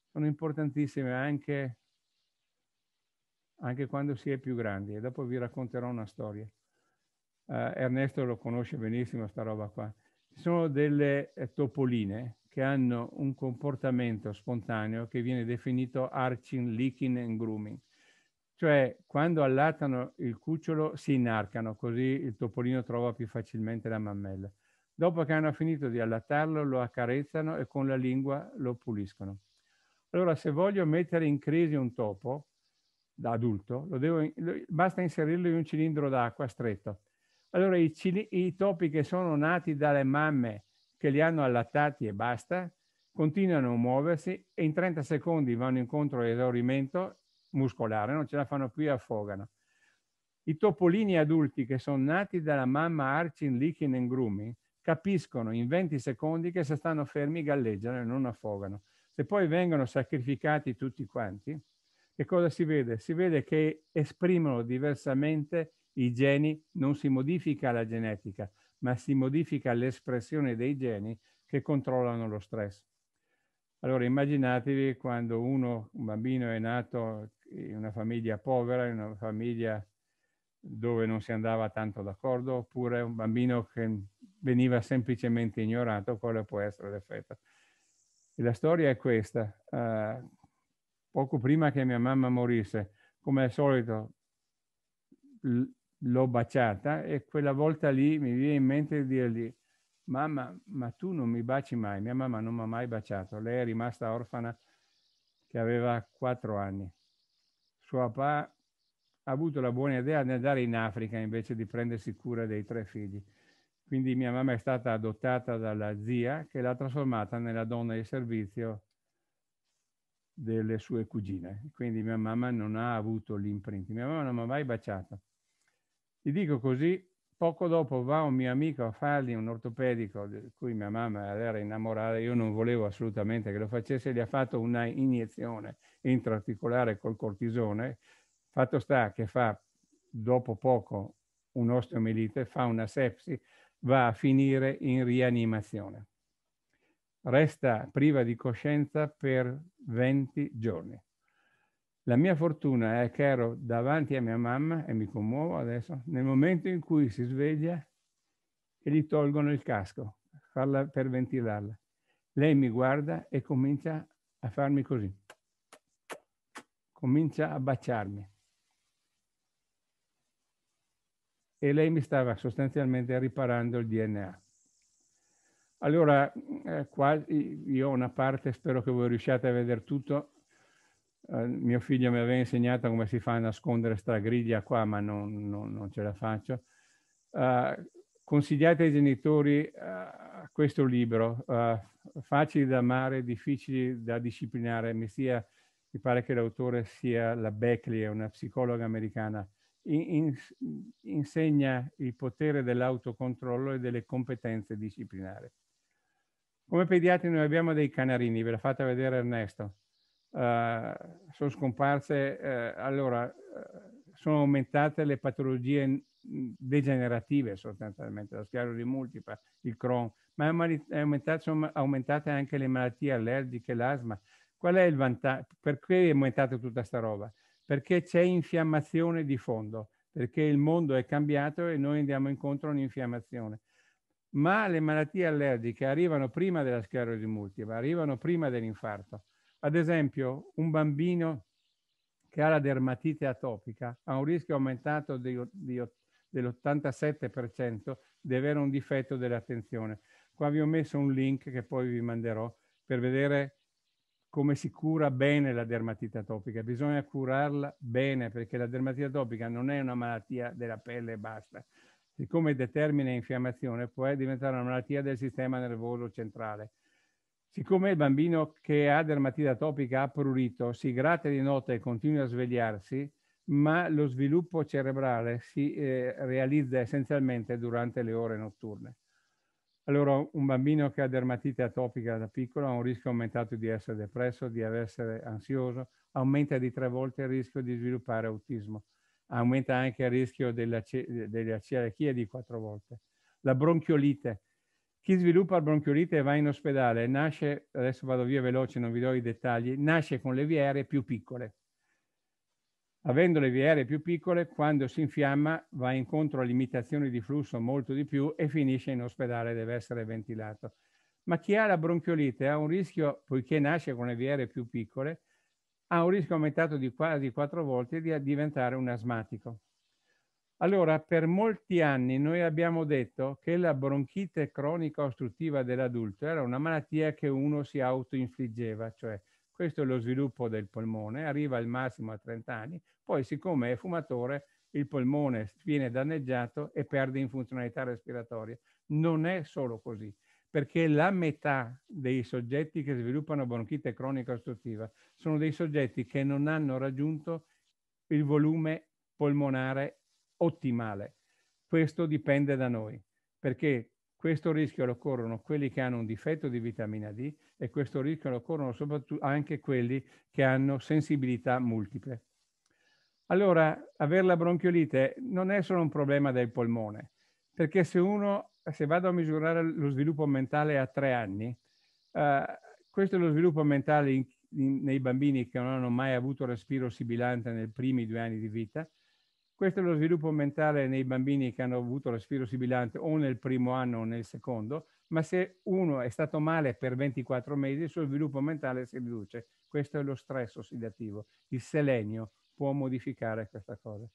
sono importantissime anche anche quando si è più grandi. E dopo vi racconterò una storia. Uh, Ernesto lo conosce benissimo, sta roba qua. Ci sono delle eh, topoline che hanno un comportamento spontaneo che viene definito arching, leaking and grooming. Cioè, quando allattano il cucciolo si inarcano, così il topolino trova più facilmente la mammella. Dopo che hanno finito di allattarlo, lo accarezzano e con la lingua lo puliscono. Allora, se voglio mettere in crisi un topo, da adulto, devo, basta inserirlo in un cilindro d'acqua stretto. Allora i, i, topi che sono nati dalle mamme che li hanno allattati e basta, continuano a muoversi e in 30 secondi vanno incontro all'esaurimento muscolare, non ce la fanno più e affogano. I topolini adulti che sono nati dalla mamma Arcin, Licking e Grooming capiscono in 20 secondi che se stanno fermi galleggiano e non affogano. Se poi vengono sacrificati tutti quanti, che cosa si vede? Si vede che esprimono diversamente i geni, non si modifica la genetica, ma si modifica l'espressione dei geni che controllano lo stress. Allora immaginatevi quando uno, un bambino è nato in una famiglia povera, in una famiglia dove non si andava tanto d'accordo, oppure un bambino che veniva semplicemente ignorato, quale può essere l'effetto. E la storia è questa. Uh, poco prima che mia mamma morisse, come al solito l'ho baciata e quella volta lì mi viene in mente di dirgli mamma ma tu non mi baci mai mia mamma non mi ha mai baciato lei è rimasta orfana che aveva quattro anni suo papà ha avuto la buona idea di andare in Africa invece di prendersi cura dei tre figli quindi mia mamma è stata adottata dalla zia che l'ha trasformata nella donna di servizio delle sue cugine. Quindi mia mamma non ha avuto l'imprint. Mia mamma non mi ha mai baciato. Ti dico così, poco dopo va un mio amico a fargli un ortopedico, di cui mia mamma era innamorata, io non volevo assolutamente che lo facesse, gli ha fatto una iniezione intraarticolare col cortisone. Fatto sta che fa dopo poco un osteomielite, fa una sepsi, va a finire in rianimazione resta priva di coscienza per 20 giorni. La mia fortuna è che ero davanti a mia mamma, e mi commuovo adesso, nel momento in cui si sveglia e gli tolgono il casco farla, per ventilarla. Lei mi guarda e comincia a farmi così. Comincia a baciarmi. E lei mi stava sostanzialmente riparando il DNA. Allora, eh, quasi, io ho una parte, spero che voi riusciate a vedere tutto. Eh, mio figlio mi aveva insegnato come si fa a nascondere sta qua, ma non, non, non ce la faccio. Eh, consigliate ai genitori eh, questo libro, eh, facili da amare, difficili da disciplinare. Mi, sia, mi pare che l'autore sia la Beckley, è una psicologa americana. In, in, insegna il potere dell'autocontrollo e delle competenze disciplinari. Come pediatri noi abbiamo dei canarini, ve l'ha fatta vedere Ernesto. Uh, eh, sono scomparse, uh, allora, eh, sono aumentate le patologie degenerative sostanzialmente, la sclerosi multipla, il Crohn, ma è aumentata, sono aumentate anche le malattie allergiche, l'asma. Qual è il vantaggio? Perché è aumentata tutta questa roba? Perché c'è infiammazione di fondo, perché il mondo è cambiato e noi andiamo incontro a un'infiammazione ma le malattie allergiche arrivano prima della sclerosi multipla, arrivano prima dell'infarto. Ad esempio, un bambino che ha la dermatite atopica ha un rischio aumentato di, di, dell'87% di avere un difetto dell'attenzione. Qua vi ho messo un link che poi vi manderò per vedere come si cura bene la dermatite atopica. Bisogna curarla bene perché la dermatite atopica non è una malattia della pelle e basta, siccome determina infiammazione, può diventare una malattia del sistema nervoso centrale. Siccome il bambino che ha dermatite atopica ha prurito, si gratta di notte e continua a svegliarsi, ma lo sviluppo cerebrale si eh, realizza essenzialmente durante le ore notturne. Allora, un bambino che ha dermatite atopica da piccolo ha un rischio aumentato di essere depresso, di essere ansioso, aumenta di tre volte il rischio di sviluppare autismo aumenta anche il rischio della, della celiachia di quattro volte. La bronchiolite. Chi sviluppa la bronchiolite va in ospedale, nasce, adesso vado via veloce, non vi do i dettagli, nasce con le viere più piccole. Avendo le viere più piccole, quando si infiamma va incontro a limitazioni di flusso molto di più e finisce in ospedale, deve essere ventilato. Ma chi ha la bronchiolite ha un rischio, poiché nasce con le viere più piccole, ha un rischio aumentato di quasi quattro volte di diventare un asmatico. Allora, per molti anni noi abbiamo detto che la bronchite cronica ostruttiva dell'adulto era una malattia che uno si autoinfliggeva, cioè questo è lo sviluppo del polmone, arriva al massimo a 30 anni, poi siccome è fumatore il polmone viene danneggiato e perde in funzionalità respiratoria. Non è solo così perché la metà dei soggetti che sviluppano bronchite cronica ostruttiva sono dei soggetti che non hanno raggiunto il volume polmonare ottimale. Questo dipende da noi, perché questo rischio lo corrono quelli che hanno un difetto di vitamina D e questo rischio lo corrono soprattutto anche quelli che hanno sensibilità multiple. Allora, avere la bronchiolite non è solo un problema del polmone, perché se uno eh, se vado a misurare lo sviluppo mentale a tre anni, eh, questo è lo sviluppo mentale in, in, nei bambini che non hanno mai avuto respiro sibilante nei primi due anni di vita, questo è lo sviluppo mentale nei bambini che hanno avuto respiro sibilante o nel primo anno o nel secondo, ma se uno è stato male per 24 mesi, il suo sviluppo mentale si riduce. Questo è lo stress ossidativo. Il selenio può modificare questa cosa.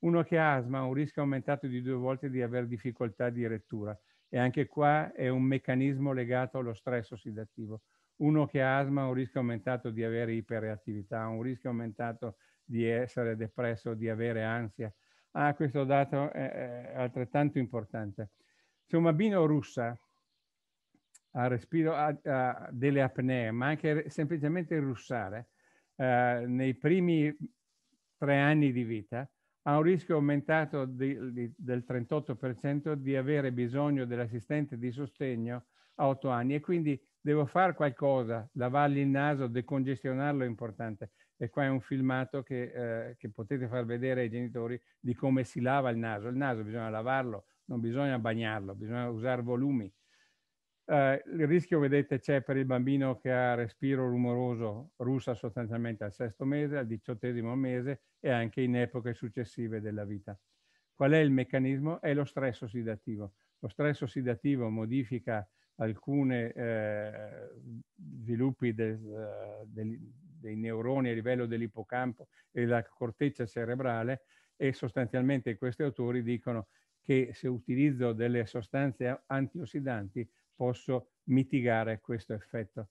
Uno che ha asma ha un rischio aumentato di due volte di avere difficoltà di rettura e anche qua è un meccanismo legato allo stress ossidativo. Uno che ha asma ha un rischio aumentato di avere iperreattività, un rischio aumentato di essere depresso, di avere ansia. Ah, questo dato è altrettanto importante. Se un bambino russa ha, respiro, ha, ha delle apnee, ma anche semplicemente russare, eh, nei primi tre anni di vita, ha un rischio aumentato di, di, del 38% di avere bisogno dell'assistente di sostegno a 8 anni e quindi devo fare qualcosa, lavargli il naso, decongestionarlo è importante. E qua è un filmato che, eh, che potete far vedere ai genitori di come si lava il naso. Il naso bisogna lavarlo, non bisogna bagnarlo, bisogna usare volumi, il rischio, vedete, c'è per il bambino che ha respiro rumoroso, russa sostanzialmente al sesto mese, al diciottesimo mese e anche in epoche successive della vita. Qual è il meccanismo? È lo stress ossidativo. Lo stress ossidativo modifica alcuni eh, sviluppi de, eh, de, dei neuroni a livello dell'ippocampo e della corteccia cerebrale e sostanzialmente questi autori dicono che se utilizzo delle sostanze antiossidanti posso mitigare questo effetto.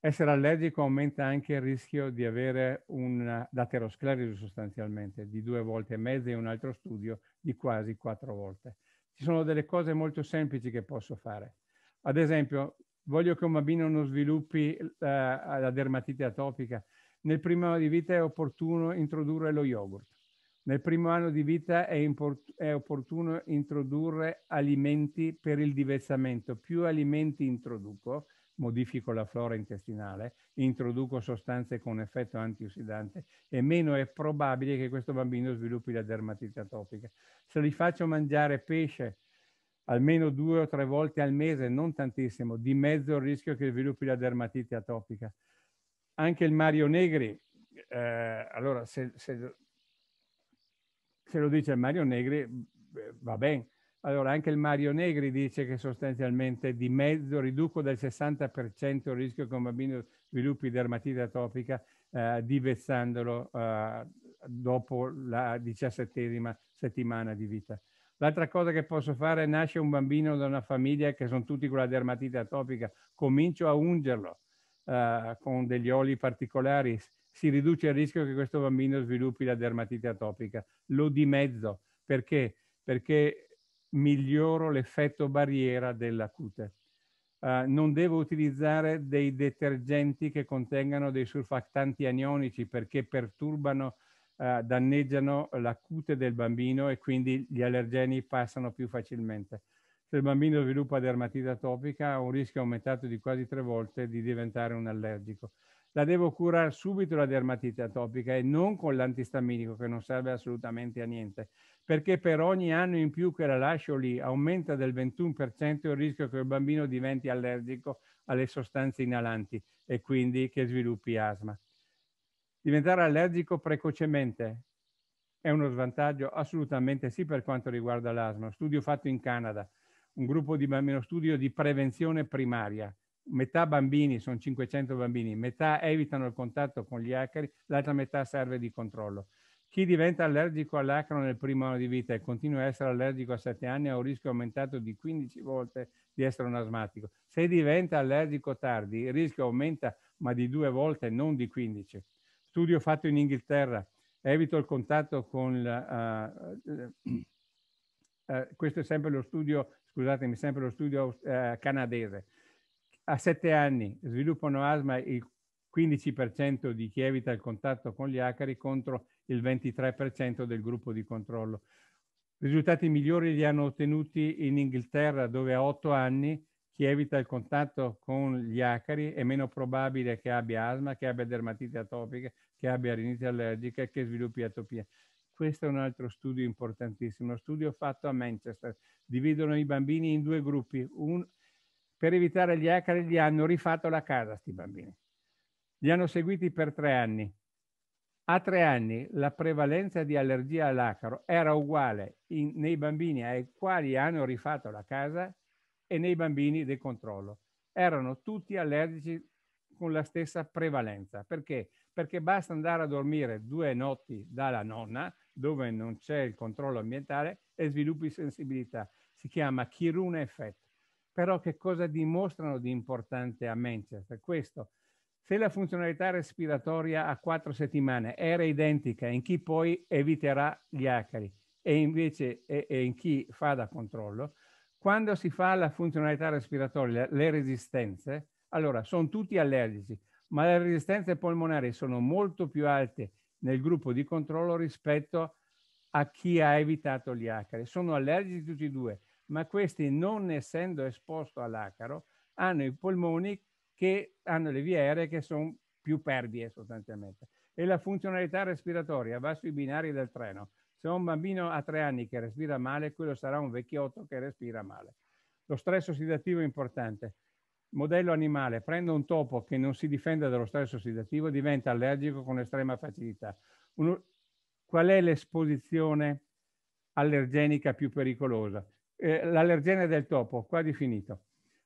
Essere allergico aumenta anche il rischio di avere un'aterosclerosi sostanzialmente, di due volte e mezza e un altro studio di quasi quattro volte. Ci sono delle cose molto semplici che posso fare. Ad esempio, voglio che un bambino non sviluppi eh, la dermatite atopica. Nel primo anno di vita è opportuno introdurre lo yogurt nel primo anno di vita è, import- è opportuno introdurre alimenti per il divezzamento. Più alimenti introduco, modifico la flora intestinale, introduco sostanze con effetto antiossidante e meno è probabile che questo bambino sviluppi la dermatite atopica. Se li faccio mangiare pesce almeno due o tre volte al mese, non tantissimo, di mezzo il rischio che sviluppi la dermatite atopica. Anche il Mario Negri, eh, allora se, se se lo dice Mario Negri va bene. Allora anche il Mario Negri dice che sostanzialmente di mezzo riduco del 60% il rischio che un bambino sviluppi dermatite atopica eh, divessandolo eh, dopo la diciassettesima settimana di vita. L'altra cosa che posso fare è nasce un bambino da una famiglia che sono tutti con la dermatite atopica, comincio a ungerlo eh, con degli oli particolari, si riduce il rischio che questo bambino sviluppi la dermatite atopica. Lo dimezzo perché? Perché miglioro l'effetto barriera della cute. Uh, non devo utilizzare dei detergenti che contengano dei surfactanti anionici perché perturbano, uh, danneggiano la cute del bambino e quindi gli allergeni passano più facilmente. Se il bambino sviluppa dermatite atopica ha un rischio aumentato di quasi tre volte di diventare un allergico la devo curare subito la dermatite atopica e non con l'antistaminico che non serve assolutamente a niente, perché per ogni anno in più che la lascio lì aumenta del 21% il rischio che il bambino diventi allergico alle sostanze inalanti e quindi che sviluppi asma. Diventare allergico precocemente è uno svantaggio? Assolutamente sì per quanto riguarda l'asma. Studio fatto in Canada, un gruppo di bambini, studio di prevenzione primaria metà bambini, sono 500 bambini, metà evitano il contatto con gli acari, l'altra metà serve di controllo. Chi diventa allergico all'acaro nel primo anno di vita e continua a essere allergico a 7 anni ha un rischio aumentato di 15 volte di essere un asmatico. Se diventa allergico tardi, il rischio aumenta ma di 2 volte, non di 15. Studio fatto in Inghilterra, evito il contatto con... La, uh, uh, uh, questo è sempre lo studio, scusatemi, sempre lo studio eh, canadese a sette anni sviluppano asma il 15% di chi evita il contatto con gli acari contro il 23% del gruppo di controllo. Risultati migliori li hanno ottenuti in Inghilterra dove a otto anni chi evita il contatto con gli acari è meno probabile che abbia asma, che abbia dermatite atopica, che abbia rinite allergica e che sviluppi atopia. Questo è un altro studio importantissimo, uno studio fatto a Manchester. Dividono i bambini in due gruppi, un, per evitare gli acari gli hanno rifatto la casa, sti bambini. Li hanno seguiti per tre anni. A tre anni la prevalenza di allergia all'acaro era uguale in, nei bambini ai quali hanno rifatto la casa e nei bambini del controllo. Erano tutti allergici con la stessa prevalenza. Perché? Perché basta andare a dormire due notti dalla nonna, dove non c'è il controllo ambientale, e sviluppi sensibilità. Si chiama Kiruna Effect però che cosa dimostrano di importante a Manchester? Questo, se la funzionalità respiratoria a quattro settimane era identica in chi poi eviterà gli acari e invece è, e in chi fa da controllo, quando si fa la funzionalità respiratoria, le resistenze, allora sono tutti allergici, ma le resistenze polmonari sono molto più alte nel gruppo di controllo rispetto a chi ha evitato gli acari. Sono allergici tutti e due, ma questi non essendo esposto all'acaro hanno i polmoni che hanno le vie aeree che sono più perdie sostanzialmente e la funzionalità respiratoria va sui binari del treno. Se un bambino ha tre anni che respira male, quello sarà un vecchiotto che respira male. Lo stress ossidativo è importante. Modello animale, prendo un topo che non si difende dallo stress ossidativo, diventa allergico con estrema facilità. Uno... Qual è l'esposizione allergenica più pericolosa? eh, l'allergene del topo, quasi finito.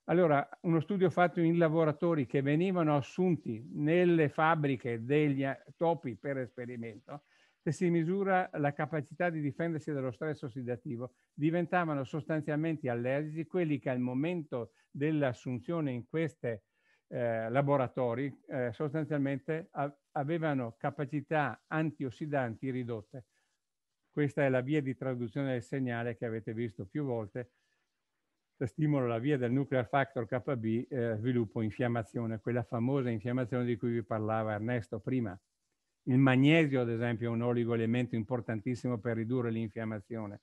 Allora, uno studio fatto in lavoratori che venivano assunti nelle fabbriche degli eh, topi per esperimento, se si misura la capacità di difendersi dallo stress ossidativo, diventavano sostanzialmente allergici quelli che al momento dell'assunzione in questi eh, laboratori eh, sostanzialmente avevano capacità antiossidanti ridotte. Questa è la via di traduzione del segnale che avete visto più volte. Se stimolo la via del nuclear factor KB, eh, sviluppo infiammazione, quella famosa infiammazione di cui vi parlava Ernesto prima. Il magnesio, ad esempio, è un oligoelemento importantissimo per ridurre l'infiammazione.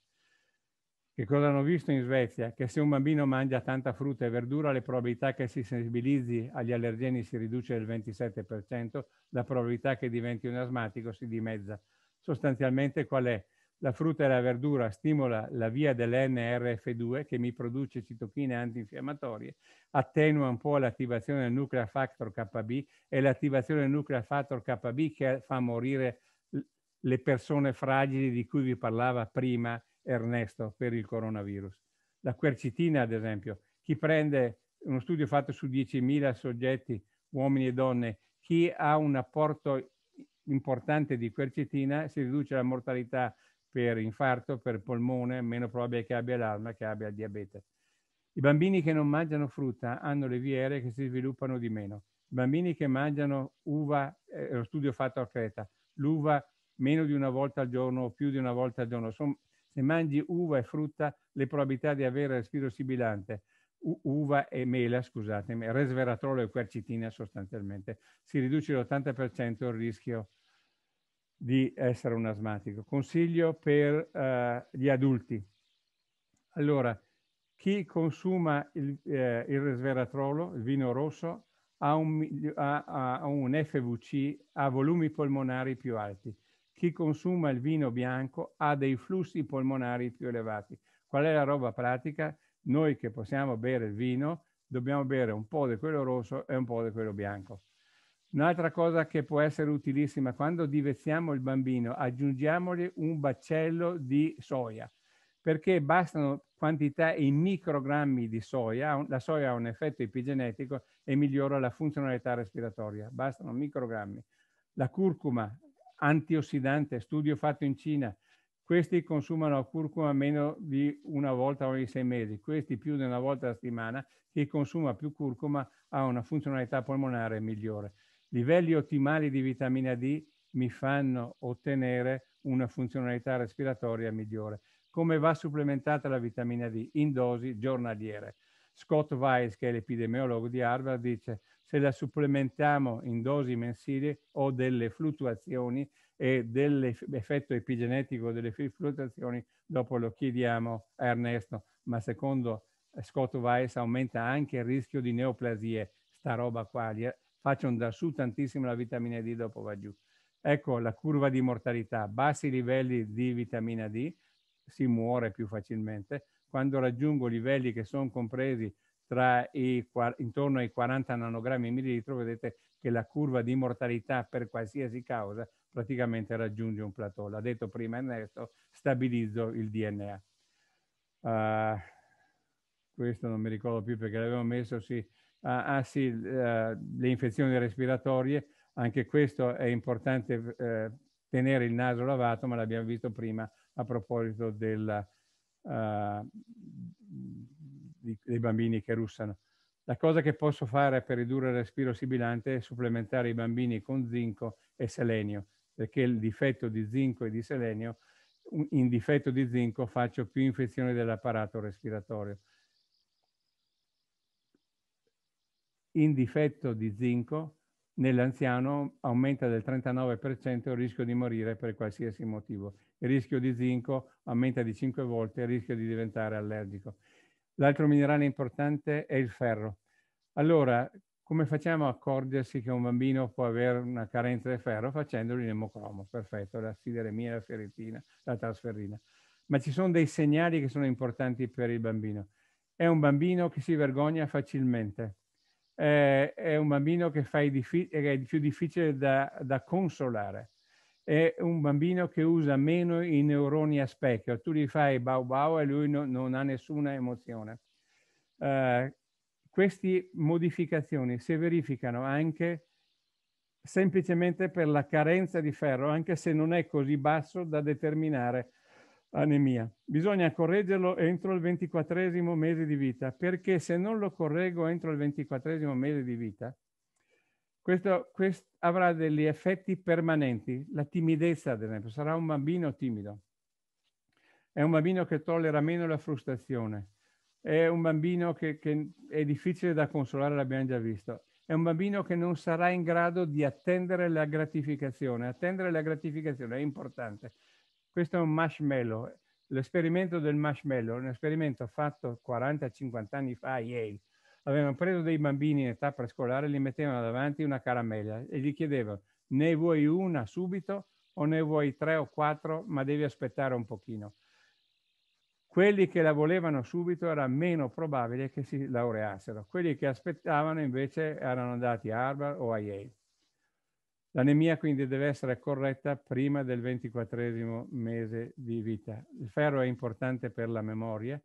Che cosa hanno visto in Svezia? Che se un bambino mangia tanta frutta e verdura, le probabilità che si sensibilizzi agli allergeni si riduce del 27%, la probabilità che diventi un asmatico si dimezza. Sostanzialmente qual è? La frutta e la verdura stimola la via dell'NRF2 che mi produce citochine antinfiammatorie, attenua un po' l'attivazione del nuclear factor KB e l'attivazione del nuclear factor KB che fa morire le persone fragili di cui vi parlava prima Ernesto per il coronavirus. La quercitina, ad esempio, chi prende uno studio fatto su 10.000 soggetti, uomini e donne, chi ha un apporto importante di quercetina si riduce la mortalità per infarto, per polmone, meno probabile che abbia l'arma che abbia il diabete. I bambini che non mangiano frutta hanno le viere che si sviluppano di meno. I bambini che mangiano uva, eh, lo studio fatto a Creta, l'uva meno di una volta al giorno o più di una volta al giorno. Sono, se mangi uva e frutta, le probabilità di avere respiro sibilante, u- uva e mela, scusatemi, resveratrolo e quercitina sostanzialmente, si riduce l'80% il rischio di di essere un asmatico. Consiglio per eh, gli adulti. Allora, chi consuma il, eh, il resveratrolo, il vino rosso, ha un, ha, ha un, FVC a volumi polmonari più alti. Chi consuma il vino bianco ha dei flussi polmonari più elevati. Qual è la roba pratica? Noi che possiamo bere il vino, dobbiamo bere un po' di quello rosso e un po' di quello bianco. Un'altra cosa che può essere utilissima, quando divezziamo il bambino, aggiungiamogli un baccello di soia, perché bastano quantità in microgrammi di soia, la soia ha un effetto epigenetico e migliora la funzionalità respiratoria, bastano microgrammi. La curcuma, antiossidante, studio fatto in Cina, questi consumano curcuma meno di una volta ogni sei mesi, questi più di una volta alla settimana, chi consuma più curcuma ha una funzionalità polmonare migliore. Livelli ottimali di vitamina D mi fanno ottenere una funzionalità respiratoria migliore. Come va supplementata la vitamina D? In dosi giornaliere. Scott Weiss, che è l'epidemiologo di Harvard, dice se la supplementiamo in dosi mensili ho delle fluttuazioni e dell'effetto epigenetico delle fluttuazioni, dopo lo chiediamo a Ernesto, ma secondo eh, Scott Weiss aumenta anche il rischio di neoplasie, sta roba qua, facciano da su tantissimo la vitamina D dopo va giù. Ecco la curva di mortalità, bassi livelli di vitamina D, si muore più facilmente. Quando raggiungo livelli che sono compresi tra i, intorno ai 40 nanogrammi in millilitro, vedete che la curva di mortalità per qualsiasi causa praticamente raggiunge un plateau. L'ha detto prima Ernesto, stabilizzo il DNA. Uh, ah, questo non mi ricordo più perché l'avevo messo, sì, Ah, ah sì, eh, le infezioni respiratorie, anche questo è importante eh, tenere il naso lavato, ma l'abbiamo visto prima a proposito del, uh, di, dei bambini che russano. La cosa che posso fare per ridurre il respiro sibilante è supplementare i bambini con zinco e selenio, perché il difetto di zinco e di selenio, in difetto di zinco faccio più infezioni dell'apparato respiratorio. in difetto di zinco nell'anziano aumenta del 39% il rischio di morire per qualsiasi motivo. Il rischio di zinco aumenta di 5 volte il rischio di diventare allergico. L'altro minerale importante è il ferro. Allora, come facciamo a accorgersi che un bambino può avere una carenza di ferro? in emocromo? perfetto, la sideremia, la ferritina, la trasferrina. Ma ci sono dei segnali che sono importanti per il bambino. È un bambino che si vergogna facilmente eh, è un bambino che, fa è più difficile da, da, consolare, è un bambino che usa meno i neuroni a specchio, tu gli fai bau bau e lui no, non ha nessuna emozione. Eh, queste modificazioni si verificano anche semplicemente per la carenza di ferro, anche se non è così basso da determinare anemia. Bisogna correggerlo entro il ventiquattresimo mese di vita, perché se non lo correggo entro il ventiquattresimo mese di vita, questo, questo avrà degli effetti permanenti. La timidezza, ad esempio, sarà un bambino timido. È un bambino che tollera meno la frustrazione. È un bambino che, che è difficile da consolare, l'abbiamo già visto. È un bambino che non sarà in grado di attendere la gratificazione. Attendere la gratificazione è importante questo è un marshmallow, l'esperimento del marshmallow, un esperimento fatto 40-50 anni fa a Yale. Avevano preso dei bambini in età prescolare, li mettevano davanti una caramella e gli chiedevano ne vuoi una subito o ne vuoi tre o quattro, ma devi aspettare un pochino. Quelli che la volevano subito era meno probabile che si laureassero, quelli che aspettavano invece erano andati a Harvard o a Yale. L'anemia quindi deve essere corretta prima del ventiquattresimo mese di vita. Il ferro è importante per la memoria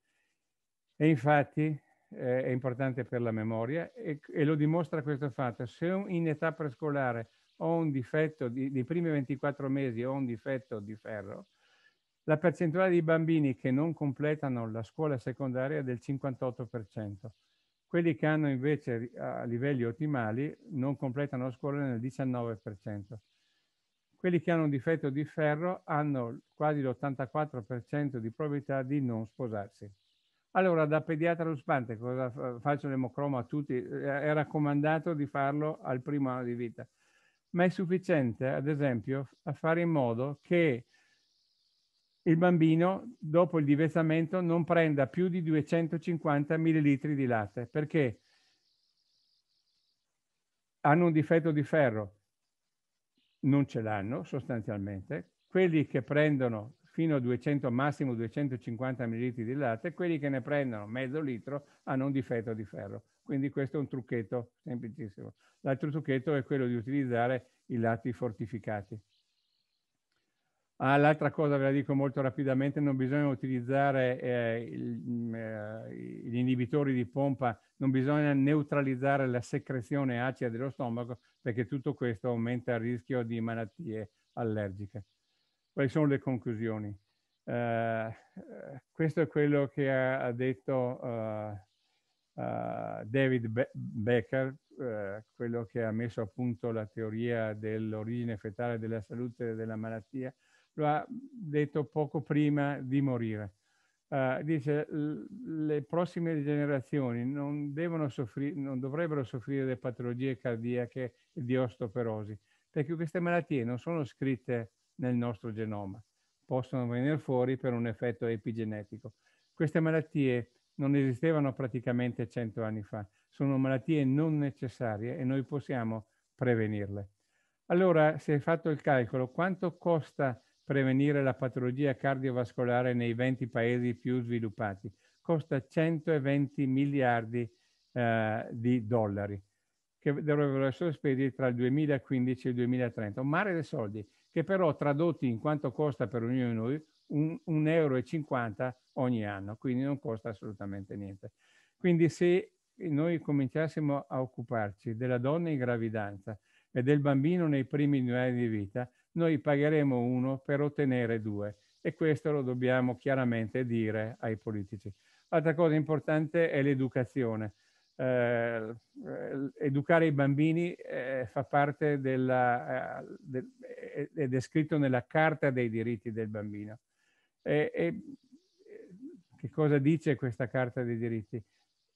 e infatti eh, è importante per la memoria e, e, lo dimostra questo fatto. Se in età prescolare ho un difetto, di, dei primi 24 mesi ho un difetto di ferro, la percentuale di bambini che non completano la scuola secondaria è del 58%. Quelli che hanno invece a livelli ottimali non completano la scuola nel 19%. Quelli che hanno un difetto di ferro hanno quasi l'84% di probabilità di non sposarsi. Allora, da pediatra ruspante, cosa faccio l'emocromo a tutti? Eh, è raccomandato di farlo al primo anno di vita. Ma è sufficiente, ad esempio, a fare in modo che il bambino dopo il divezzamento non prenda più di 250 millilitri di latte perché hanno un difetto di ferro, non ce l'hanno sostanzialmente, quelli che prendono fino a 200, massimo 250 millilitri di latte, quelli che ne prendono mezzo litro hanno un difetto di ferro. Quindi questo è un trucchetto semplicissimo. L'altro trucchetto è quello di utilizzare i latti fortificati. Ah, l'altra cosa ve la dico molto rapidamente, non bisogna utilizzare eh, il, mm, eh, gli inibitori di pompa, non bisogna neutralizzare la secrezione acida dello stomaco perché tutto questo aumenta il rischio di malattie allergiche. Quali sono le conclusioni? Eh, questo è quello che ha, ha detto uh, uh, David Be Becker, uh, quello che ha messo a punto la teoria dell'origine fetale della salute e della malattia lo ha detto poco prima di morire. Uh, dice le prossime generazioni non, soffrire, non, dovrebbero soffrire di patologie cardiache e di osteoporosi, perché queste malattie non sono scritte nel nostro genoma, possono venire fuori per un effetto epigenetico. Queste malattie non esistevano praticamente cento anni fa, sono malattie non necessarie e noi possiamo prevenirle. Allora si è fatto il calcolo quanto costa prevenire la patologia cardiovascolare nei 20 paesi più sviluppati. Costa 120 miliardi eh, di dollari che dovrebbero essere spesi tra il 2015 e il 2030. Un mare di soldi che però tradotti in quanto costa per ognuno di noi 1,50 euro ogni anno, quindi non costa assolutamente niente. Quindi se noi cominciassimo a occuparci della donna in gravidanza e del bambino nei primi due anni di vita, noi pagheremo uno per ottenere due e questo lo dobbiamo chiaramente dire ai politici. Altra cosa importante è l'educazione. Eh, educare i bambini eh, fa parte della, eh, de, è descritto nella Carta dei diritti del bambino. E, e, che cosa dice questa Carta dei diritti?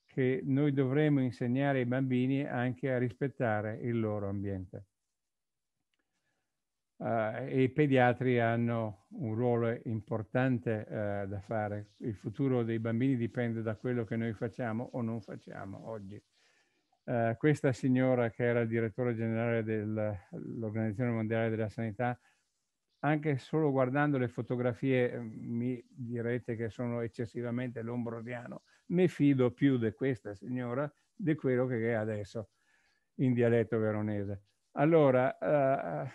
Che noi dovremo insegnare ai bambini anche a rispettare il loro ambiente. Eh, e i pediatri hanno un ruolo importante eh, da fare. Il futuro dei bambini dipende da quello che noi facciamo o non facciamo oggi. Eh, questa signora che era direttore generale dell'Organizzazione Mondiale della Sanità anche solo guardando le fotografie mi direte che sono eccessivamente lombrosiano. Mi fido più di questa signora di quello che è adesso in dialetto veronese. Allora, eh,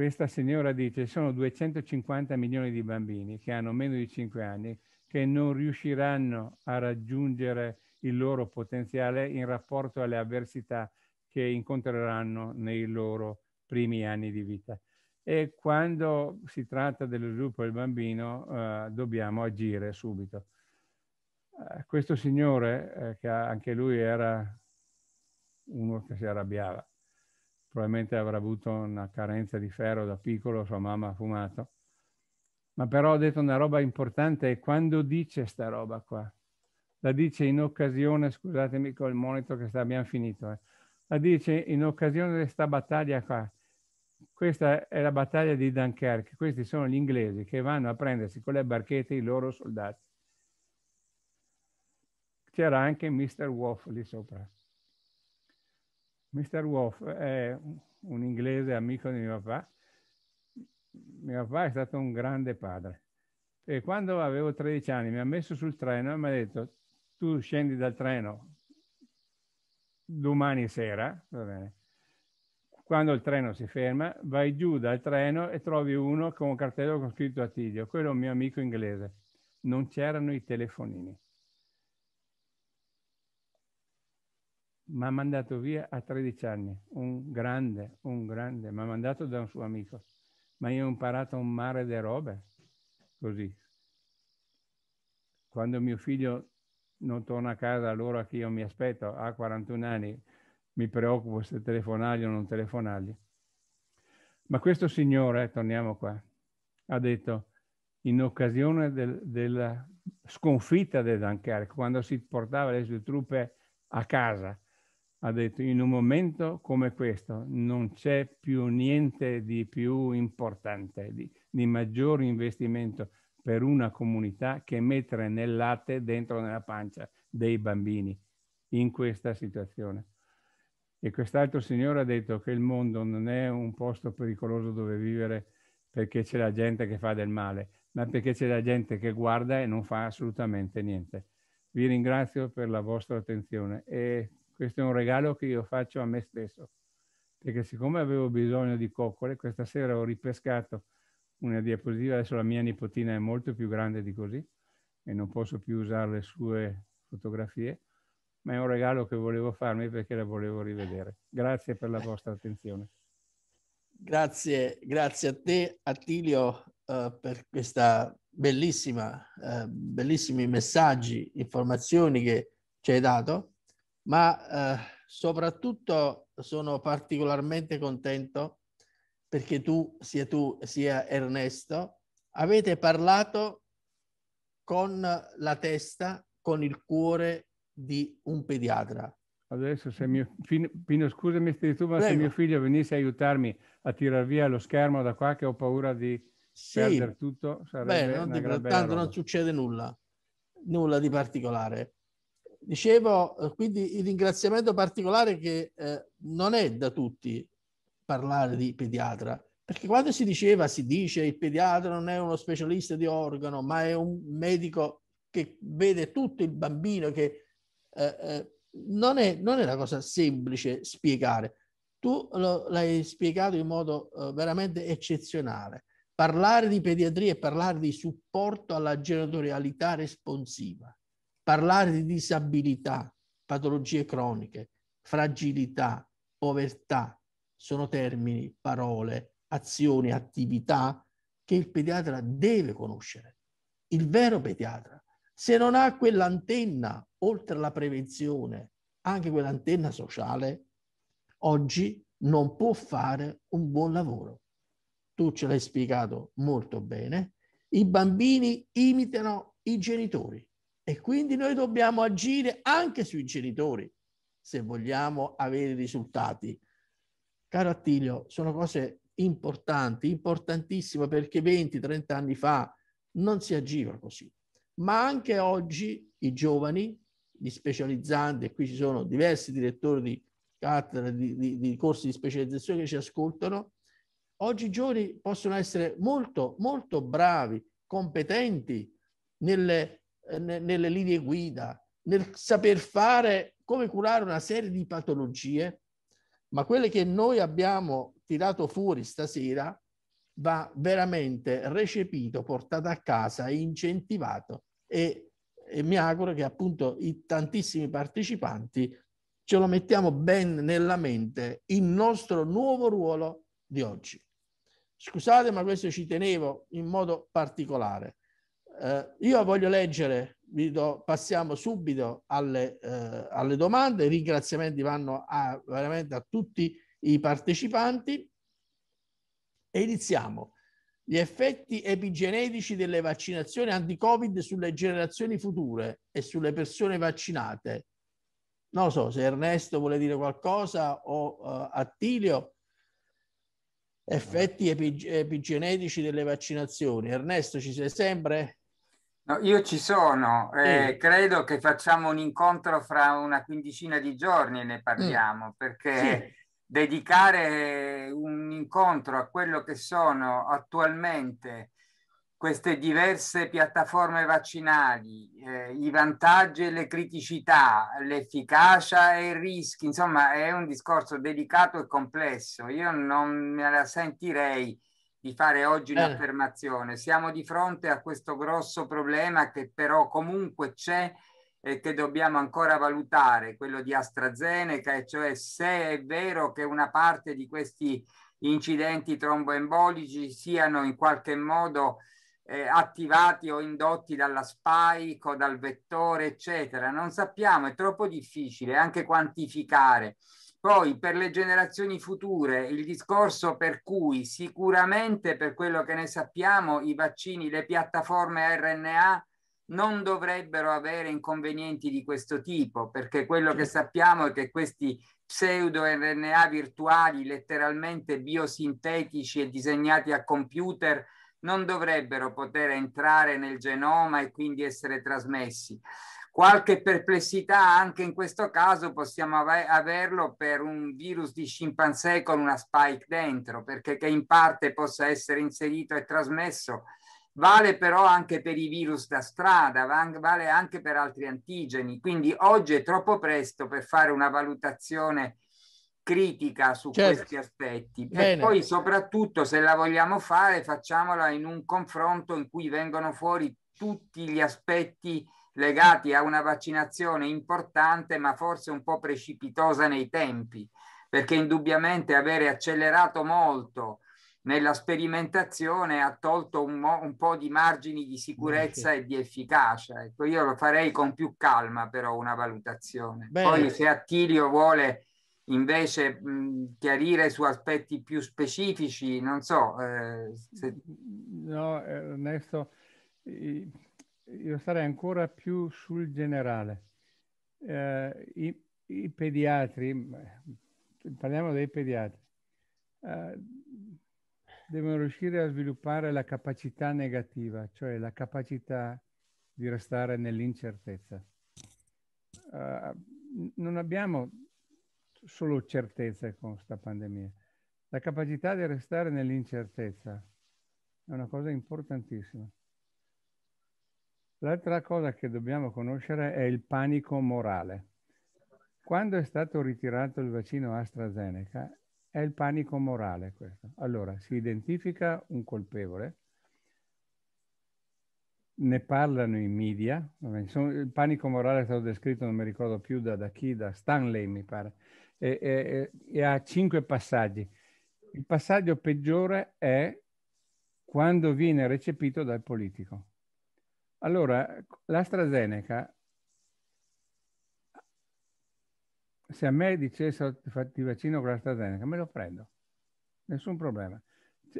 questa signora dice, sono 250 milioni di bambini che hanno meno di 5 anni che non riusciranno a raggiungere il loro potenziale in rapporto alle avversità che incontreranno nei loro primi anni di vita. E quando si tratta dello sviluppo del bambino eh, dobbiamo agire subito. Eh, questo signore, eh, che anche lui era uno che si arrabbiava, probabilmente avrà avuto una carenza di ferro da piccolo, sua mamma ha fumato. Ma però ho detto una roba importante, quando dice sta roba qua? La dice in occasione, scusatemi col monito che sta, abbiamo finito, eh. la dice in occasione di questa battaglia qua. Questa è la battaglia di Dunkerque, questi sono gli inglesi che vanno a prendersi con le barchette i loro soldati. C'era anche Mr. Wolf lì sopra. Mr. Wolf è un inglese amico di mio papà. Mio papà è stato un grande padre. E quando avevo 13 anni mi ha messo sul treno e mi ha detto tu scendi dal treno domani sera, va bene. Quando il treno si ferma, vai giù dal treno e trovi uno con un cartello con scritto Attilio, quello è un mio amico inglese. Non c'erano i telefonini. mi ha mandato via a 13 anni, un grande, un grande, mi ha mandato da un suo amico, ma io ho imparato un mare di robe, così. Quando mio figlio non torna a casa all'ora che io mi aspetto, ha 41 anni, mi preoccupo se telefonargli o non telefonargli. Ma questo signore, torniamo qua, ha detto, in occasione del, della sconfitta del Dunkerque, quando si portava le sue truppe a casa, ha detto in un momento come questo non c'è più niente di più importante, di, di maggior investimento per una comunità che mettere nel latte dentro nella pancia dei bambini in questa situazione. E quest'altro signore ha detto che il mondo non è un posto pericoloso dove vivere perché c'è la gente che fa del male, ma perché c'è la gente che guarda e non fa assolutamente niente. Vi ringrazio per la vostra attenzione e questo è un regalo che io faccio a me stesso, perché siccome avevo bisogno di coccole, questa sera ho ripescato una diapositiva, adesso la mia nipotina è molto più grande di così e non posso più usare le sue fotografie, ma è un regalo che volevo farmi perché la volevo rivedere. Grazie per la vostra attenzione. Grazie, grazie a te Attilio uh, per questa bellissima, uh, bellissimi messaggi, informazioni che ci hai dato ma eh, soprattutto sono particolarmente contento perché tu, sia tu sia Ernesto, avete parlato con la testa, con il cuore di un pediatra. Adesso se mio, Pino, scusami tu, ma Prego. se mio figlio venisse a aiutarmi a tirar via lo schermo da qua che ho paura di sì. perdere tutto, sarebbe Beh, non una ti, tanto roba. non succede nulla, nulla di particolare dicevo, eh, quindi il ringraziamento particolare che eh, non è da tutti parlare di pediatra, perché quando si diceva, si dice il pediatra non è uno specialista di organo, ma è un medico che vede tutto il bambino, che eh, eh non, è, non, è, una cosa semplice spiegare. Tu lo, l'hai spiegato in modo eh, veramente eccezionale. Parlare di pediatria e parlare di supporto alla genitorialità responsiva parlare di disabilità, patologie croniche, fragilità, povertà sono termini, parole, azioni, attività che il pediatra deve conoscere. Il vero pediatra, se non ha quell'antenna, oltre alla prevenzione, anche quell'antenna sociale, oggi non può fare un buon lavoro. Tu ce l'hai spiegato molto bene. I bambini imitano i genitori. E quindi noi dobbiamo agire anche sui genitori se vogliamo avere risultati. Caro Attilio, sono cose importanti, importantissime perché 20-30 anni fa non si agiva così. Ma anche oggi i giovani, gli specializzanti, e qui ci sono diversi direttori di cattedra, di, di, di corsi di specializzazione che ci ascoltano, oggi i giovani possono essere molto, molto bravi, competenti nelle eh, nelle linee guida, nel saper fare come curare una serie di patologie, ma quelle che noi abbiamo tirato fuori stasera va veramente recepito, portato a casa, incentivato e, e mi auguro che appunto i tantissimi partecipanti ce lo mettiamo ben nella mente il nostro nuovo ruolo di oggi. Scusate, ma questo ci tenevo in modo particolare. Eh, io voglio leggere, do, passiamo subito alle, eh, alle, domande, i ringraziamenti vanno a, veramente a tutti i partecipanti e iniziamo. Gli effetti epigenetici delle vaccinazioni anti-Covid sulle generazioni future e sulle persone vaccinate. Non so se Ernesto vuole dire qualcosa o uh, Attilio effetti epigenetici delle vaccinazioni. Ernesto, ci sei sempre? No, io ci sono, eh, mm. credo che facciamo un incontro fra una quindicina di giorni e ne parliamo, mm. perché sì. dedicare un incontro a quello che sono attualmente queste diverse piattaforme vaccinali, eh, i vantaggi e le criticità, l'efficacia e i rischi, insomma è un discorso delicato e complesso. Io non me la sentirei di fare oggi un'affermazione. Siamo di fronte a questo grosso problema che però comunque c'è e che dobbiamo ancora valutare, quello di AstraZeneca, e cioè se è vero che una parte di questi incidenti tromboembolici siano in qualche modo eh, attivati o indotti dalla spike o dal vettore, eccetera. Non sappiamo, è troppo difficile anche quantificare. Poi per le generazioni future il discorso per cui sicuramente per quello che ne sappiamo i vaccini, le piattaforme RNA non dovrebbero avere inconvenienti di questo tipo perché quello che sappiamo è che questi pseudo RNA virtuali letteralmente biosintetici e disegnati a computer non dovrebbero poter entrare nel genoma e quindi essere trasmessi. Qualche perplessità anche in questo caso possiamo ave averlo per un virus di scimpanzé con una spike dentro, perché che in parte possa essere inserito e trasmesso vale però anche per i virus da strada, vale anche per altri antigeni, quindi oggi è troppo presto per fare una valutazione critica su certo. questi aspetti Bene. e poi soprattutto se la vogliamo fare facciamola in un confronto in cui vengono fuori tutti gli aspetti legati a una vaccinazione importante ma forse un po' precipitosa nei tempi, perché indubbiamente avere accelerato molto nella sperimentazione ha tolto un, mo- un po' di margini di sicurezza e di efficacia. Ecco, io lo farei con più calma però una valutazione. Bene. Poi se Attilio vuole invece mh, chiarire su aspetti più specifici, non so. Eh, se... No, eh, Ernesto, io sarei ancora più sul generale. Eh, i, i, pediatri, eh, parliamo dei pediatri, eh, devono riuscire a sviluppare la capacità negativa, cioè la capacità di restare nell'incertezza. Eh, non abbiamo solo certezze con questa pandemia. La capacità di restare nell'incertezza è una cosa importantissima. L'altra cosa che dobbiamo conoscere è il panico morale. Quando è stato ritirato il vaccino AstraZeneca, è il panico morale questo. Allora, si identifica un colpevole, ne parlano i media, il panico morale è stato descritto, non mi ricordo più da, da chi, da Stanley mi pare, e, e, e ha cinque passaggi. Il passaggio peggiore è quando viene recepito dal politico allora, l'AstraZeneca, se a me dicesse oh, ti vaccino con l'AstraZeneca, me lo prendo, nessun problema.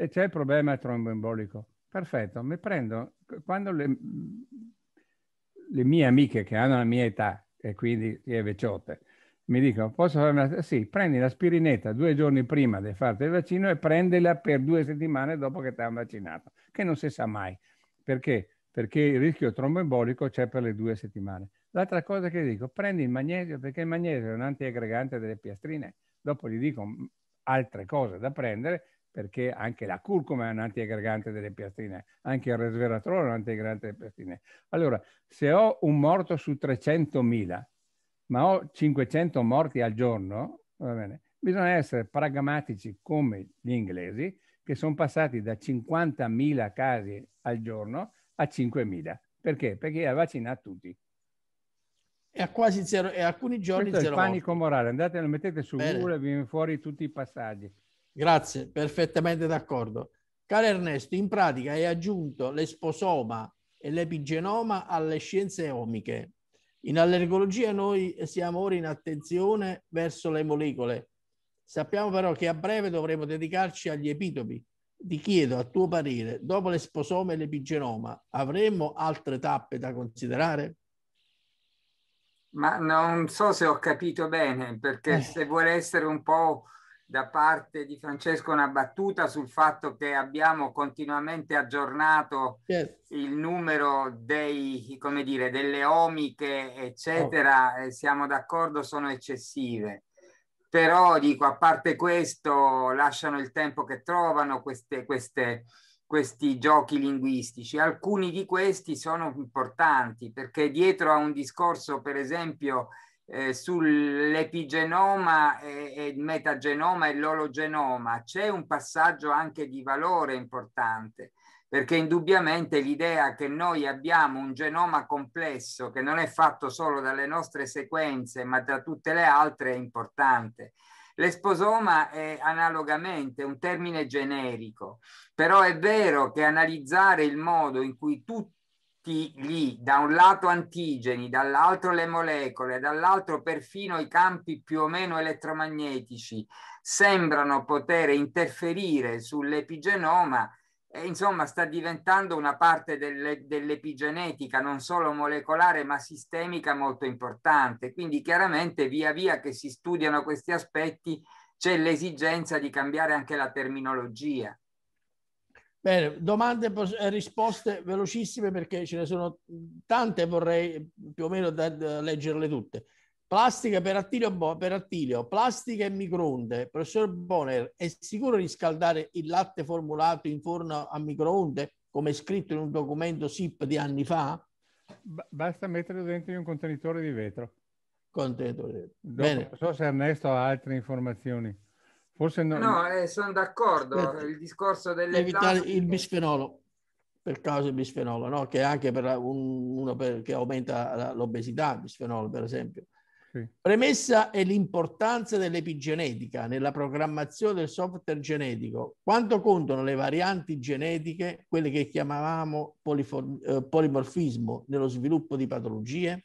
C'è il problema tromboembolico, perfetto, mi prendo. Quando le, le, mie amiche che hanno la mia età, e quindi si è veciotte, mi dicono, posso fare una... Sì, prendi la spirinetta due giorni prima di farti il vaccino e prendila per due settimane dopo che ti hanno vaccinato, che non si sa mai, perché perché il rischio tromboembolico c'è per le due settimane. L'altra cosa che dico, prendi il magnesio perché il magnesio è un antiaggregante delle piastrine. Dopo gli dico mm, altre cose da prendere perché anche la curcuma è un antiaggregante delle piastrine, anche il resveratrolo è un antiaggregante delle piastrine. Allora, se ho un morto su 300.000, ma ho 500 morti al giorno, bene, bisogna essere pragmatici come gli inglesi, che sono passati da 50.000 casi al giorno a 5.000. Perché? Perché ha vaccinato tutti. E a quasi zero, e alcuni giorni Questo zero. È panico morti. morale, andate, lo mettete su Bene. Google e viene fuori tutti i passaggi. Grazie, perfettamente d'accordo. Caro Ernesto, in pratica hai aggiunto l'esposoma e l'epigenoma alle scienze omiche. In allergologia noi siamo ora in attenzione verso le molecole. Sappiamo però che a breve dovremo dedicarci agli epitopi, ti chiedo a tuo parere, dopo l'esposoma e l'epigenoma, avremo altre tappe da considerare? Ma non so se ho capito bene, perché eh. se vuole essere un po' da parte di Francesco una battuta sul fatto che abbiamo continuamente aggiornato yes. Certo. il numero dei, come dire, delle omiche, eccetera, oh. siamo d'accordo, sono eccessive però dico, a parte questo, lasciano il tempo che trovano queste, queste, questi giochi linguistici. Alcuni di questi sono importanti perché dietro a un discorso, per esempio, eh, sull'epigenoma e, e, il metagenoma e l'ologenoma c'è un passaggio anche di valore importante perché indubbiamente l'idea che noi abbiamo un genoma complesso che non è fatto solo dalle nostre sequenze ma da tutte le altre è importante. L'esposoma è analogamente un termine generico, però è vero che analizzare il modo in cui tutti lì, da un lato antigeni, dall'altro le molecole, dall'altro perfino i campi più o meno elettromagnetici, sembrano poter interferire sull'epigenoma, e, insomma sta diventando una parte delle, dell'epigenetica non solo molecolare ma sistemica molto importante. Quindi chiaramente via via che si studiano questi aspetti c'è l'esigenza di cambiare anche la terminologia. Bene, domande e eh, risposte velocissime perché ce ne sono tante vorrei più o meno da, da leggerle tutte. Plastica per Attilio, per Attilio, plastica e microonde. Professor Bonner, è sicuro riscaldare il latte formulato in forno a microonde, come scritto in un documento SIP di anni fa? B- basta metterlo dentro in un contenitore di vetro. Contenitore di vetro. Dopo, Bene. Non so se Ernesto ha altre informazioni. Forse no. No, eh, sono d'accordo. Il discorso delle Evitare il bisfenolo per causa del bisfenolo, no? che anche per un, uno per, che aumenta l'obesità, il bisfenolo per esempio. Premessa è l'importanza dell'epigenetica nella programmazione del software genetico. Quanto contano le varianti genetiche, quelle che chiamavamo eh, polimorfismo, nello sviluppo di patologie?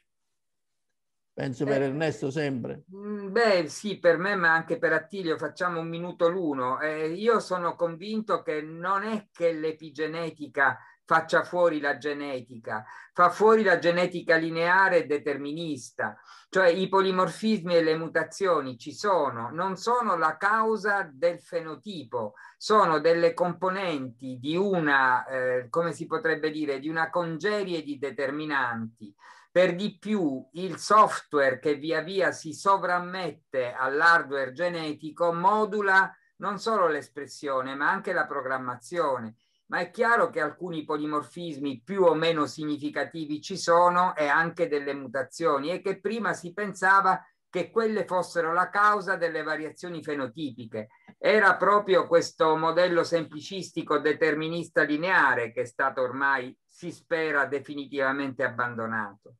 Penso per eh, Ernesto sempre. Mm, beh sì, per me ma anche per Attilio facciamo un minuto l'uno. Eh, io sono convinto che non è che l'epigenetica faccia fuori la genetica, fa fuori la genetica lineare e determinista, cioè i polimorfismi e le mutazioni ci sono, non sono la causa del fenotipo, sono delle componenti di una, eh, come si potrebbe dire, di una congerie di determinanti. Per di più il software che via via si sovrammette all'hardware genetico modula non solo l'espressione ma anche la programmazione ma è chiaro che alcuni polimorfismi più o meno significativi ci sono e anche delle mutazioni e che prima si pensava che quelle fossero la causa delle variazioni fenotipiche. Era proprio questo modello semplicistico determinista lineare che è stato ormai, si spera, definitivamente abbandonato.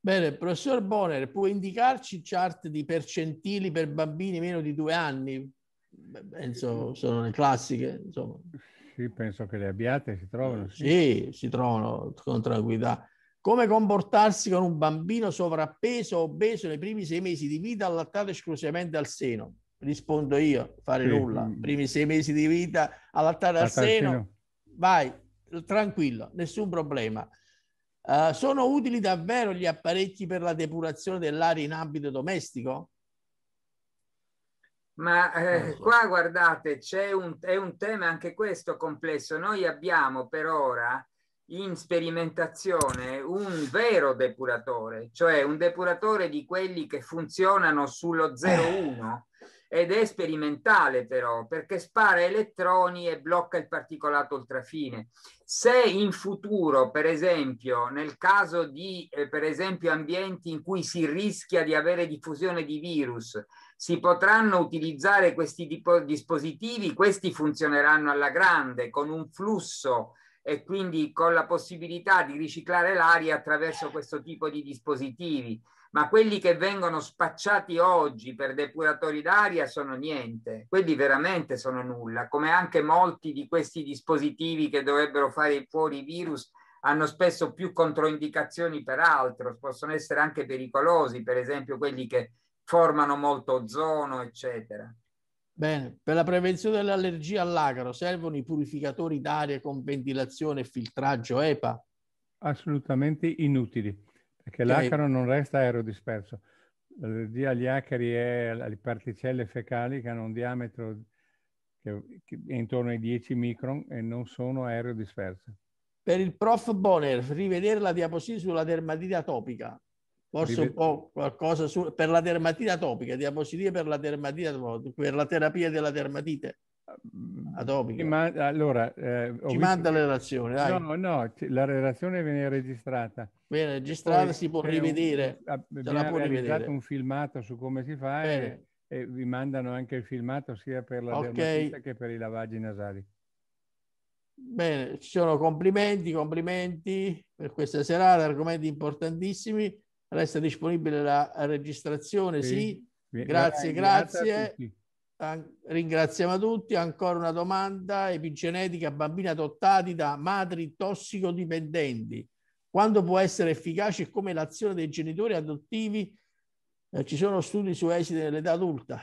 Bene, professor Bonner, puoi indicarci chart di percentili per bambini meno di due anni? penso sono le classiche, insomma. Sì, penso che le abbiate, si trovano. Sì. sì, si trovano con tranquillità. Come comportarsi con un bambino sovrappeso o obeso nei primi sei mesi di vita allattato esclusivamente al seno? Rispondo io, fare sì. nulla. Mm. Primi sei mesi di vita allattato al seno, seno, vai, tranquillo, nessun problema. Uh, sono utili davvero gli apparecchi per la depurazione dell'aria in ambito domestico? Ma eh, eh qua guardate, c'è un, è un tema anche questo complesso. Noi abbiamo per ora in sperimentazione un vero depuratore, cioè un depuratore di quelli che funzionano sullo 01 eh. ed è sperimentale però perché spara elettroni e blocca il particolato ultrafine. Se in futuro, per esempio, nel caso di eh, per esempio ambienti in cui si rischia di avere diffusione di virus, si potranno utilizzare questi dispositivi, questi funzioneranno alla grande con un flusso e quindi con la possibilità di riciclare l'aria attraverso questo tipo di dispositivi, ma quelli che vengono spacciati oggi per depuratori d'aria sono niente, quelli veramente sono nulla, come anche molti di questi dispositivi che dovrebbero fare fuori i virus hanno spesso più controindicazioni per altro, possono essere anche pericolosi, per esempio quelli che formano molto ozono, eccetera. Bene, per la prevenzione dell'allergia all'agro servono i purificatori d'aria con ventilazione e filtraggio EPA? Assolutamente inutili, perché okay. l'acaro non resta aerodisperso. L'allergia agli acari è alle particelle fecali che hanno un diametro che è intorno ai 10 micron e non sono aerodisperse. Per il prof Bonner, rivedere la diapositiva sulla dermatite atopica forse un po' qualcosa su, per la dermatite atopica, diapositive per la dermatite atopica, per la terapia della dermatite atopica. Ma, allora, eh, Ci manda la relazione, dai. No, no, la relazione viene registrata. Viene registrata, Poi, si può rivedere. abbiamo ah, può realizzato un filmato su come si fa e, e, vi mandano anche il filmato sia per la okay. dermatite che per i lavaggi nasali. Bene, ci sono complimenti, complimenti per questa serata, argomenti importantissimi. Resta disponibile la registrazione, sì. sì. Grazie, grazie. Ringraziamo tutti. Ancora una domanda epigenetica, bambini adottati da madri tossicodipendenti. Quando può essere efficace e come l'azione dei genitori adottivi? Eh, ci sono studi su esiti nell'età adulta.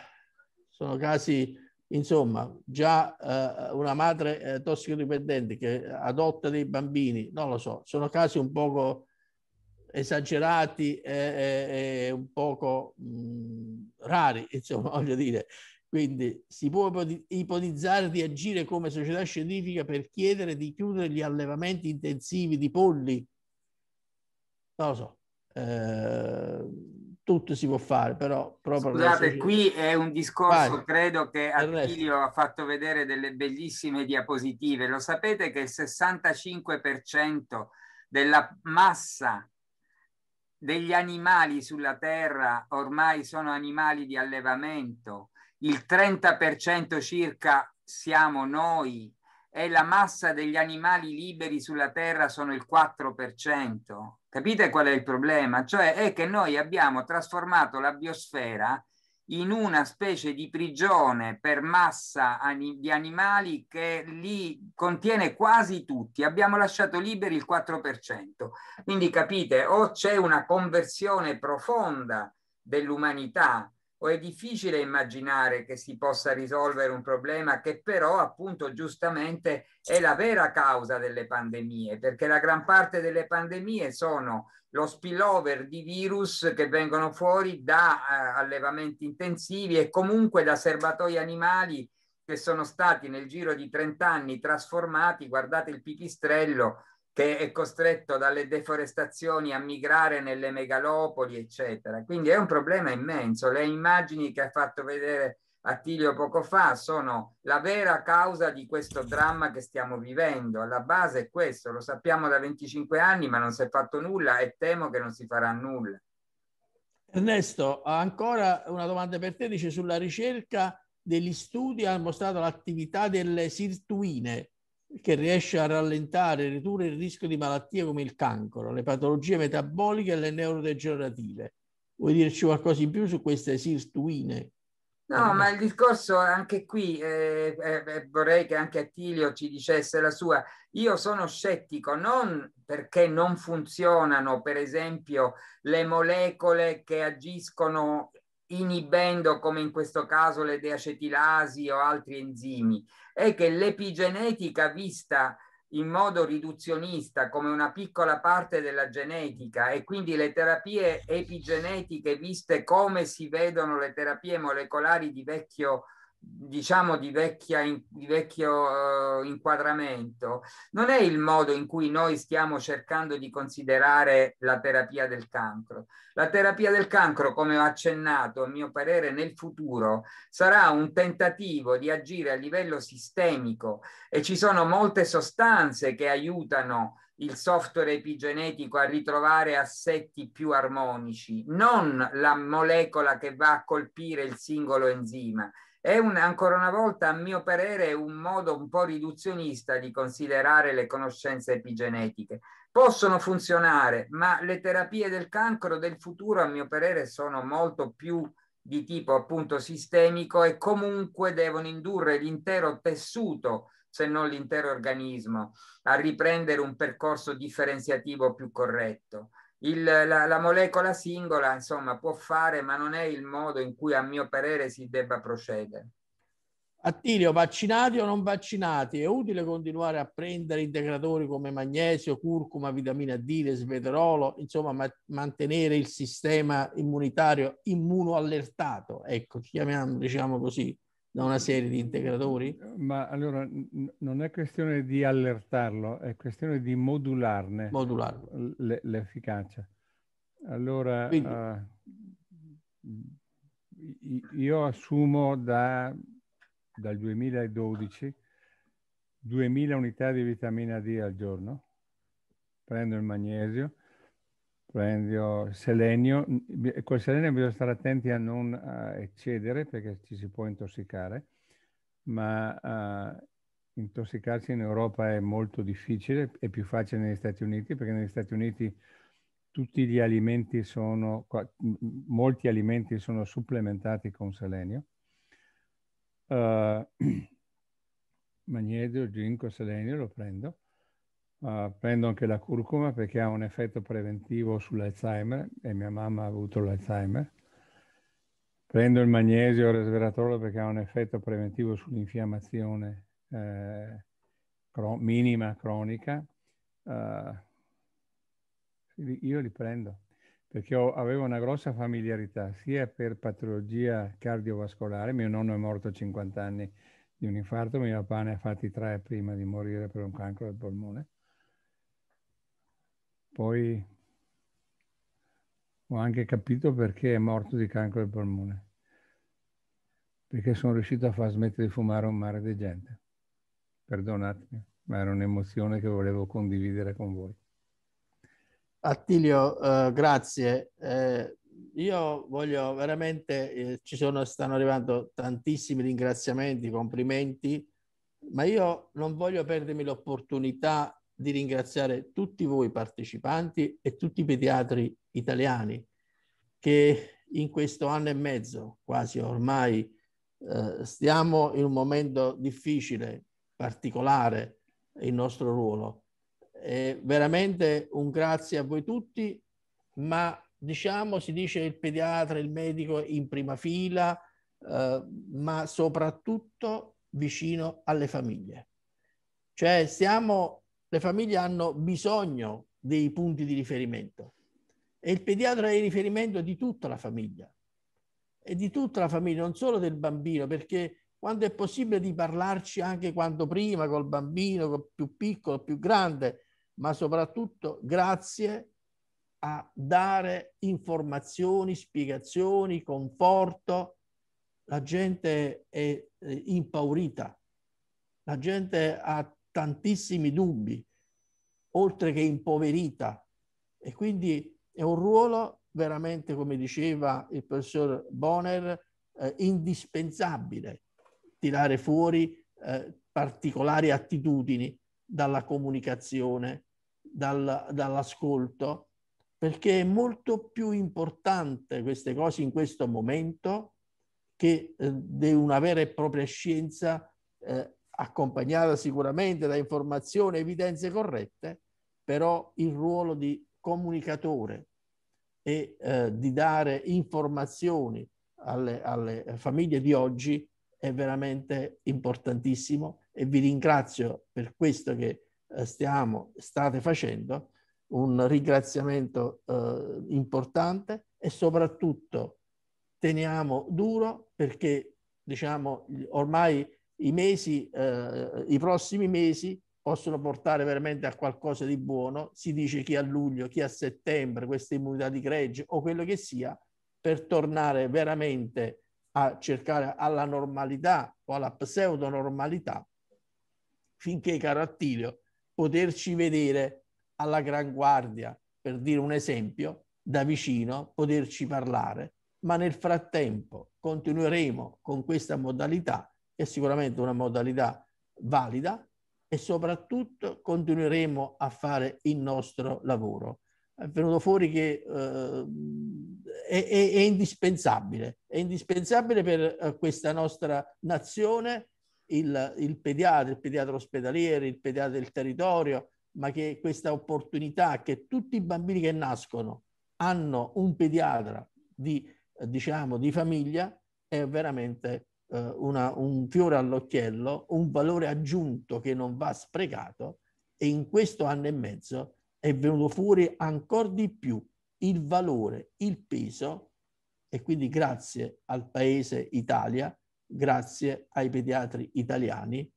Sono casi, insomma, già eh, una madre eh, tossicodipendente che adotta dei bambini, non lo so, sono casi un poco esagerati e, e, e un poco mh, rari, insomma, voglio dire. Quindi si può ipotizzare di agire come società scientifica per chiedere di chiudere gli allevamenti intensivi di polli? Non lo so. Eh, tutto si può fare, però proprio Scusate, qui è un discorso, Vai. credo che Attilio ha fatto vedere delle bellissime diapositive. Lo sapete che il 65% della massa degli animali sulla terra ormai sono animali di allevamento, il 30% circa siamo noi e la massa degli animali liberi sulla terra sono il 4%. Capite qual è il problema? Cioè è che noi abbiamo trasformato la biosfera in una specie di prigione per massa di animali che li contiene quasi tutti. Abbiamo lasciato liberi il 4%. Quindi capite, o c'è una conversione profonda dell'umanità, o è difficile immaginare che si possa risolvere un problema che però appunto giustamente è la vera causa delle pandemie, perché la gran parte delle pandemie sono lo spillover di virus che vengono fuori da eh, allevamenti intensivi e comunque da serbatoi animali che sono stati nel giro di 30 anni trasformati, guardate il pipistrello che è costretto dalle deforestazioni a migrare nelle megalopoli, eccetera. Quindi è un problema immenso. Le immagini che ha fatto vedere Attilio poco fa sono la vera causa di questo dramma che stiamo vivendo. Alla base è questo, lo sappiamo da 25 anni, ma non si è fatto nulla e temo che non si farà nulla. Ernesto, ancora una domanda per te, dice sulla ricerca degli studi hanno mostrato l'attività delle sirtuine che riesce a rallentare e ridurre il rischio di malattie come il cancro, le patologie metaboliche e le neurodegenerative. Vuoi dirci qualcosa in più su queste sirtuine? No, ma il discorso anche qui, eh, eh, eh, vorrei che anche Attilio ci dicesse la sua. Io sono scettico non perché non funzionano, per esempio, le molecole che agiscono inibendo, come in questo caso le deacetilasi o altri enzimi, è che l'epigenetica vista in modo riduzionista come una piccola parte della genetica e quindi le terapie epigenetiche viste come si vedono le terapie molecolari di vecchio diciamo di, vecchia, di vecchio uh, inquadramento, non è il modo in cui noi stiamo cercando di considerare la terapia del cancro. La terapia del cancro, come ho accennato, a mio parere, nel futuro sarà un tentativo di agire a livello sistemico e ci sono molte sostanze che aiutano il software epigenetico a ritrovare assetti più armonici, non la molecola che va a colpire il singolo enzima è un, ancora una volta, a mio parere, un modo un po' riduzionista di considerare le conoscenze epigenetiche. Possono funzionare, ma le terapie del cancro del futuro, a mio parere, sono molto più di tipo appunto sistemico e comunque devono indurre l'intero tessuto, se non l'intero organismo, a riprendere un percorso differenziativo più corretto. Il, la, la, molecola singola, insomma, può fare, ma non è il modo in cui, a mio parere, si debba procedere. Attilio, vaccinati o non vaccinati, è utile continuare a prendere integratori come magnesio, curcuma, vitamina D, resveratrolo, insomma, ma- mantenere il sistema immunitario immunoallertato, ecco, chiamiamolo, diciamo così da una serie di integratori? Eh, ma allora n- non è questione di allertarlo, è questione di modularne l- l'efficacia. Allora, Quindi... uh, io assumo da, dal 2012 2000 unità di vitamina D al giorno, prendo il magnesio, Prendio oh, selenio, col selenio bisogna stare attenti a non uh, eccedere perché ci si può intossicare, ma uh, intossicarsi in Europa è molto difficile, è più facile negli Stati Uniti perché negli Stati Uniti tutti gli alimenti sono, molti alimenti sono supplementati con selenio. Uh, magnesio, zinco, selenio lo prendo. Uh, prendo anche la curcuma perché ha un effetto preventivo sull'Alzheimer e mia mamma ha avuto l'Alzheimer. Prendo il magnesio il resveratrolo perché ha un effetto preventivo sull'infiammazione eh, cro- minima cronica. Uh, io li prendo perché ho, avevo una grossa familiarità sia per patologia cardiovascolare, mio nonno è morto a 50 anni di un infarto, mio papà ne ha fatti tre prima di morire per un cancro del polmone, poi ho anche capito perché è morto di cancro del polmone, perché sono riuscito a far smettere di fumare un mare di gente. Perdonatemi, ma era un'emozione che volevo condividere con voi. Attilio, eh, grazie. Eh, io voglio veramente, eh, ci sono, stanno arrivando tantissimi ringraziamenti, complimenti, ma io non voglio perdermi l'opportunità di ringraziare tutti voi partecipanti e tutti i pediatri italiani che in questo anno e mezzo quasi ormai eh, stiamo in un momento difficile, particolare, il nostro ruolo. È veramente un grazie a voi tutti, ma diciamo si dice il pediatra, il medico in prima fila, eh, ma soprattutto vicino alle famiglie. Cioè siamo le famiglie hanno bisogno dei punti di riferimento e il pediatra è il riferimento di tutta la famiglia e di tutta la famiglia, non solo del bambino, perché quando è possibile di parlarci anche quanto prima col bambino, col più piccolo, più grande, ma soprattutto grazie a dare informazioni, spiegazioni, conforto. La gente è eh, impaurita, la gente ha tantissimi dubbi, oltre che impoverita. E quindi è un ruolo veramente, come diceva il professor Bonner, eh, indispensabile tirare fuori eh, particolari attitudini dalla comunicazione, dal, dall'ascolto, perché è molto più importante queste cose in questo momento che eh, di una vera e propria scienza eh, accompagnata sicuramente da informazioni e evidenze corrette, però il ruolo di comunicatore e eh, di dare informazioni alle, alle famiglie di oggi è veramente importantissimo e vi ringrazio per questo che eh, stiamo, state facendo, un ringraziamento eh, importante e soprattutto teniamo duro perché diciamo ormai i, mesi, eh, i prossimi mesi possono portare veramente a qualcosa di buono. Si dice chi a luglio, chi a settembre, questa immunità di gregge o quello che sia, per tornare veramente a cercare alla normalità o alla pseudonormalità finché, caro Attilio, poterci vedere alla gran guardia, per dire un esempio, da vicino, poterci parlare, ma nel frattempo continueremo con questa modalità è sicuramente una modalità valida e soprattutto continueremo a fare il nostro lavoro. È venuto fuori che eh, è, è, è, indispensabile, è indispensabile per eh, questa nostra nazione il, il pediatra, il pediatra ospedaliere, il pediatra del territorio, ma che questa opportunità che tutti i bambini che nascono hanno un pediatra di, diciamo, di famiglia è veramente eh, una, un fiore all'occhiello, un valore aggiunto che non va sprecato e in questo anno e mezzo è venuto fuori ancora di più il valore, il peso e quindi grazie al paese Italia, grazie ai pediatri italiani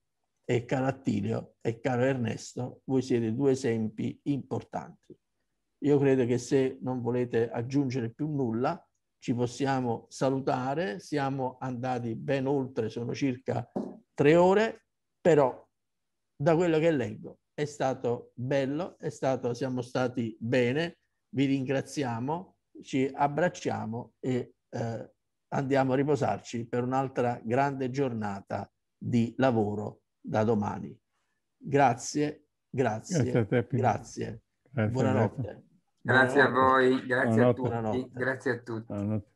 e caro Attilio e caro Ernesto, voi siete due esempi importanti. Io credo che se non volete aggiungere più nulla, ci possiamo salutare, siamo andati ben oltre, sono circa tre ore, però da quello che leggo è stato bello, è stato, siamo stati bene, vi ringraziamo, ci abbracciamo e eh, andiamo a riposarci per un'altra grande giornata di lavoro da domani. Grazie, grazie, grazie. grazie. grazie Buonanotte. Grazie a voi, grazie a tutti, grazie a tutti.